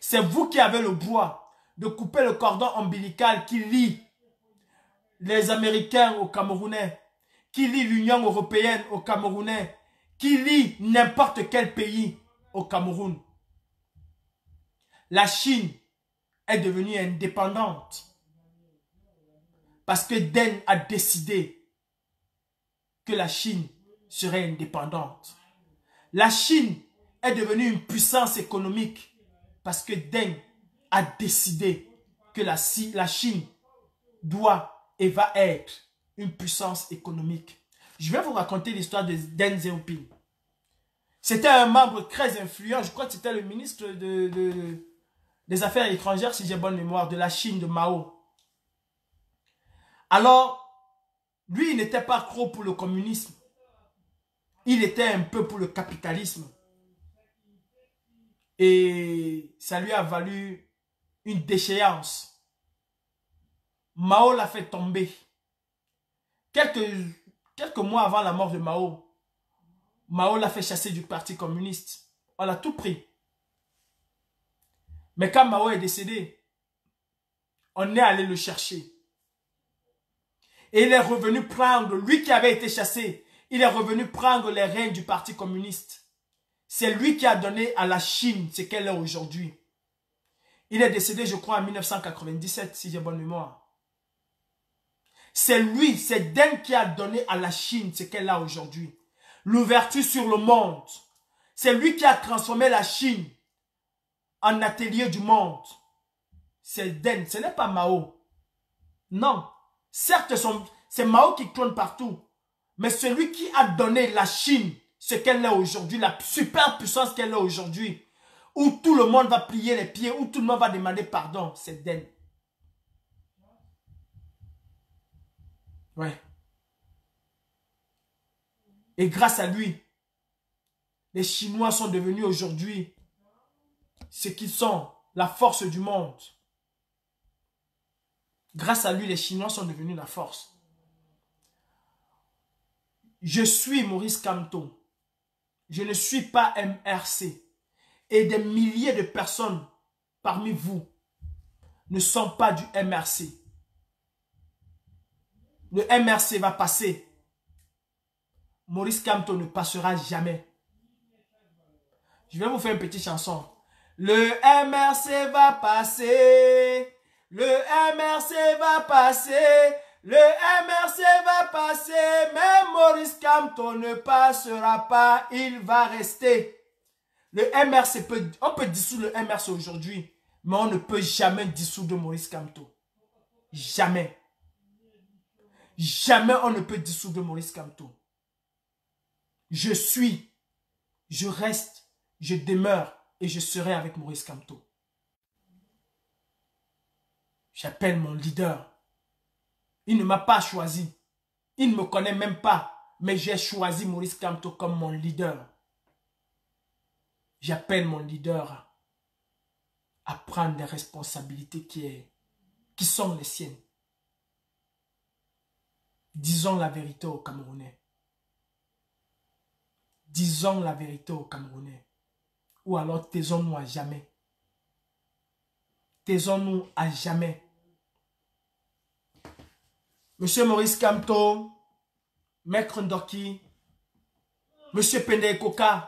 C'est vous qui avez le droit de couper le cordon ombilical qui lie les Américains aux Camerounais, qui lie l'Union européenne aux Camerounais, qui lie n'importe quel pays au Cameroun. La Chine est devenue indépendante. Parce que Deng a décidé que la Chine serait indépendante. La Chine est devenue une puissance économique parce que Deng a décidé que la, Chine doit et va être une puissance économique. Je vais vous raconter l'histoire de Deng Xiaoping. C'était un membre très influent, je crois que c'était le ministre des Affaires étrangères, si j'ai bonne mémoire, de la Chine de Mao. Alors, lui, il n'était pas trop pour le communisme. Il était un peu pour le capitalisme. Et ça lui a valu une déchéance. Mao l'a fait tomber. Quelques, mois avant la mort de Mao, Mao l'a fait chasser du parti communiste. On l'a tout pris. Mais quand Mao est décédé, on est allé le chercher. Et il est revenu prendre, lui qui avait été chassé, il est revenu prendre les rênes du Parti communiste. C'est lui qui a donné à la Chine ce qu'elle est aujourd'hui. Il est décédé, je crois, en 1997, si j'ai bonne mémoire. C'est lui, c'est Deng qui a donné à la Chine ce qu'elle a aujourd'hui. L'ouverture sur le monde. C'est lui qui a transformé la Chine en atelier du monde. C'est Deng, ce n'est pas Mao. Non, Certes, c'est Mao qui trône partout. Mais celui qui a donné la Chine ce qu'elle est aujourd'hui, la superpuissance qu'elle est aujourd'hui, où tout le monde va plier les pieds, où tout le monde va demander pardon, c'est d'elle. Ouais. Et grâce à lui, les Chinois sont devenus aujourd'hui ce qu'ils sont, la force du monde. Grâce à lui, les Chinois sont devenus la force. Je suis Maurice Camto. Je ne suis pas MRC. Et des milliers de personnes parmi vous ne sont pas du MRC. Le MRC va passer. Maurice Camto ne passera jamais. Je vais vous faire une petite chanson. Le MRC va passer. Le MRC va passer, le MRC va passer, mais Maurice Camto ne passera pas, il va rester. Le MRC peut, on peut dissoudre le MRC aujourd'hui, mais on ne peut jamais dissoudre Maurice Camto. Jamais. Jamais on ne peut dissoudre Maurice Camto. Je suis, je reste, je demeure et je serai avec Maurice Camto. J'appelle mon leader. Il ne m'a pas choisi. Il ne me connaît même pas. Mais j'ai choisi Maurice Kamto comme mon leader. J'appelle mon leader à prendre des responsabilités qui, qui sont les siennes. Disons la vérité aux Camerounais. Disons la vérité aux Camerounais. Ou alors taisons-nous à jamais. Taisons-nous à jamais. Monsieur Maurice Camto, Maître Ndoki, Monsieur Pende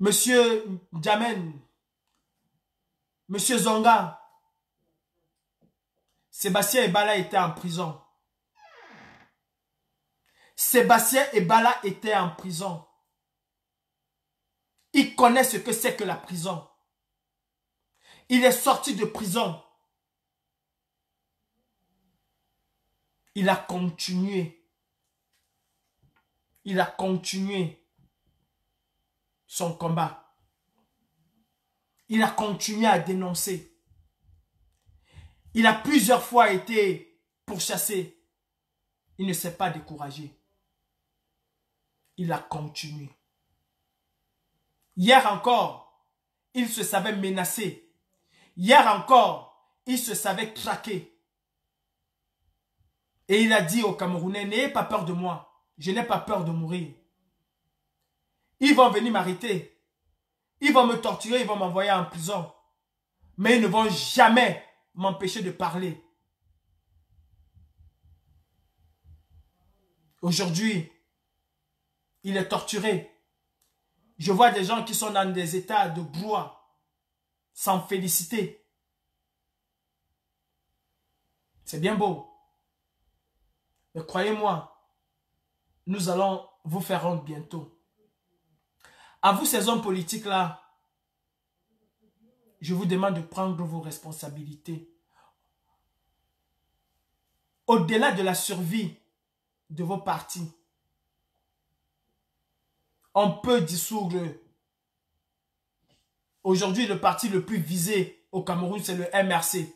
Monsieur Djamen, Monsieur Zonga, Sébastien Ebala était en prison. Sébastien Ebala était en prison. Il connaît ce que c'est que la prison. Il est sorti de prison. Il a continué. Il a continué son combat. Il a continué à dénoncer. Il a plusieurs fois été pourchassé. Il ne s'est pas découragé. Il a continué. Hier encore, il se savait menacé. Hier encore, il se savait traqué. Et il a dit aux Camerounais, n'ayez pas peur de moi. Je n'ai pas peur de mourir. Ils vont venir m'arrêter. Ils vont me torturer, ils vont m'envoyer en prison. Mais ils ne vont jamais m'empêcher de parler. Aujourd'hui, il est torturé. Je vois des gens qui sont dans des états de bois sans féliciter. C'est bien beau. Mais croyez-moi, nous allons vous faire honte bientôt. À vous, ces hommes politiques-là, je vous demande de prendre vos responsabilités. Au-delà de la survie de vos partis, on peut dissoudre. Aujourd'hui, le parti le plus visé au Cameroun, c'est le MRC.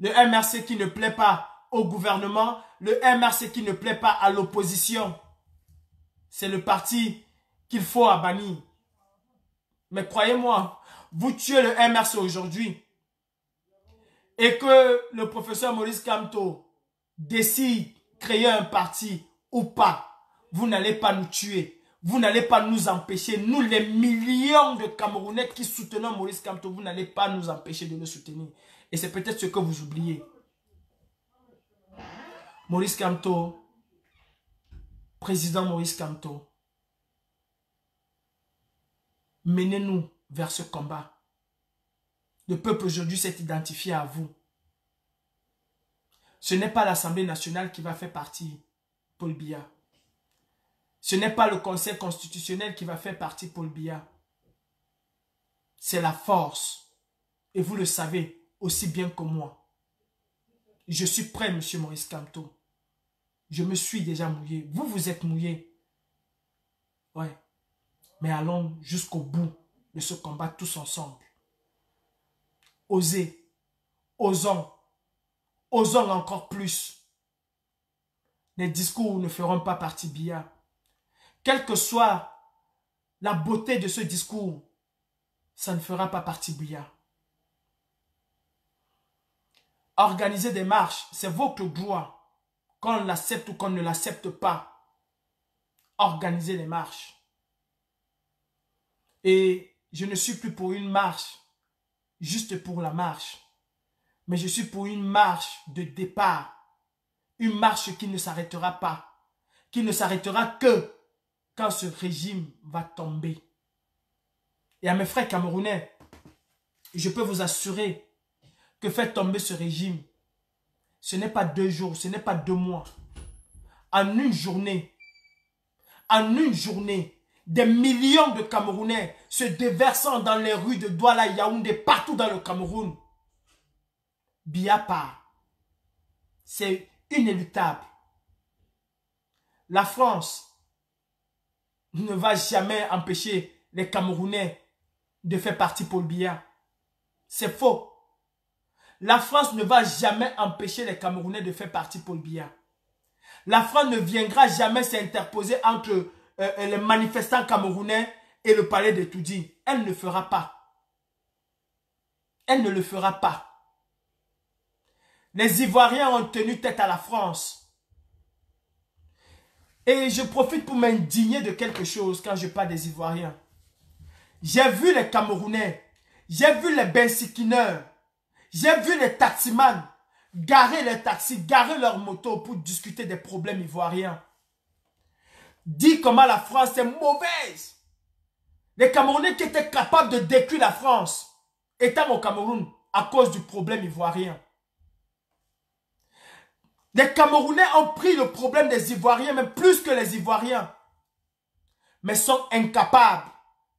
Le MRC qui ne plaît pas au gouvernement, le MRC qui ne plaît pas à l'opposition. C'est le parti qu'il faut à bannir. Mais croyez-moi, vous tuez le MRC aujourd'hui et que le professeur Maurice Camto décide créer un parti ou pas, vous n'allez pas nous tuer. Vous n'allez pas nous empêcher. Nous, les millions de Camerounais qui soutenons Maurice Camto, vous n'allez pas nous empêcher de le soutenir. Et c'est peut-être ce que vous oubliez. Maurice Camto, président Maurice Camto, menez-nous vers ce combat. Le peuple aujourd'hui s'est identifié à vous. Ce n'est pas l'Assemblée nationale qui va faire partie, Paul Bia. Ce n'est pas le Conseil constitutionnel qui va faire partie, Paul Biya. C'est la force. Et vous le savez aussi bien que moi. Je suis prêt, Monsieur Maurice Camteau. Je me suis déjà mouillé. Vous, vous êtes mouillé. Ouais. Mais allons jusqu'au bout de ce combat tous ensemble. Osez. Osons. Osons encore plus. Les discours ne feront pas partie bia. Quelle que soit la beauté de ce discours, ça ne fera pas partie bia. Organiser des marches, c'est votre droit qu'on l'accepte ou qu'on ne l'accepte pas, organiser les marches. Et je ne suis plus pour une marche, juste pour la marche, mais je suis pour une marche de départ, une marche qui ne s'arrêtera pas, qui ne s'arrêtera que quand ce régime va tomber. Et à mes frères camerounais, je peux vous assurer que faire tomber ce régime, ce n'est pas deux jours, ce n'est pas deux mois. En une journée, en une journée, des millions de Camerounais se déversant dans les rues de Douala, Yaoundé, partout dans le Cameroun. Biapa, c'est inéluctable. La France ne va jamais empêcher les Camerounais de faire partie pour le Bia. C'est faux. La France ne va jamais empêcher les Camerounais de faire partie pour le BIA. La France ne viendra jamais s'interposer entre euh, euh, les manifestants camerounais et le palais de Toudi. Elle ne fera pas. Elle ne le fera pas. Les Ivoiriens ont tenu tête à la France. Et je profite pour m'indigner de quelque chose quand je parle des Ivoiriens. J'ai vu les Camerounais, j'ai vu les Bensikineurs, j'ai vu les taximans garer les taxis, garer leurs motos pour discuter des problèmes ivoiriens. Dis comment la France est mauvaise. Les Camerounais qui étaient capables de détruire la France étaient au Cameroun à cause du problème ivoirien. Les Camerounais ont pris le problème des Ivoiriens, même plus que les Ivoiriens, mais sont incapables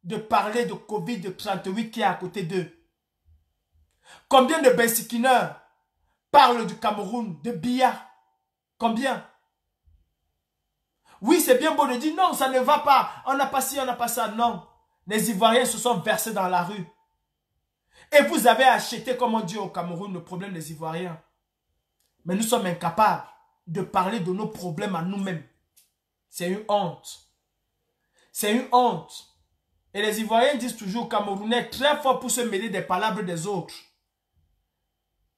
de parler de Covid-38 qui est à côté d'eux. Combien de Bensikineurs parlent du Cameroun, de Bia? Combien Oui, c'est bien beau de dire non, ça ne va pas. On n'a pas ci, on n'a pas ça. Non. Les Ivoiriens se sont versés dans la rue. Et vous avez acheté, comme on dit au Cameroun, le problème des Ivoiriens. Mais nous sommes incapables de parler de nos problèmes à nous-mêmes. C'est une honte. C'est une honte. Et les Ivoiriens disent toujours Camerounais très fort pour se mêler des palabres des autres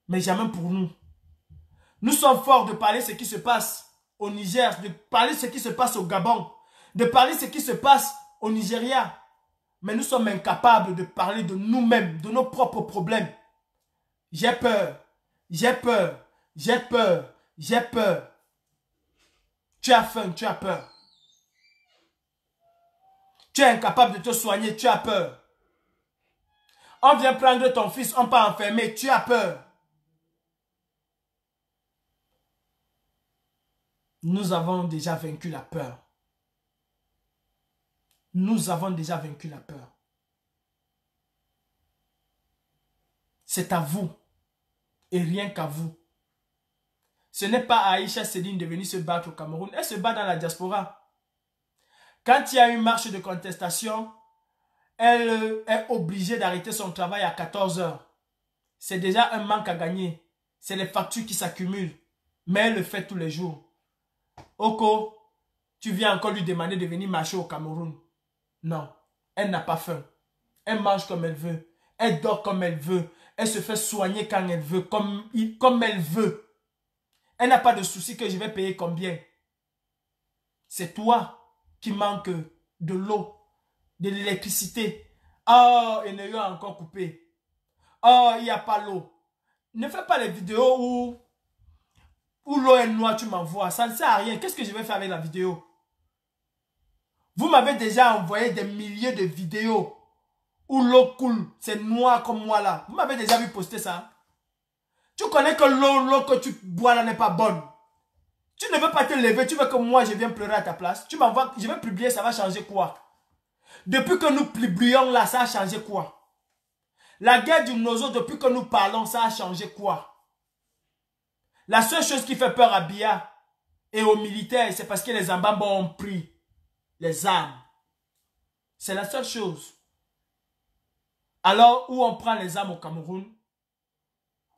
mais jamais pour nous. Nous sommes forts de parler ce qui se passe au Niger, de parler ce qui se passe au Gabon, de parler ce qui se passe au Nigeria. Mais nous sommes incapables de parler de nous-mêmes, de nos propres problèmes. J'ai peur, j'ai peur, j'ai peur, j'ai peur. Tu as faim, tu as peur. Tu es incapable de te soigner, tu as peur. On vient prendre ton fils, on part enfermer, tu as peur. Nous avons déjà vaincu la peur. Nous avons déjà vaincu la peur. C'est à vous et rien qu'à vous. Ce n'est pas Aïcha Céline de venir se battre au Cameroun. Elle se bat dans la diaspora. Quand il y a une marche de contestation, elle euh, est obligée d'arrêter son travail à 14 heures. C'est déjà un manque à gagner. C'est les factures qui s'accumulent. Mais elle le fait tous les jours. Oko, tu viens encore lui demander de venir marcher au Cameroun. Non, elle n'a pas faim. Elle mange comme elle veut. Elle dort comme elle veut. Elle se fait soigner quand elle veut, comme, comme elle veut. Elle n'a pas de souci que je vais payer combien. C'est toi qui manque de l'eau, de l'électricité. Oh, elle ne a encore coupé. Oh, il n'y a pas l'eau. Ne fais pas les vidéos où où l'eau est noire, tu m'envoies. Ça ne sert à rien. Qu'est-ce que je vais faire avec la vidéo Vous m'avez déjà envoyé des milliers de vidéos où l'eau coule. C'est noir comme moi là. Vous m'avez déjà vu poster ça. Tu connais que l'eau que tu bois là n'est pas bonne. Tu ne veux pas te lever. Tu veux que moi je vienne pleurer à ta place. Tu m'envoies. Je vais publier. Ça va changer quoi Depuis que nous publions là, ça a changé quoi La guerre du nozo, depuis que nous parlons, ça a changé quoi la seule chose qui fait peur à Bia et aux militaires, c'est parce que les ambambos ont pris les armes. C'est la seule chose. Alors, où on prend les armes au Cameroun,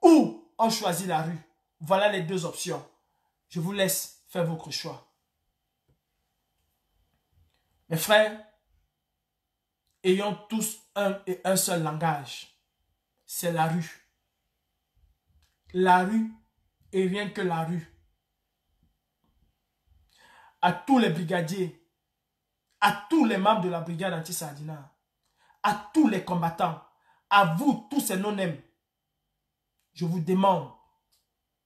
Où on choisit la rue. Voilà les deux options. Je vous laisse faire votre choix. Mes frères, ayons tous un et un seul langage. C'est la rue. La rue et rien que la rue. À tous les brigadiers, à tous les membres de la brigade anti-Sardina, à tous les combattants, à vous tous et non-aimes, je vous demande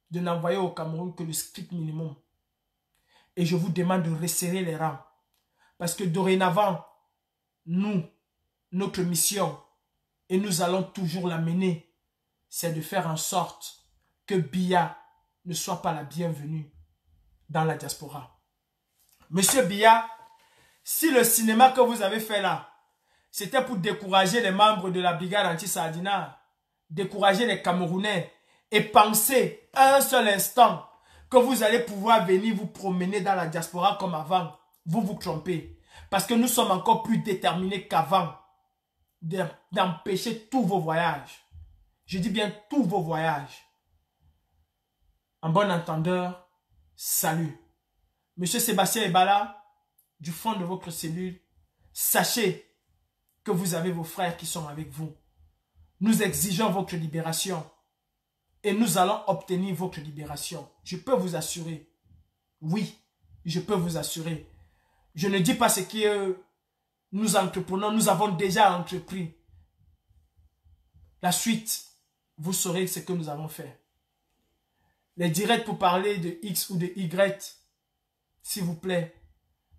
de n'envoyer au Cameroun que le strict minimum. Et je vous demande de resserrer les rangs. Parce que dorénavant, nous, notre mission, et nous allons toujours la mener, c'est de faire en sorte que Bia ne soit pas la bienvenue dans la diaspora. Monsieur Biya, si le cinéma que vous avez fait là, c'était pour décourager les membres de la brigade anti-Sardina, décourager les Camerounais, et penser un seul instant que vous allez pouvoir venir vous promener dans la diaspora comme avant, vous vous trompez. Parce que nous sommes encore plus déterminés qu'avant d'empêcher tous vos voyages. Je dis bien tous vos voyages. En bon entendeur, salut. Monsieur Sébastien Ebala, du fond de votre cellule, sachez que vous avez vos frères qui sont avec vous. Nous exigeons votre libération et nous allons obtenir votre libération. Je peux vous assurer. Oui, je peux vous assurer. Je ne dis pas ce que nous entreprenons, nous avons déjà entrepris. La suite, vous saurez ce que nous avons fait. Les directs pour parler de X ou de Y, s'il vous plaît,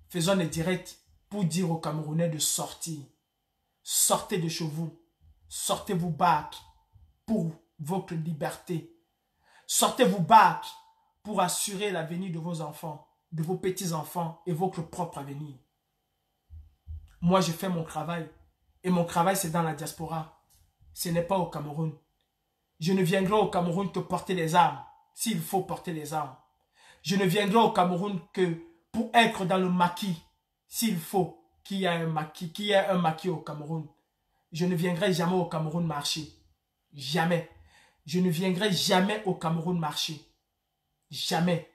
faisons des directs pour dire aux Camerounais de sortir. Sortez de chez vous. Sortez vous battre pour votre liberté. Sortez vous battre pour assurer l'avenir de vos enfants, de vos petits-enfants et votre propre avenir. Moi, je fais mon travail. Et mon travail, c'est dans la diaspora. Ce n'est pas au Cameroun. Je ne viendrai au Cameroun que porter les armes s'il faut porter les armes. Je ne viendrai au Cameroun que pour être dans le maquis, s'il faut qu'il y ait un maquis, qu'il ait un maquis au Cameroun. Je ne viendrai jamais au Cameroun marcher. Jamais. Je ne viendrai jamais au Cameroun marcher. Jamais.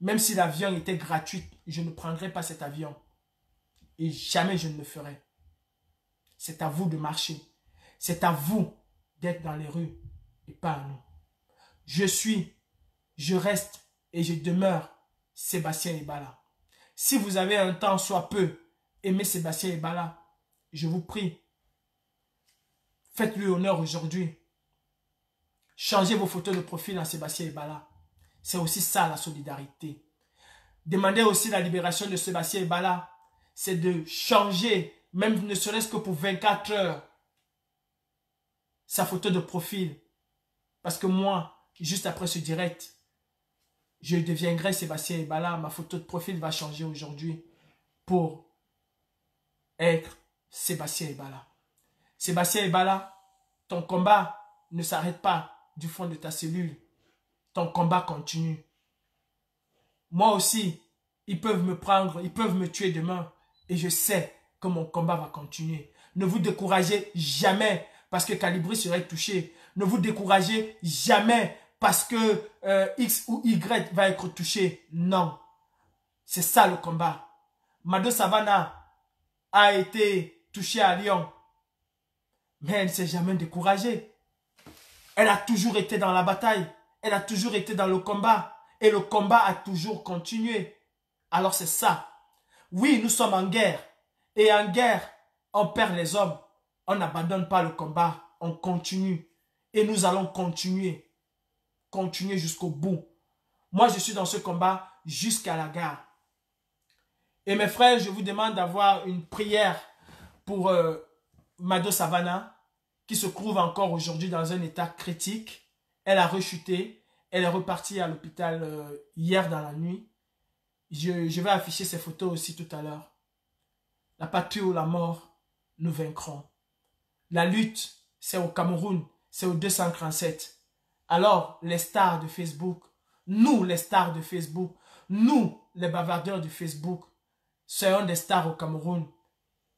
Même si l'avion était gratuit, je ne prendrai pas cet avion. Et jamais je ne le ferai. C'est à vous de marcher. C'est à vous d'être dans les rues et pas nous. Je suis je reste et je demeure Sébastien Ebala. Si vous avez un temps soit peu aimé Sébastien Ebala, je vous prie, faites-lui honneur aujourd'hui. Changez vos photos de profil à Sébastien Ebala. C'est aussi ça la solidarité. Demandez aussi la libération de Sébastien Ebala. C'est de changer, même ne serait-ce que pour 24 heures, sa photo de profil. Parce que moi, juste après ce direct, je deviendrai Sébastien Ebala, ma photo de profil va changer aujourd'hui pour être Sébastien Ebala. Sébastien Ebala, ton combat ne s'arrête pas du fond de ta cellule. Ton combat continue. Moi aussi, ils peuvent me prendre, ils peuvent me tuer demain. Et je sais que mon combat va continuer. Ne vous découragez jamais parce que Calibri serait touché. Ne vous découragez jamais parce que euh, X ou Y va être touché. Non. C'est ça le combat. Mado Savana a été touchée à Lyon. Mais elle ne s'est jamais découragée. Elle a toujours été dans la bataille. Elle a toujours été dans le combat. Et le combat a toujours continué. Alors c'est ça. Oui, nous sommes en guerre. Et en guerre, on perd les hommes. On n'abandonne pas le combat. On continue. Et nous allons continuer continuer jusqu'au bout. Moi, je suis dans ce combat jusqu'à la gare. Et mes frères, je vous demande d'avoir une prière pour euh, Mado Savana, qui se trouve encore aujourd'hui dans un état critique. Elle a rechuté. Elle est repartie à l'hôpital euh, hier dans la nuit. Je, vais afficher ces photos aussi tout à l'heure. La patrie ou la mort, nous vaincrons. La lutte, c'est au Cameroun, c'est au 237. Alors, les stars de Facebook, nous, les stars de Facebook, nous, les bavardeurs de Facebook, soyons des stars au Cameroun.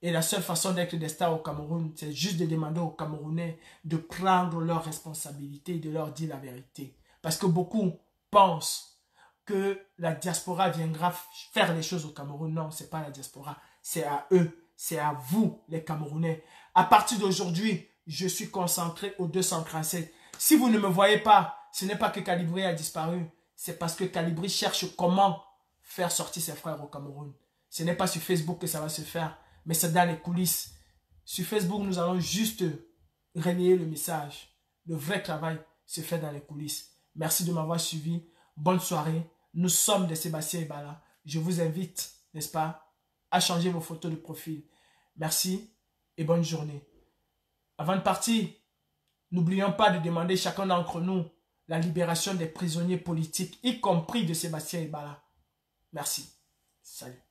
Et la seule façon d'être des stars au Cameroun, c'est juste de demander aux Camerounais de prendre leurs responsabilités et de leur dire la vérité. Parce que beaucoup pensent que la diaspora viendra faire les choses au Cameroun. Non, ce n'est pas la diaspora, c'est à eux, c'est à vous, les Camerounais. À partir d'aujourd'hui, je suis concentré aux 237 si vous ne me voyez pas, ce n'est pas que Calibri a disparu. C'est parce que Calibri cherche comment faire sortir ses frères au Cameroun. Ce n'est pas sur Facebook que ça va se faire, mais c'est dans les coulisses. Sur Facebook, nous allons juste relayer le message. Le vrai travail se fait dans les coulisses. Merci de m'avoir suivi. Bonne soirée. Nous sommes des Sébastien Bala. Je vous invite, n'est-ce pas, à changer vos photos de profil. Merci et bonne journée. Avant de partir, N'oublions pas de demander chacun d'entre nous la libération des prisonniers politiques, y compris de Sébastien Ibala. Merci. Salut.